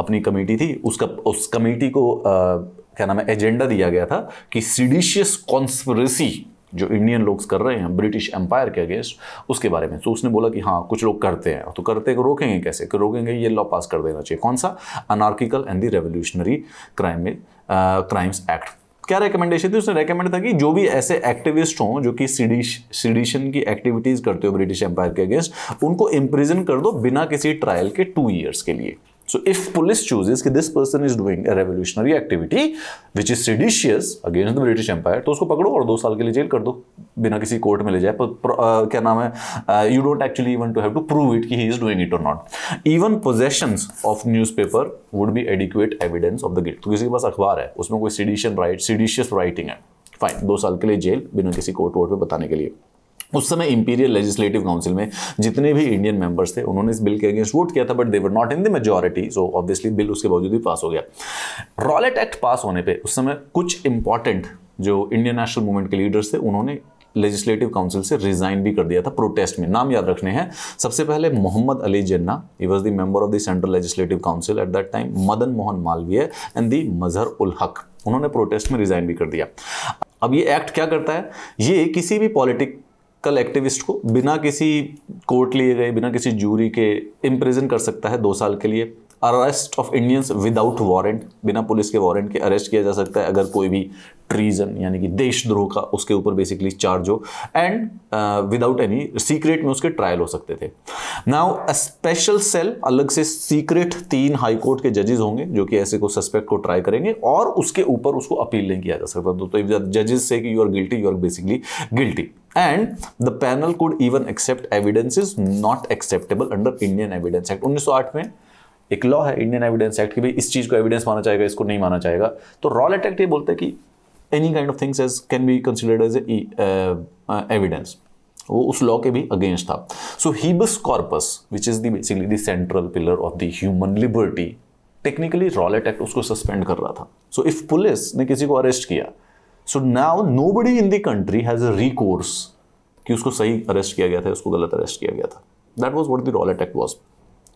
अपनी कमेटी थी उसका उस कमेटी को आ, क्या नाम है एजेंडा दिया गया था कि सीडिशियस कॉन्स्परेसी जो इंडियन लोग कर रहे हैं ब्रिटिश एम्पायर के अगेंस्ट उसके बारे में तो उसने बोला कि हाँ कुछ लोग करते हैं तो करते को रोकेंगे कैसे कि रोकेंगे ये लॉ पास कर देना चाहिए कौन सा anarchical and the revolutionary crime में क्राइम्स एक्ट क्या रिकमेंडेशन थी उसने रिकमेंड था कि जो भी ऐसे एक्टिविस्ट हों जो कि सीडिशन की एक्टिविटीज़ करते हो ब्रिटिश एम्पायर के अगेंस्ट उनको इम्प्रिजन कर दो बिना किसी ट्रायल के टू ईयर्स के लिए So if police chooses कि this person is doing a revolutionary activity which is seditious against the British Empire, तो उसको पकड़ो और दो साल के लिए जेल कर दो बिना किसी कोर्ट में ले जाए पर, पर uh, क्या नाम है you don't actually even to have to prove it कि ही इज डूइंग इट और not even possessions of newspaper would be adequate evidence of the guilt तो किसी के पास अखबार है उसमें कोई सीडिशन राइट सीडिशियस राइटिंग है फाइन दो साल के लिए जेल बिना किसी कोर्ट वोर्ट में बताने के लिए उस समय इंपीरियल लेजिस्लेटिव काउंसिल में जितने भी इंडियन मेंबर्स थे उन्होंने इस बिल के अगेंस्ट वोट किया था but they were not in the majority so obviously bill उसके बावजूद भी पास हो गया रॉलेट एक्ट पास होने पे उस समय कुछ इंपॉर्टेंट जो इंडियन नेशनल मूवमेंट के लीडर्स थे उन्होंने लेजिस्लेटिव काउंसिल से रिजाइन भी कर दिया था प्रोटेस्ट में नाम याद रखने हैं सबसे पहले Mohammad Ali Jinnah he was the member of the central legislative council at that time Madan Mohan Malaviya and the Mazhar ul Haq उन्होंने प्रोटेस्ट में रिजाइन भी कर दिया अब ये एक्ट क्या करता है ये किसी भी पॉलिटिक कल एक्टिविस्ट को बिना किसी कोर्ट लिए गए बिना किसी जूरी के इम्प्रिजन कर सकता है दो साल के लिए arrest of Indians without warrant बिना पुलिस के वारंट के अरेस्ट किया जा सकता है अगर कोई भी ट्रीजन यानी कि देशद्रोह का उसके ऊपर बेसिकली चार्ज हो एंड विदाउट एनी सीक्रेट में उसके ट्रायल हो सकते थे नाउ स्पेशल सेल अलग से सीक्रेट तीन हाई कोर्ट के जजेस होंगे जो कि ऐसे को सस्पेक्ट को ट्राई करेंगे और उसके ऊपर उसको अपील नहीं किया जा सकता तो, तो जजेस से कि you are guilty you are basically guilty and the panel could even accept evidence is not acceptable under Indian evidence act 1908 में एक लॉ है इंडियन एविडेंस एक्ट की भाई इस चीज को एविडेंस माना जाएगा इसको नहीं माना जाएगा तो रॉल एक्ट ये बोलता है कि any kind of things as can be considered as evidence वो उस लॉ के भी अगेंस्ट था so habeas corpus which is the basically the central pillar of the human liberty technically Rowlatt act उसको सस्पेंड कर रहा था सो इफ पुलिस ने किसी को अरेस्ट किया सो नाउ बड़ी in the country has a recourse कि उसको सही अरेस्ट किया गया था उसको गलत अरेस्ट किया गया था that was what the Rowlatt अटैक वॉज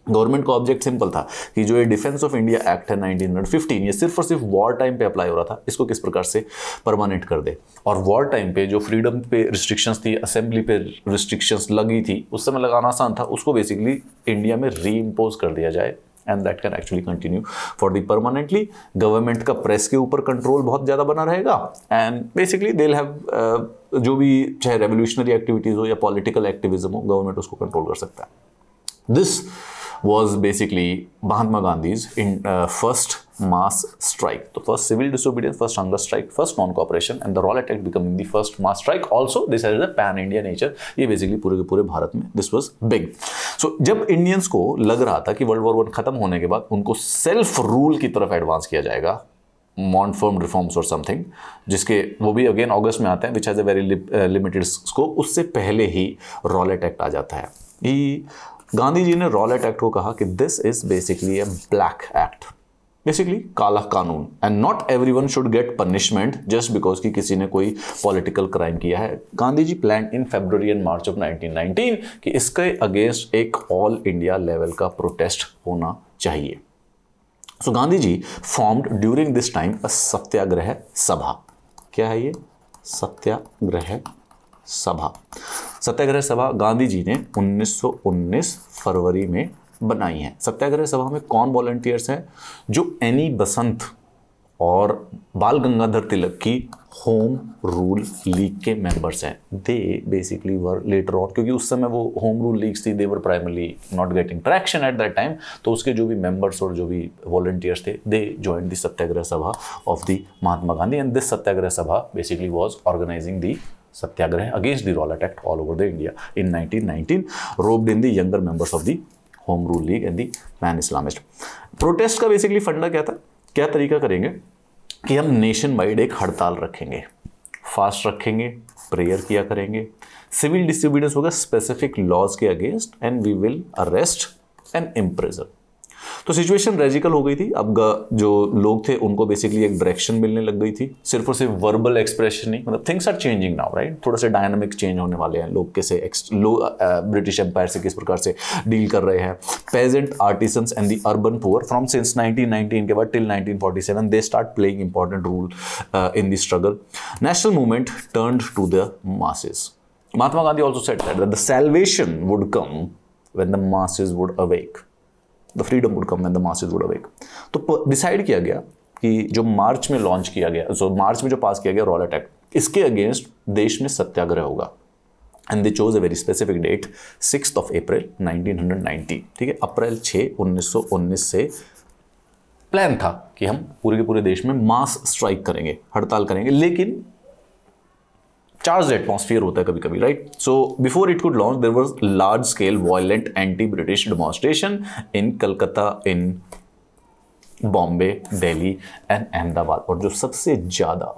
गवर्नमेंट का ऑब्जेक्ट सिंपल था कि जो ये डिफेंस ऑफ इंडिया एक्ट है 1915 ये सिर्फ और सिर्फ वॉर टाइम पे अप्लाई हो रहा था इसको किस प्रकार से परमानेंट कर दे और वॉर टाइम पे जो फ्रीडम पे रिस्ट्रिक्शंस थी असेंबली पे रिस्ट्रिक्शंस लगी थी उस समय लगाना आसान था उसको बेसिकली इंडिया में री कर दिया जाए and that can actually continue for the permanently government का प्रेस के ऊपर कंट्रोल बहुत ज़्यादा बना रहेगा एंड बेसिकली दे हैव जो भी चाहे रेवोल्यूशनरी एक्टिविटीज़ हो या पॉलिटिकल एक्टिविज्म हो गवर्नमेंट उसको कंट्रोल कर सकता है this was basically Mahatma Gandhi's in first mass strike. The first civil disobedience, first hunger strike, first non-cooperation and the Royal Attack becoming the first mass strike. Also, this has a pan-India nature. ये basically पूरे के पूरे भारत में this was big. So, जब Indians को लग रहा था कि World War वन खत्म होने के बाद उनको self rule की तरफ advance किया जाएगा मॉन्टफर्म रिफॉर्म्स और समथिंग जिसके वो भी अगेन अगस्त में आते हैं which has a very limited scope उससे पहले ही रॉलेट एक्ट आ जाता है गांधी जी ने रॉलेट एक्ट को कहा कि this is basically a black act basically काला कानून and not every one should get punishment just because कि किसी ने कोई पॉलिटिकल क्राइम किया है Gandhi ji plan in February and March of 1919 कि इसके अगेंस्ट एक ऑल इंडिया लेवल का प्रोटेस्ट होना चाहिए so Gandhi ji formed during this time a Satyagraha Sabha क्या है ये सत्याग्रह सभा सत्याग्रह सभा गांधी जी ने 1919 फरवरी में बनाई हैं सत्याग्रह सभा में कौन वॉलेंटियर्स हैं जो एनी बसंत और बाल गंगाधर तिलक की होम रूल लीग के मेंबर्स हैं they basically were later on क्योंकि उस समय वो होम रूल लीग्स थी they were primarily not getting traction at that time तो उसके जो भी मेंबर्स और जो भी वॉलंटियर्स थे they join the Satyagraha Sabha of the Mahatma Gandhi and this Satyagraha Sabha basically was organizing the satyagraha against the Rowlatt act all over the India in 1919 roped in the younger members of the home rule league and the pan Islamist protest का बेसिकली फंडा क्या था क्या तरीका करेंगे कि हम नेशन वाइड एक हड़ताल रखेंगे फास्ट रखेंगे प्रेयर किया करेंगे सिविल डिस्ट्रीब्यूटर्स होगा स्पेसिफिक लॉज के against and we will arrest and imprisonment तो सिचुएशन रेजिकल हो गई थी अब जो लोग थे उनको बेसिकली एक डायरेक्शन मिलने लग गई थी सिर्फ और सिर्फ वर्बल एक्सप्रेशन नहीं मतलब things are changing now right थोड़ा सा डायनामिक चेंज होने वाले हैं लोग कैसे ब्रिटिश एम्पायर से किस प्रकार से डील कर रहे हैं peasant artisan and the urban poor from since nineteen के बाद till nineteen they start playing important role in the struggle national movement turn to the masses. Mahatma Gandhi also said that the the would come when the the would awake the freedom would come and the masses would awake तो डिसाइड किया गया कि जो मार्च में लॉन्च किया गया जो मार्च में जो पास किया गया रॉयल एक्ट इसके अगेंस्ट देश में सत्याग्रह होगा and they chose a very specific date six of April 1990 ठीक है अप्रैल 6 1919 से प्लान था कि हम पूरे के पूरे देश में मास स्ट्राइक करेंगे हड़ताल करेंगे लेकिन चार्ज एटमोसफियर होता है कभी कभी right so before it could launch there was large scale violent anti British demonstration in Calcutta in Bombay Delhi and Ahmedabad और जो सबसे ज़्यादा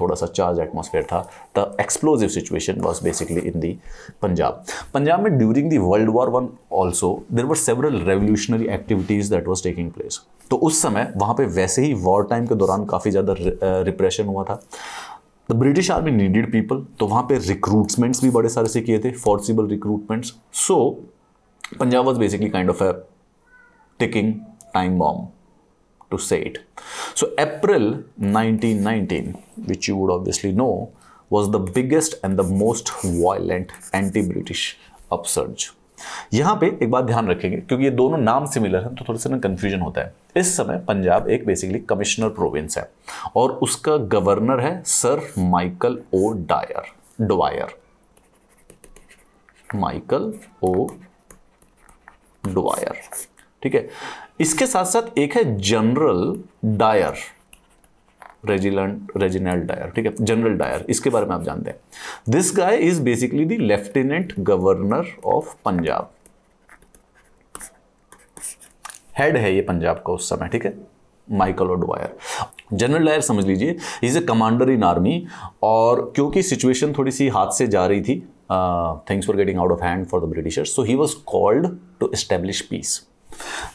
थोड़ा सा चार्ज एटमोसफेयर था the explosive situation was basically in the Punjab Punjab में during the world war one also there were several revolutionary activities that was taking place तो उस समय वहाँ पे वैसे ही वॉर टाइम के दौरान काफ़ी ज़्यादा रिप्रेशन हुआ था the British army needed people तो वहां पे रिक्रूटमेंट्स भी बड़े सारे से किए थे forcible recruitments so Punjab was basically kind of a ticking time bomb to say it so April 1919 which you would obviously know was the biggest and the most violent anti British upsurge यहां पे एक बात ध्यान रखेंगे क्योंकि ये दोनों नाम सिमिलर हैं तो थोड़ा सा ना कंफ्यूजन होता है इस समय पंजाब एक बेसिकली कमिश्नर प्रोविंस है और उसका गवर्नर है सर माइकल ओ Dyer Dwyer Michael O Dwyer ठीक है इसके साथ साथ एक है general Dyer Reginald Reginald Dyer ठीक है जनरल डायर इसके बारे में आप जानते हैं this guy is basically the lieutenant governor of Punjab head है ये पंजाब का उस समय ठीक है माइकल ओडवायर जनरल डायर समझ लीजिए is a commander in army और क्योंकि सिचुएशन थोड़ी सी हाथ से जा रही थी things for getting out of hand for the Britisher so he was called to establish peace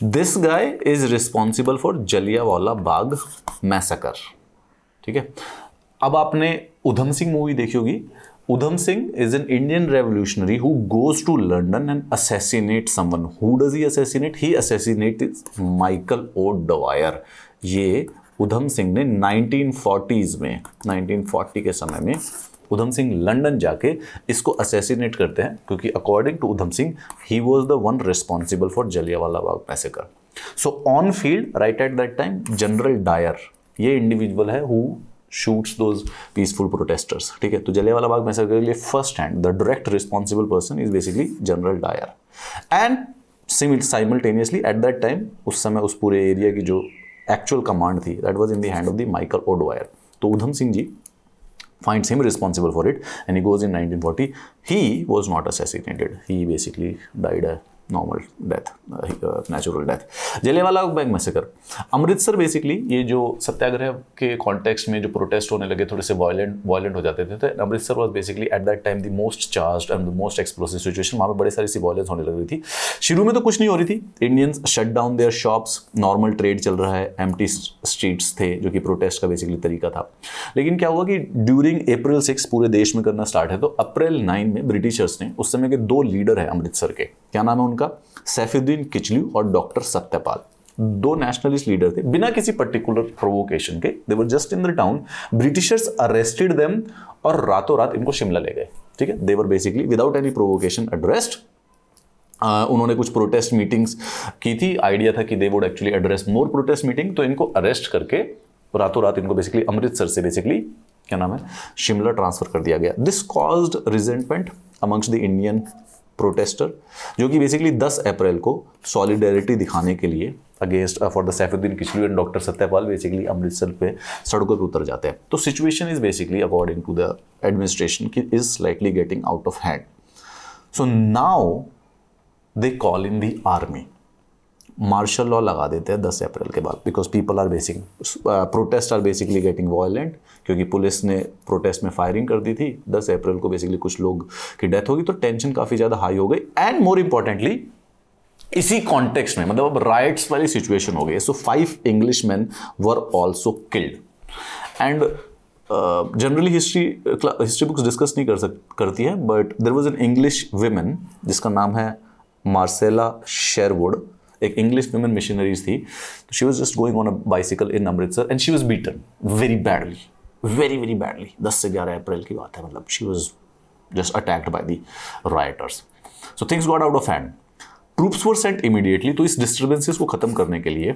this guy is responsible for Jallianwala Bagh massacre ठीक है अब आपने उधम सिंह मूवी देखी होगी Udham Singh is an Indian revolutionary who goes to London and assassinate someone who does he assassinate he assassinate is Michael O Dwyer ये उधम सिंह ने 1940s में 1940 के समय में उधम सिंह लंडन जाके इसको असेसिनेट करते हैं क्योंकि according to Udham Singh he was the one responsible for Jallianwala Bagh massacre so on field right at that time general Dyer ये इंडिविजुअल है who shoots those peaceful protesters ठीक है तो वाला बाग मैसेकर के लिए first hand the direct responsible person is basically general Dyer and सिमिल साइमल्टेनियसली एट दैट टाइम उस समय उस पूरे एरिया की जो एक्चुअल कमांड थी दैट वॉज इन देंड hand of the Michael O'Dwyer तो Udham Singh ji find same responsible for it and he goes in nineteen forty he was not assassinated he basically died है normal death natural death Jallianwala से मैसेकर अमृतसर बेसिकली ये जो सत्याग्रह के कॉन्टेक्स्ट में जो प्रोटेस्ट होने लगे थोड़े से वायलेंट वायलेंट हो जाते थे तो Amritsar was basically at that time the most charge and the most explosive situation वहाँ पर बड़े सारी सी वायलेंस होने लग रही थी शुरू में तो कुछ नहीं हो रही थी Indians shut down their shops normal trade चल रहा है एम स्ट्रीट्स थे जो कि प्रोटेस्ट का बेसिकली तरीका था लेकिन क्या हुआ कि ड्यूरिंग अप्रैल सिक्स पूरे देश में करना स्टार्ट है तो अप्रैल नाइन में ब्रिटिशर्स ने उस समय के दो लीडर हैं अमृतसर के क्या नाम है उनका सैफुद्दीन किचलू और डॉक्टर सत्यपाल दो नेशनलिस्ट लीडर थे बिना किसी पर्टिकुलर प्रोवोकेशन के they were just in the town Britishers arrested them और रातों रात इनको शिमला ले गए ठीक है they were basically without any provocation addressed उन्होंने कुछ प्रोटेस्ट मीटिंग्स की थी आइडिया था कि they would actually address more protest meeting तो इनको अरेस्ट करके रातों रात इनको बेसिकली अमृतसर से बेसिकली क्या नाम है शिमला ट्रांसफर कर दिया गया this cause resentment amongst the Indian protester जो कि बेसिकली 10 अप्रैल को सॉलिडेरिटी दिखाने के लिए against for the Saifuddin Kitchlew and doctor Satyapal basically Amritsar पे सड़कों पर उतर जाते हैं तो situation is basically according to the administration की is slightly getting out of hand so now they call in the army martial law लगा देते हैं दस अप्रैल के बाद because people are basic protest are basically getting violent क्योंकि पुलिस ने प्रोटेस्ट में फायरिंग कर दी थी दस अप्रैल को बेसिकली कुछ लोग की डेथ होगी तो टेंशन काफ़ी ज़्यादा हाई हो गई एंड मोर इंपॉर्टेंटली इसी कॉन्टेक्स्ट में मतलब अब राइट्स वाली सिचुएशन हो गई so five English man were also killed and generally history history books discuss नहीं कर सक करती है but there was an English women जिसका नाम है मार्सेला शेरवुड एक इंग्लिश वुमेन मिशनरीज थी she was just going on a bicycle in Amritsar and she was beaten very badly very very badly दस से ग्यारह अप्रैल की बात है मतलब she was just attacked by the rioters so things got out of hand troops were sent immediately तो इस डिस्टर्बेंसेस को ख़त्म करने के लिए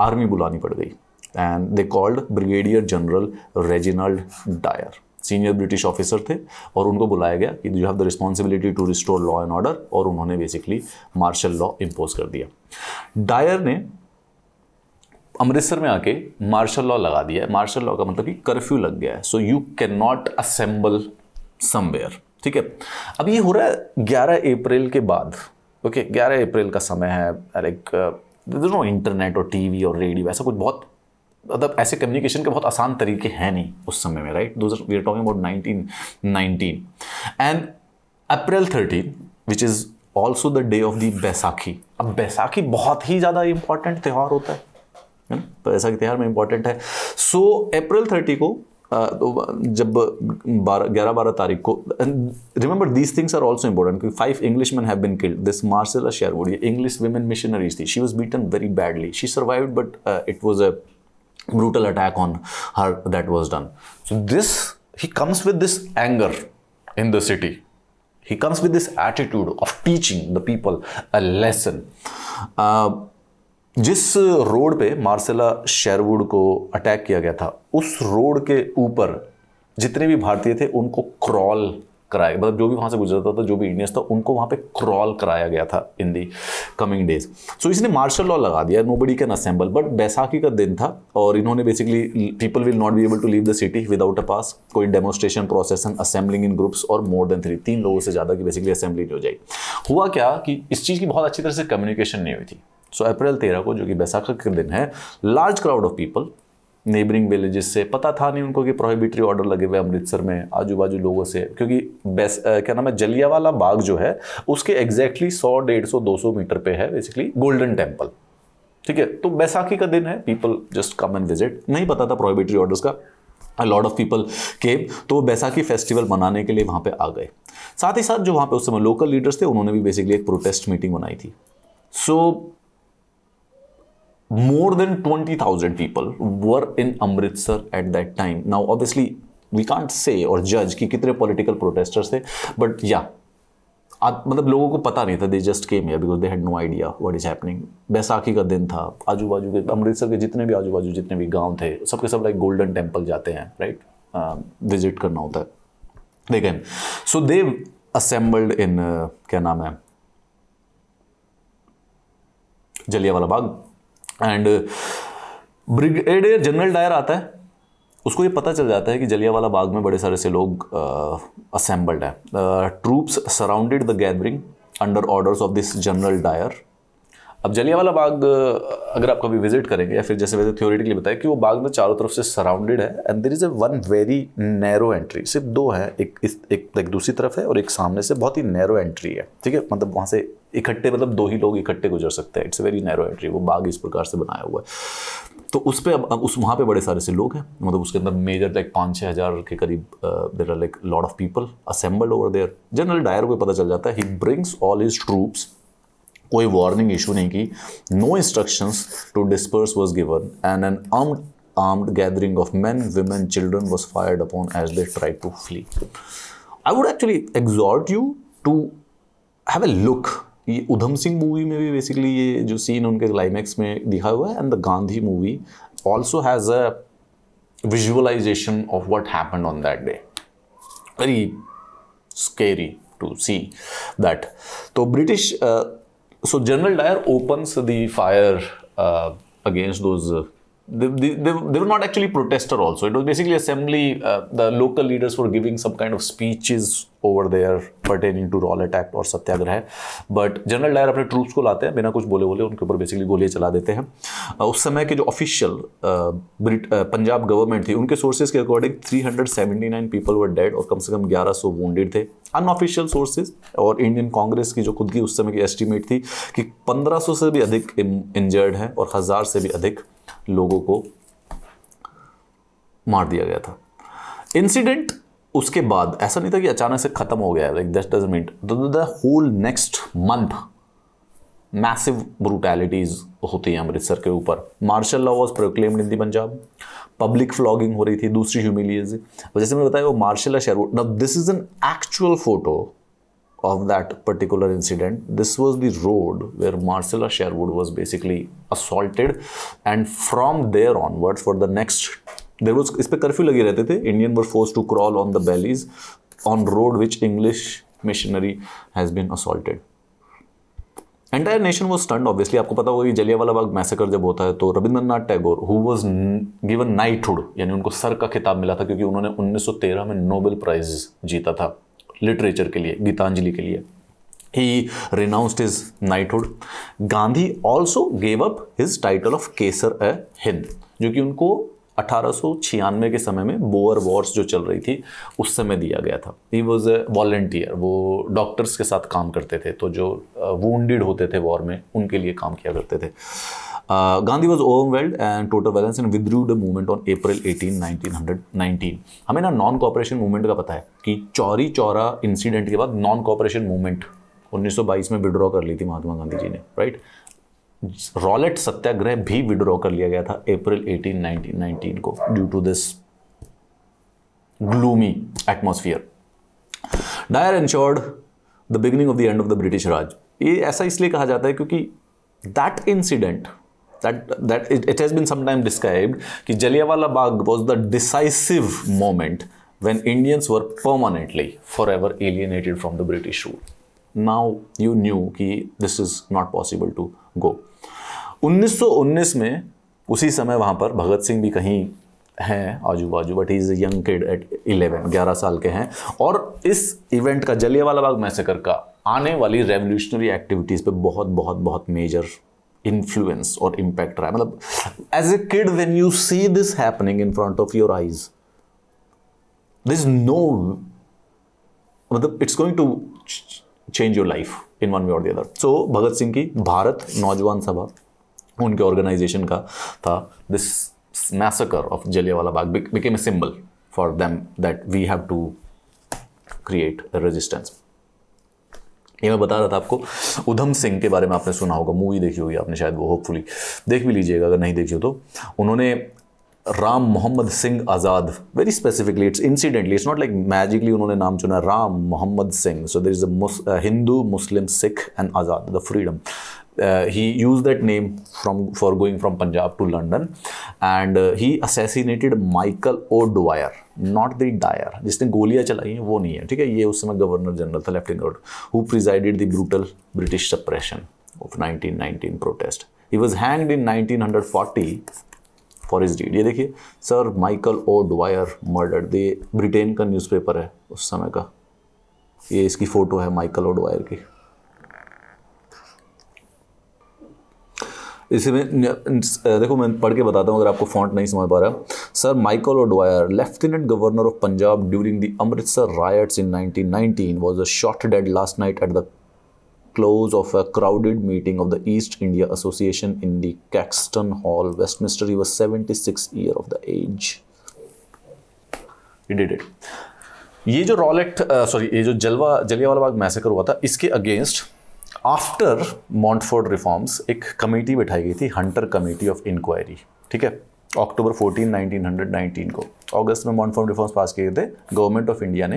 आर्मी बुलानी पड़ गई and they called brigadier general Reginald Dyer senior British officer थे और उनको बुलाया गया कि you have the responsibility to restore law and order और उन्होंने बेसिकली मार्शल लॉ इम्पोज कर दिया डायर ने अमृतसर में आके मार्शल लॉ लगा दिया है मार्शल लॉ का मतलब कि कर्फ्यू लग गया है so you can not assemble somewhere ठीक है अब ये हो रहा है ग्यारह अप्रैल के बाद ओके ग्यारह अप्रैल का समय है लाइक नो इंटरनेट और टीवी और रेडियो ऐसा कुछ बहुत मतलब ऐसे कम्युनिकेशन के बहुत आसान तरीके हैं नहीं उस समय में right we are talking about nineteen nineteen and April thirteen which is also the day of the Baisakhi अब बैसाखी बहुत ही ज़्यादा इंपॉर्टेंट त्यौहार होता है तो ऐसा त्यौहार में इंपॉर्टेंट है सो अप्रैल थर्टी को तो जब बारह ग्यारह बारह तारीख को remember these things are also important क्योंकि five English man have been killed this Marcella Sherwood ये इंग्लिश वेमेन मिशनरीज थी she was beaten very badly she survive but it was a brutal attack on her that was done. So this he comes with this anger in the city. He comes with this attitude of teaching the people a lesson. Uh, जिस रोड पे मार्सेला शेरवुड को अटैक किया गया था उस रोड के ऊपर जितने भी भारतीय थे उनको क्रॉल कराया मतलब जो भी वहाँ से गुजरता था जो भी इंडियंस था उनको वहाँ पे क्रॉल कराया गया था इन दी कमिंग डेज सो इसने मार्शल लॉ लगा दिया nobody can assemble but Baisakhi का दिन था और इन्होंने basically people will not be able to leave the city without a pass कोई demonstration process and assembling in groups और मोर देन थ्री तीन लोगों से ज़्यादा की बेसिकली असेंबली नहीं हो जाएगी हुआ क्या कि इस चीज़ की बहुत अच्छी तरह से कम्युनिकेशन नहीं हुई थी सो अप्रैल तेरह को जो कि बैसाखा का दिन है large crowd of people neighbouring villages से पता था नहीं उनको कि प्रोहिबिटरी ऑर्डर लगे हुए अमृतसर में आजू बाजू लोगों से क्योंकि बेस आ, क्या नाम है जलियावाला बाग जो है उसके एग्जैक्टली सौ डेढ़ सौ दो सौ मीटर पे है बेसिकली गोल्डन टेम्पल ठीक है तो बैसाखी का दिन है people just come and visit नहीं पता था प्रोहिबिटरी ऑर्डर्स का a lot of people came तो वो बैसाखी फेस्टिवल मनाने के लिए वहाँ पर आ गए साथ ही साथ जो वहाँ पे उस समय लोकल लीडर्स थे उन्होंने भी बेसिकली एक प्रोटेस्ट मीटिंग बनाई थी सो so, more than 20,000 people were in Amritsar at that time. Now, obviously, we can't say or judge कि कितने political protesters थे but yeah, आप मतलब लोगों को पता नहीं था दे जस्ट केम या because they had no idea what is happening Baisakhi का दिन था आजू बाजू के अमृतसर के जितने भी आजू बाजू जितने भी गांव थे सबके सब लाइक गोल्डन टेम्पल जाते हैं राइट विजिट uh, करना होता है देखें सो दे असेंबल्ड इन क्या नाम है Jallianwala Bagh and brigadier general Dyer आता है उसको ये पता चल जाता है कि जलियावाला बाग में बड़े सारे से लोग असेंबल्ड uh, हैं troops surrounded the gathering under orders of this general Dyer अब जलियावाला बाग uh, अगर आप कभी विजिट करेंगे या फिर जैसे वैसे थ्योरेटिकली बताया कि वो बाग में चारों तरफ से सराउंडेड है and there is a one very narrow entry सिर्फ दो है एक इस एक, एक दूसरी तरफ है और एक सामने से बहुत ही नैरो एंट्री है ठीक है मतलब वहाँ से इकट्ठे मतलब दो ही लोग इकट्ठे गुजर सकते हैं it's a very narrow entry वो बाग इस प्रकार से बनाया हुआ है तो उस पर अब उस वहाँ पे बड़े सारे से लोग हैं मतलब उसके अंदर मेजर लाइक पाँच छः हज़ार के करीब there are like lot of people assembled over there general Dyer को पता चल जाता है he brings all his troops कोई वार्निंग इशू नहीं की no instructions to disperse was given and an armed armed gathering of man women children was fired upon as they try to flee I would actually exhort you to have a look ये उधम सिंह मूवी में भी बेसिकली ये जो सीन उनके क्लाइमैक्स में दिखा हुआ है and the Gandhi movie also has a visualisation of what happen on that day very scary to see that तो British so general Dyer opens the fire against those they, they, they, were not actually protester also. It was basically assembly, uh, the local leaders were giving some kind of speeches over there pertaining to Rowlatt Act or satyagraha but general Dyer अपने ट्रूप्स को लाते हैं बिना कुछ बोले बोले उनके ऊपर बेसिकली गोलियां चला देते हैं uh, उस समय के जो official Brit uh, Punjab government थी उनके सोर्सेज के अकॉर्डिंग 379 पीपल वर डेड और कम से कम 1100 सौ वोंडेड थे अनऑफिशियल सोर्सेज और इंडियन कांग्रेस की जो खुद की उस समय की एस्टिमेट थी कि 1500 से भी अधिक इंजर्ड हैं और हज़ार से भी अधिक लोगों को मार दिया गया था इंसिडेंट उसके बाद ऐसा नहीं था कि अचानक से ख़त्म हो गया like that does meet the whole next month massive brutalities होती हैं अमृतसर के ऊपर martial law was proclaimed in the Punjab public flogging हो रही थी दूसरी ह्यूमिलियज जैसे मैंने बताया वो Marcella Sherwood now this is an actual photo of that particular incident. This was the road where Marcella Sherwood was basically assaulted, and from there onwards, for the next there was इस पर कर्फ्यू लगे रहते थे Indian were force to crawl on the bellies on road which English missionary has been assaulted entire nation was stunned obviously आपको पता होगा कि जलियावाला बाग मैसेकर जब होता है तो Rabindranath Tagore who was given knighthood यानी उनको सर का खिताब मिला था क्योंकि उन्होंने 1913 में नोबेल प्राइज जीता था लिटरेचर के लिए गीतांजलि के लिए he renounced his knighthood Gandhi also gave up his title of Kaiser e Hind जो कि उनको अठारह के समय में बोअर वॉर्स जो चल रही थी उस समय दिया गया था ही वॉज ए वॉल्टियर वो डॉक्टर्स के साथ काम करते थे तो जो वूंडेड होते थे वॉर में उनके लिए काम किया करते थे Uh, Gandhi was overwhelmed and total violence and withdrew the movement on April 18, 1919. हमें ना नॉन कॉपरेशन मूवमेंट का पता है कि चौरी चौरा इंसिडेंट के बाद नॉन कॉपरेशन मूवमेंट 1922 में विड्रॉ कर ली थी महात्मा गांधी जी ने राइट रॉलेट सत्याग्रह भी विड्रॉ कर लिया गया था अप्रैल 18, 1919 को due to this gloomy atmosphere Dyer ensured the beginning of the end of the British Raj ये ऐसा इसलिए कहा जाता है क्योंकि that incident that that it, it has been sometime described ki Jallianwala Bagh was the decisive moment when Indians were permanently forever alienated from the British rule. Now you knew ki this is not possible to go. 1919 में उसी समय वहाँ पर भगत सिंह भी कहीं हैं आजू बाजू but is young kid at 11 11 साल के हैं और इस इवेंट का जलियावाला बाग मैसेकर का आने वाली रेवोल्यूशनरी एक्टिविटीज़ पे बहुत बहुत बहुत major influence or impact as a kid when you see this happening in front of your eyes there's no it's going to change your life in one way or the other so bhagat singh ki bharat naujawan sabha unke organization ka tha this massacre of jallianwala bagh became a symbol for them that we have to create a resistance ये मैं बता रहा था आपको उधम सिंह के बारे में आपने सुना होगा मूवी देखी होगी आपने शायद वो होपफुली देख भी लीजिएगा अगर नहीं देखी हो तो उन्होंने Ram Mohammad Singh Azad very specifically it's incidentally it's not like magically उन्होंने नाम चुना Ram Mohammad Singh so there is a Hindu Muslim Sikh and Azad the freedom he use that name from for going from Punjab to London and he assassinated Michael O'Dwyer not the Dyer जिसने गोलियां चलाई हैं वो नहीं है ठीक है ये उस समय गवर्नर जनरल था lieutenant governor who presided the brutal British suppression of 1919 protest he was hanged in 1940 for his deed ये देखिए sir Michael O O'Dwyer murder the Britain का न्यूज़पेपर है उस समय का ये इसकी फ़ोटो है माइकल ओ डायर की इसी में देखो मैं पढ़ के बताता हूँ अगर आपको फॉन्ट नहीं समझ पा रहा sir Michael O'Dwyer lieutenant governor of Punjab during the Amritsar riots in 1919 was shot dead last night at the close of a crowded meeting of the East India Association in the Caxton Hall Westminster. He was 76 year of the age. He did it. ये जो रॉलेट सॉरी ये जो जलवा जलियावाला बाग मैसेकर हुआ था इसके अगेंस्ट आफ्टर मॉन्टफोर्ड रिफॉर्म्स एक कमेटी बैठाई गई थी हंटर कमेटी ऑफ इंक्वायरी ठीक है अक्टूबर 14 1919 को अगस्त में मॉन्टफोर्ड रिफॉर्म्स पास किए थे गवर्नमेंट ऑफ इंडिया ने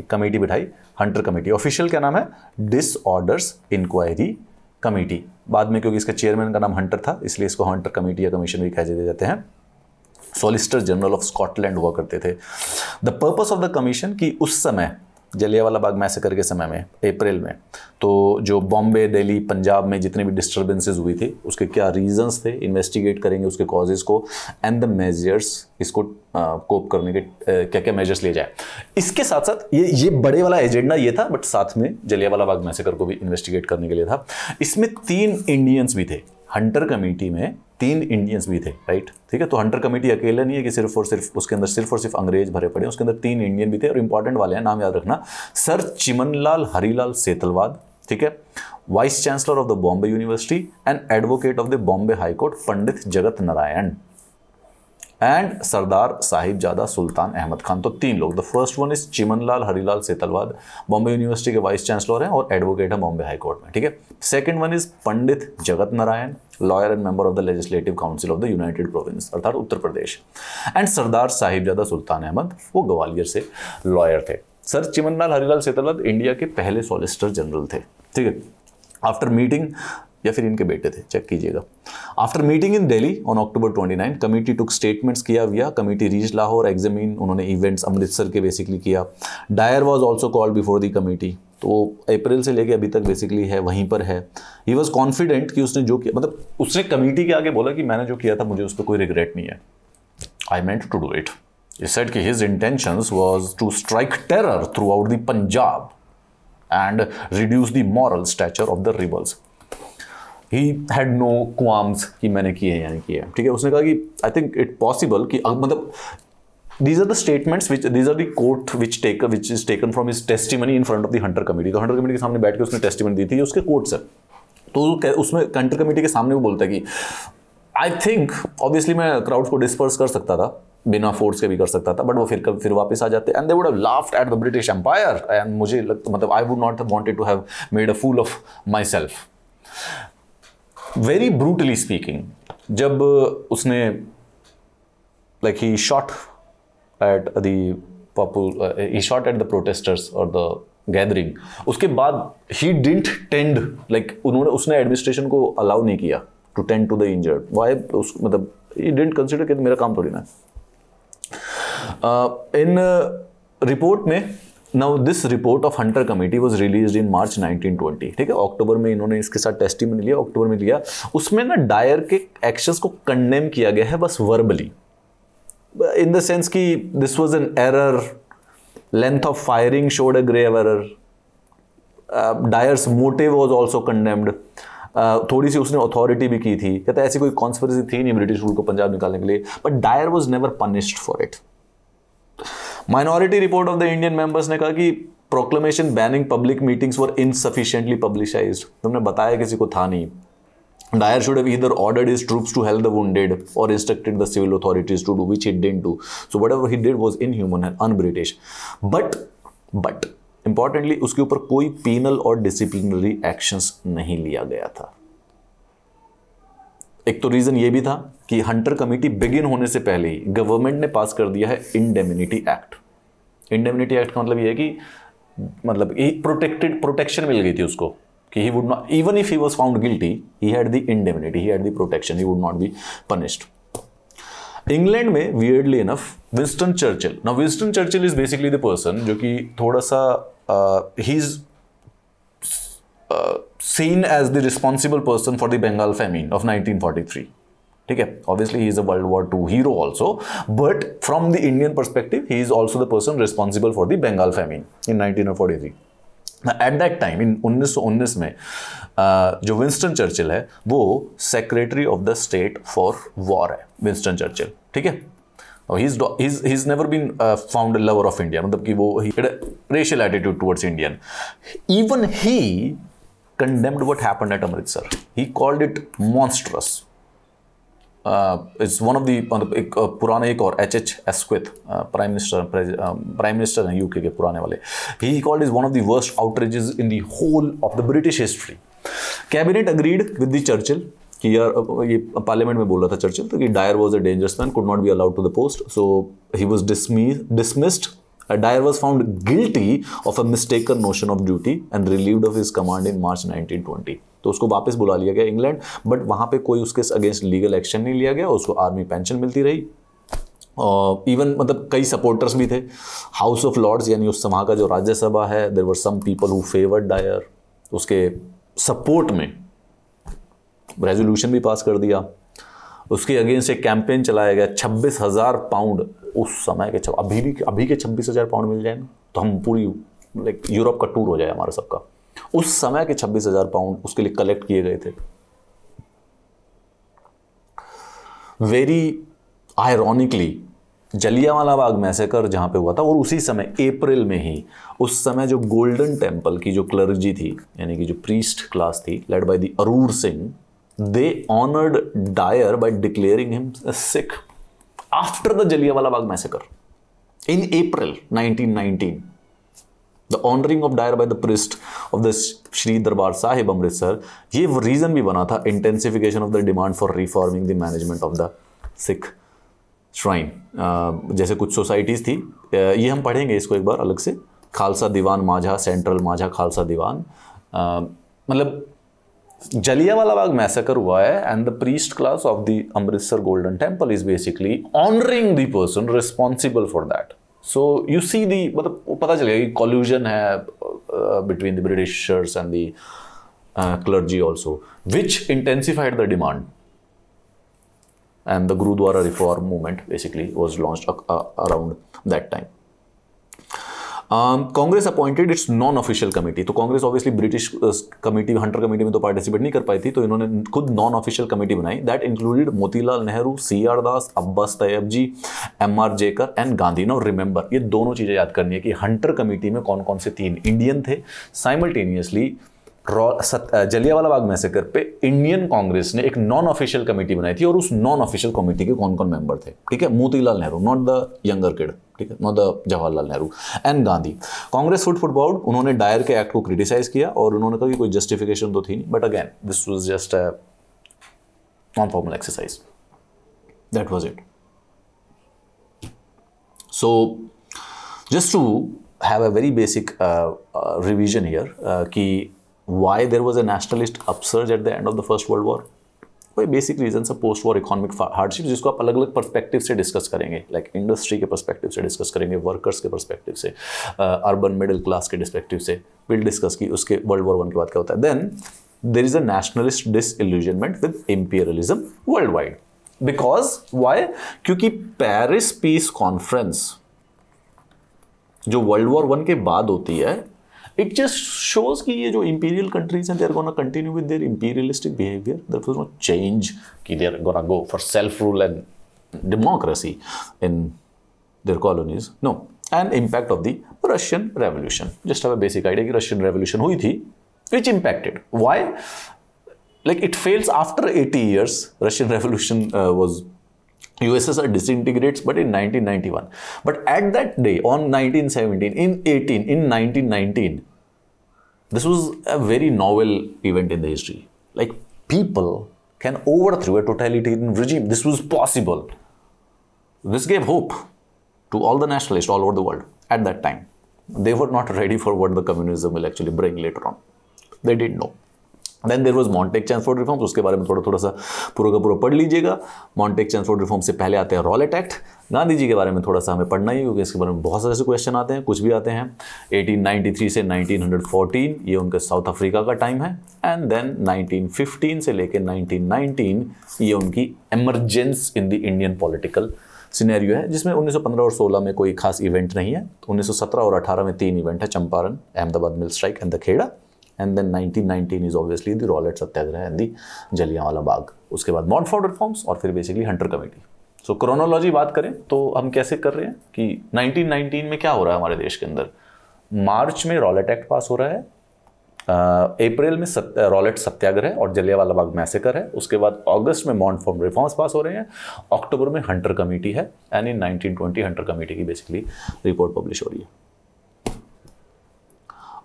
एक कमेटी बैठाई हंटर कमेटी ऑफिशियल क्या नाम है डिसऑर्डर्स इंक्वायरी कमेटी बाद में क्योंकि इसका चेयरमैन का नाम हंटर था इसलिए इसको हंटर कमेटी या कमीशन भी कह दिए जाते हैं सोलिसिटर जनरल ऑफ स्कॉटलैंड हुआ करते थे the purpose of the commission कि उस समय जलियावाला बाग मैसेकर के समय में अप्रैल में तो जो बॉम्बे दिल्ली पंजाब में जितने भी डिस्टर्बेंसेज हुई थी उसके क्या रीजंस थे इन्वेस्टिगेट करेंगे उसके कॉजेज़ को एंड द मेजर्स इसको कोप करने के क्या क्या मेजर्स लिए जाए इसके साथ साथ ये ये बड़े वाला एजेंडा ये था बट साथ में जलियावाला बाग मैसेकर को भी इन्वेस्टिगेट करने के लिए था इसमें तीन इंडियंस भी थे हंटर कमेटी में तीन इंडियंस भी थे राइट ठीक है तो हंटर कमेटी अकेले नहीं है कि सिर्फ और सिर्फ उसके अंदर सिर्फ और सिर्फ अंग्रेज भरे पड़े उसके अंदर तीन इंडियन भी थे और इंपॉर्टेंट वाले हैं नाम याद रखना सर चिमनलाल हरीलाल सेतलवाद ठीक है vice chancellor of the Bombay university and advocate of the Bombay high court Pandit Jagat Narayan and सरदार ज़्यादा सुल्तान अहमद खान तो तीन लोग the first one is Chimanlal Harilal Setalvad Bombay university के वाइस चांसलर हैं और एडवोकेट है बॉम्बे हाईकोर्ट में ठीक है second one is Pandit Jagat Narayan lawyer and member of the legislative council of the united province अर्थात उत्तर प्रदेश एंड सरदार साहिबजादा सुल्तान अहमद वो ग्वालियर से लॉयर थे सर चिमनलाल हरिलाल सेतलवाद इंडिया के पहले सॉलिसिटर जनरल थे ठीक है आफ्टर मीटिंग या फिर इनके बेटे थे चेक कीजिएगा after meeting in Delhi on October 29 committee took statements किया via committee reach Lahore examine उन्होंने इवेंट्स अमृतसर के बेसिकली किया Dyer was also called before the committee तो वो अप्रैल से लेके अभी तक बेसिकली है वहीं पर है ही वॉज कॉन्फिडेंट कि उसने जो किया मतलब उसने कमेटी के आगे बोला कि मैंने जो किया था मुझे उस पर कोई रिग्रेट नहीं है I meant to do it He said कि his intentions was to strike terror throughout the Punjab and reduce the moral stature of the rebels. He had no qualms कि मैंने किए या नहीं किए ठीक है उसने कहा कि आई थिंक इट पॉसिबल कि मतलब these are the statements which these are the quote which take which is taken from his testimony in front of the Hunter committee तो हंटर कमेटी के सामने बैठ के उसने testimony दी थी उसके कोर्ट से तो उसमें हंटर कमेटी के सामने वो बोलता है कि आई थिंक ऑब्वियसली मैं क्राउड को डिस्पर्स कर सकता था बिना फोर्स के भी कर सकता था बट वो फिर कर, फिर वापस आ जाते and they would have laughed at the British empire and मुझे लग, मतलब I would not wanted to have made a fool of myself very brutally speaking जब उसने like he shot at the people he shot at the protesters और द गैदरिंग उसके बाद ही डिंट टेंड लाइक उन्होंने उसने एडमिनिस्ट्रेशन को अलाउ नहीं किया to tend to the injured why उस मतलब ही डिंट कंसिडर कि मेरा काम थोड़ी ना इन रिपोर्ट uh, uh, में now this report of Hunter committee was release in March 1920 ठीक है अक्टूबर में इन्होंने इसके साथ टेस्टी में लिया अक्टूबर में लिया उसमें ना डायर के एक्शंस को कंडेम किया गया है बस वर्बली इन द सेंस कि this was an error length of firing showed a grave error Dyer's motive was also condemned थोड़ी सी उसने अथॉरिटी भी की थी कहते ऐसी कोई कॉन्स्परेसी थी नहीं ब्रिटिश रूल को पंजाब निकालने के लिए but Dyer was never punished for it minority report of the Indian members ने कहा कि proclamation banning public meetings were insufficiently publicised तुमने बताया किसी को था नहीं Dyer should have either ordered his troops to help the wounded और instructed the civil authorities to do which he didn't do so what he did was inhuman and unBritish but but importantly उसके ऊपर कोई पीनल और डिसिप्लिनरी एक्शंस नहीं लिया गया था एक तो रीज़न ये भी था कि हंटर कमेटी बिगिन होने से पहले ही गवर्नमेंट ने पास कर दिया है इंडेमिनिटी एक्ट इंडेमिनिटी एक्ट का मतलब ये है कि मतलब ही प्रोटेक्टेड प्रोटेक्शन मिल गई थी उसको कि he would not even if he was found guilty he had the indemnity he had the protection he would not be punished England में weirdly enough Winston Churchill now Winston Churchill is basically the person जो कि थोड़ा सा he uh, is seen as the responsible person for the Bengal famine of 1943. Uh, ठीक है obviously he is a world war two hero also but from the Indian perspective he is also the person responsible for the Bengal famine in nineteen three at that time in 1919 में जो विंस्टन चर्चिल है वो secretary of the state for war है विंस्टन चर्चिल ठीक है he's never been uh, found a lover of मतलब कि वो racial attitude towards Indian even he condemned what happened at Amritsar. He called it monstrous. Uh, it's one of the, on or uh, H Esquith, uh, Prime Minister, Pre uh, Prime Minister in UK, he called it one of the worst outrages in the whole of the British history. Cabinet agreed with the Churchill, he uh, ye Parliament mein bol tha Churchill, that Dyer was a dangerous man, could not be allowed to the post, so he was dismiss dismissed Dyer was found guilty of a mistaken notion of duty and relieved of his command in March 1920. तो उसको वापस बुला लिया गया इंग्लैंड बट वहां पे कोई उसके अगेंस्ट लीगल एक्शन नहीं लिया गया उसको आर्मी पेंशन मिलती रही इवन uh, मतलब कई सपोर्टर्स भी थे हाउस ऑफ लॉर्ड्स यानी उस समा का जो राज्यसभा है there were some people who favour Dyer उसके सपोर्ट में रेजोल्यूशन भी पास कर दिया उसके अगेंस्ट एक कैंपेन चलाया गया छब्बीस हज़ार पाउंड उस समय के अभी भी अभी के छब्बीस हज़ार पाउंड मिल जाए तो हम पूरी लाइक यूरोप का टूर हो जाए हमारा सबका उस समय के छब्बीस हज़ार पाउंड उसके लिए कलेक्ट किए गए थे very ironically Jallianwala Bagh massacre जहां पे हुआ था और उसी समय अप्रैल में ही उस समय जो गोल्डन टेम्पल की जो क्लर्जी थी यानी कि जो प्रीस्ट क्लास थी led by the Arur Singh they honored Dyer by declaring him a Sikh after the Jallianwala Bagh massacre in 1919. The honouring of Dyer by the priest of the Shri Darbar Sahib Amritsar ये रीजन भी बना था intensification of the demand for reforming the management of the Sikh shrine जैसे कुछ सोसाइटीज़ थी ये हम पढ़ेंगे इसको एक बार अलग से खालसा दीवान माझा सेंट्रल माझा खालसा दीवान मतलब Jallianwala Bagh massacre hua hai and the priest class of the Amritsar Golden Temple is basically honoring the person responsible for that. So you see the मतलब पता चलेगा कि collusion है uh, between the Britishers and the uh, clergy also, which intensified the demand. And the Gurudwara reform movement basically was launched uh, uh, around that time. Congress appointed its non official committee तो Congress obviously British committee Hunter committee में तो पार्टिसिपेट नहीं कर पाई थी तो इन्होंने खुद नॉन ऑफिशियल कमेटी बनाई that included Motilal Nehru C R Das Abbas Tyabji M R Jayakar and Gandhi now remember ये दोनों चीज़ें याद करनी है कि हंटर कमेटी में कौन कौन से तीन इंडियन थे साइमल्टेनियसली जलियावाला बाग मैसेकर पे इंडियन कांग्रेस ने एक नॉन ऑफिशियल कमेटी बनाई थी और उस नॉन ऑफिशियल कमेटी के कौन कौन मेंबर थे ठीक है Motilal Nehru not the younger kid ठीक है not the Jawaharlal Nehru and Gandhi Congress foot football उन्होंने डायर के एक्ट को क्रिटिसाइज किया और उन्होंने कहा कि कोई जस्टिफिकेशन तो थी नहीं but again this was just a non formal exercise that was it so just to have a very basic revision here कि why there was a nationalist upsurge at the end of the first world war कोई बेसिक रीजन है पोस्ट वॉर इकोनॉमिक हार्डशिप जिसको आप अलग अलग पर्सपेक्टिव से डिस्कस करेंगे लाइक like इंडस्ट्री के पर्सपेक्टिव से डिस्कस करेंगे वर्कर्स के परस्पेक्टिव से अर्बन मिडिल क्लास के डिस्पेक्टिव से विल डिस्कस की उसके वर्ल्ड वॉर वन के बाद क्या होता है then there is a nationalist disillusionment with imperialism world wide because why क्योंकि पेरिस पीस कॉन्फ्रेंस जो वर्ल्ड वॉर वन के बाद होती है it just shows कि ये imperial countries हैं, they are gonna continue with their imperialistic behavior. There was no change कि they are gonna go for self rule and democracy in their colonies. No. And impact of the Russian Revolution. Just have a basic idea कि Russian Revolution हुई थी, which impacted. Why? Like it fails after 80 years. Russian Revolution uh, was USSR disintegrates, but in 1991. But at that day, on 1917, in 18, in 1919, this was a very novel event in the history. Like people can overthrow a totalitarian regime. This was possible. This gave hope to all the nationalists all over the world at that time. They were not ready for what the communism will actually bring later on. They didn't know. Then there was Montagu Chelmsford reforms उसके बारे में थोड़ा थोड़ा सा पूरा का पूरा पढ़ लीजिएगा मॉन्टेक चैंसफोर्ड रिफॉर्म से पहले आते हैं रॉलेट एक्ट गांधी जी के बारे में थोड़ा सा हमें पढ़ना ही क्योंकि इसके बारे में बहुत सारे ऐसे क्वेश्चन आते हैं कुछ भी आते हैं 1893 से 1914 ये उनका साउथ अफ्रीका का टाइम है एंड देन 1915 से लेकर 1919 ये उनकी emergence in the Indian political scenario है जिसमें 1915 और 16 में कोई खास इवेंट नहीं है 1917 और 18 में तीन इवेंट है Champaran Ahmedabad mill strike and the Kheda and then 1919 is obviously the Rowlatt Satyagraha and the Jallianwala Bagh उसके बाद मॉन्टफोर्ड रिफॉर्म्स और फिर basically Hunter committee so so, chronology बात करें तो हम कैसे कर रहे हैं कि 1919 में क्या हो रहा है हमारे देश के अंदर मार्च में रॉलेट एक्ट पास हो रहा है अप्रैल में सत्य रॉलेट सत्याग्रह और जलियावाला बाग मैसेकर है उसके बाद अगस्त में मॉन्ट फॉर्म रिफॉर्म्स पास हो रहे हैं अक्टूबर में हंटर कमेटी है एंड इन 1920 हंटर कमेटी की बेसिकली रिपोर्ट पब्लिश हो रही है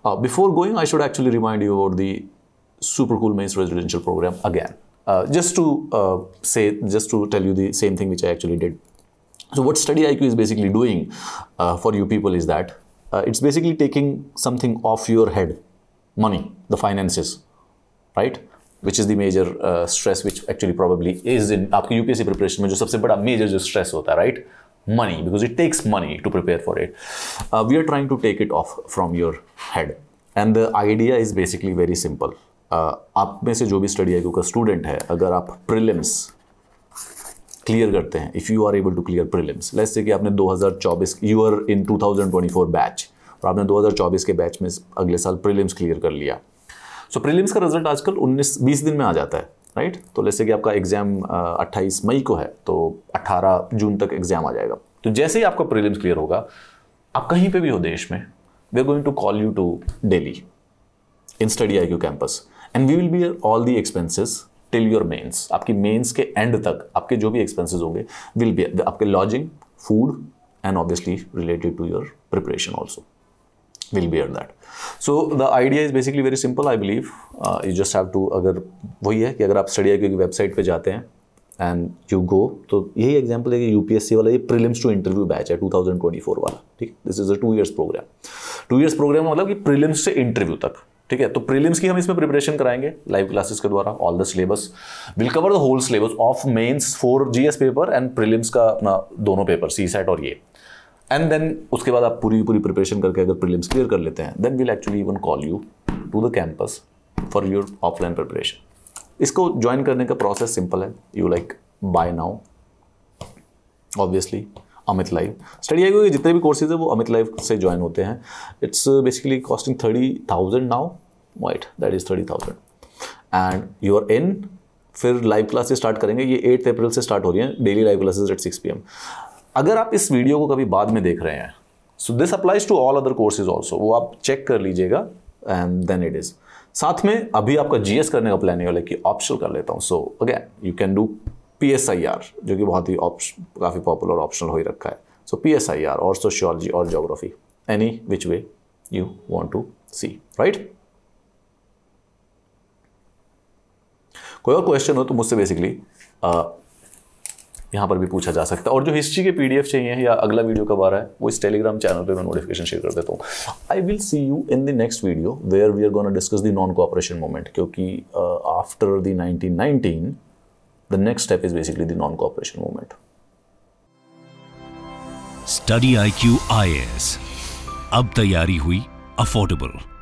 Uh, before going, I should actually remind you about the super cool Mains residential program again. Uh, just to uh, say, just to tell you the same thing which I actually did. So what Study IQ is basically doing uh, for you people is that uh, it's basically taking something off your head, money, the finances, right? which is the major uh, stress which actually probably is in आपकी preparation, प्रिपरेशन में जो सबसे major stress, जो money because it takes money to prepare for it. Uh, we are trying to take it off from your head. And the idea is basically very simple. Uh, आप में से जो भी स्टडी आई का स्टूडेंट है अगर आप प्रिलिम्स क्लियर करते हैं if you are able to clear prelims let's say कि आपने 2024 यू आर इन 2024 बैच और आपने 2024 के बैच में अगले साल प्रिलिम्स क्लियर कर लिया सो so, प्रिलिम्स का रिजल्ट आजकल 19 20 दिन में आ जाता है राइट right? तो जैसे कि आपका एग्जाम 28 मई को है तो 18 जून तक एग्जाम आ जाएगा तो जैसे ही आपका प्रीलिम्स क्लियर होगा आप कहीं पे भी हो देश में we are going to call you to Delhi in Study I Q campus and we will be all the expenses till your mains आपकी मेन्स के एंड तक आपके जो भी एक्सपेंसेस होंगे विल बी आपके lodging food and obviously related to your preparation also will bear that. So the idea is basically very simple I believe you just have to अगर वही है कि अगर आप स्टडी की वेबसाइट पे जाते हैं एंड यू गो तो यही एग्जाम्पल है कि यूपीएससी वाला ये प्रीलिम्स टू इंटरव्यू बैच है 2024 वाला ठीक this is a two years programme two years programme मतलब कि प्रीलिम्स से इंटरव्यू तक ठीक है तो प्रीलिम्स की हम इसमें प्रिपरेशन कराएंगे लाइव क्लासेस के द्वारा all the syllabus will cover the whole syllabus of mains four GS paper and prelims का अपना दोनों पेपर सी सेट और ये एंड देन उसके बाद आप पूरी पूरी प्रिपरेशन करके अगर प्रीलिम्स क्लियर कर लेते हैं then will actually even call you to the campus for your offline preparation इसको ज्वाइन करने का प्रोसेस सिंपल है you like by now obviously Amit live study I के जितने भी कोर्सेज है वो अमित लाइव से ज्वाइन होते हैं it's basically costing thirty thousand now white that is thirty thousand and you are in फिर लाइव क्लासेज स्टार्ट करेंगे ये एट अप्रैल से स्टार्ट हो रही है daily live classes at six P M अगर आप इस वीडियो को कभी बाद में देख रहे हैं so this applies to all other courses also वो आप चेक कर लीजिएगा एंड देन इट इज़ साथ में अभी आपका जीएस करने का प्लान है कि ऑप्शन कर लेता हूँ so again you can do P जो कि बहुत ही काफ़ी पॉपुलर ऑप्शनल हो ही रखा है सो पी और सोशियोलॉजी और geography any which way you want to see right कोई और क्वेश्चन हो तो मुझसे बेसिकली यहाँ पर भी पूछा जा सकता है और जो हिस्ट्री के पीडीएफ चाहिए या अगला वीडियो कब आ रहा है वो इस टेलीग्राम चैनल पे मैं नोटिफिकेशन शेयर कर देता हूँ I will see you in the next video where we are gonna discuss the non cooperation movement क्योंकि after the nineteen nineteen the next step is basically the non cooperation movement study I Q I S अब तैयारी हुई अफोर्डेबल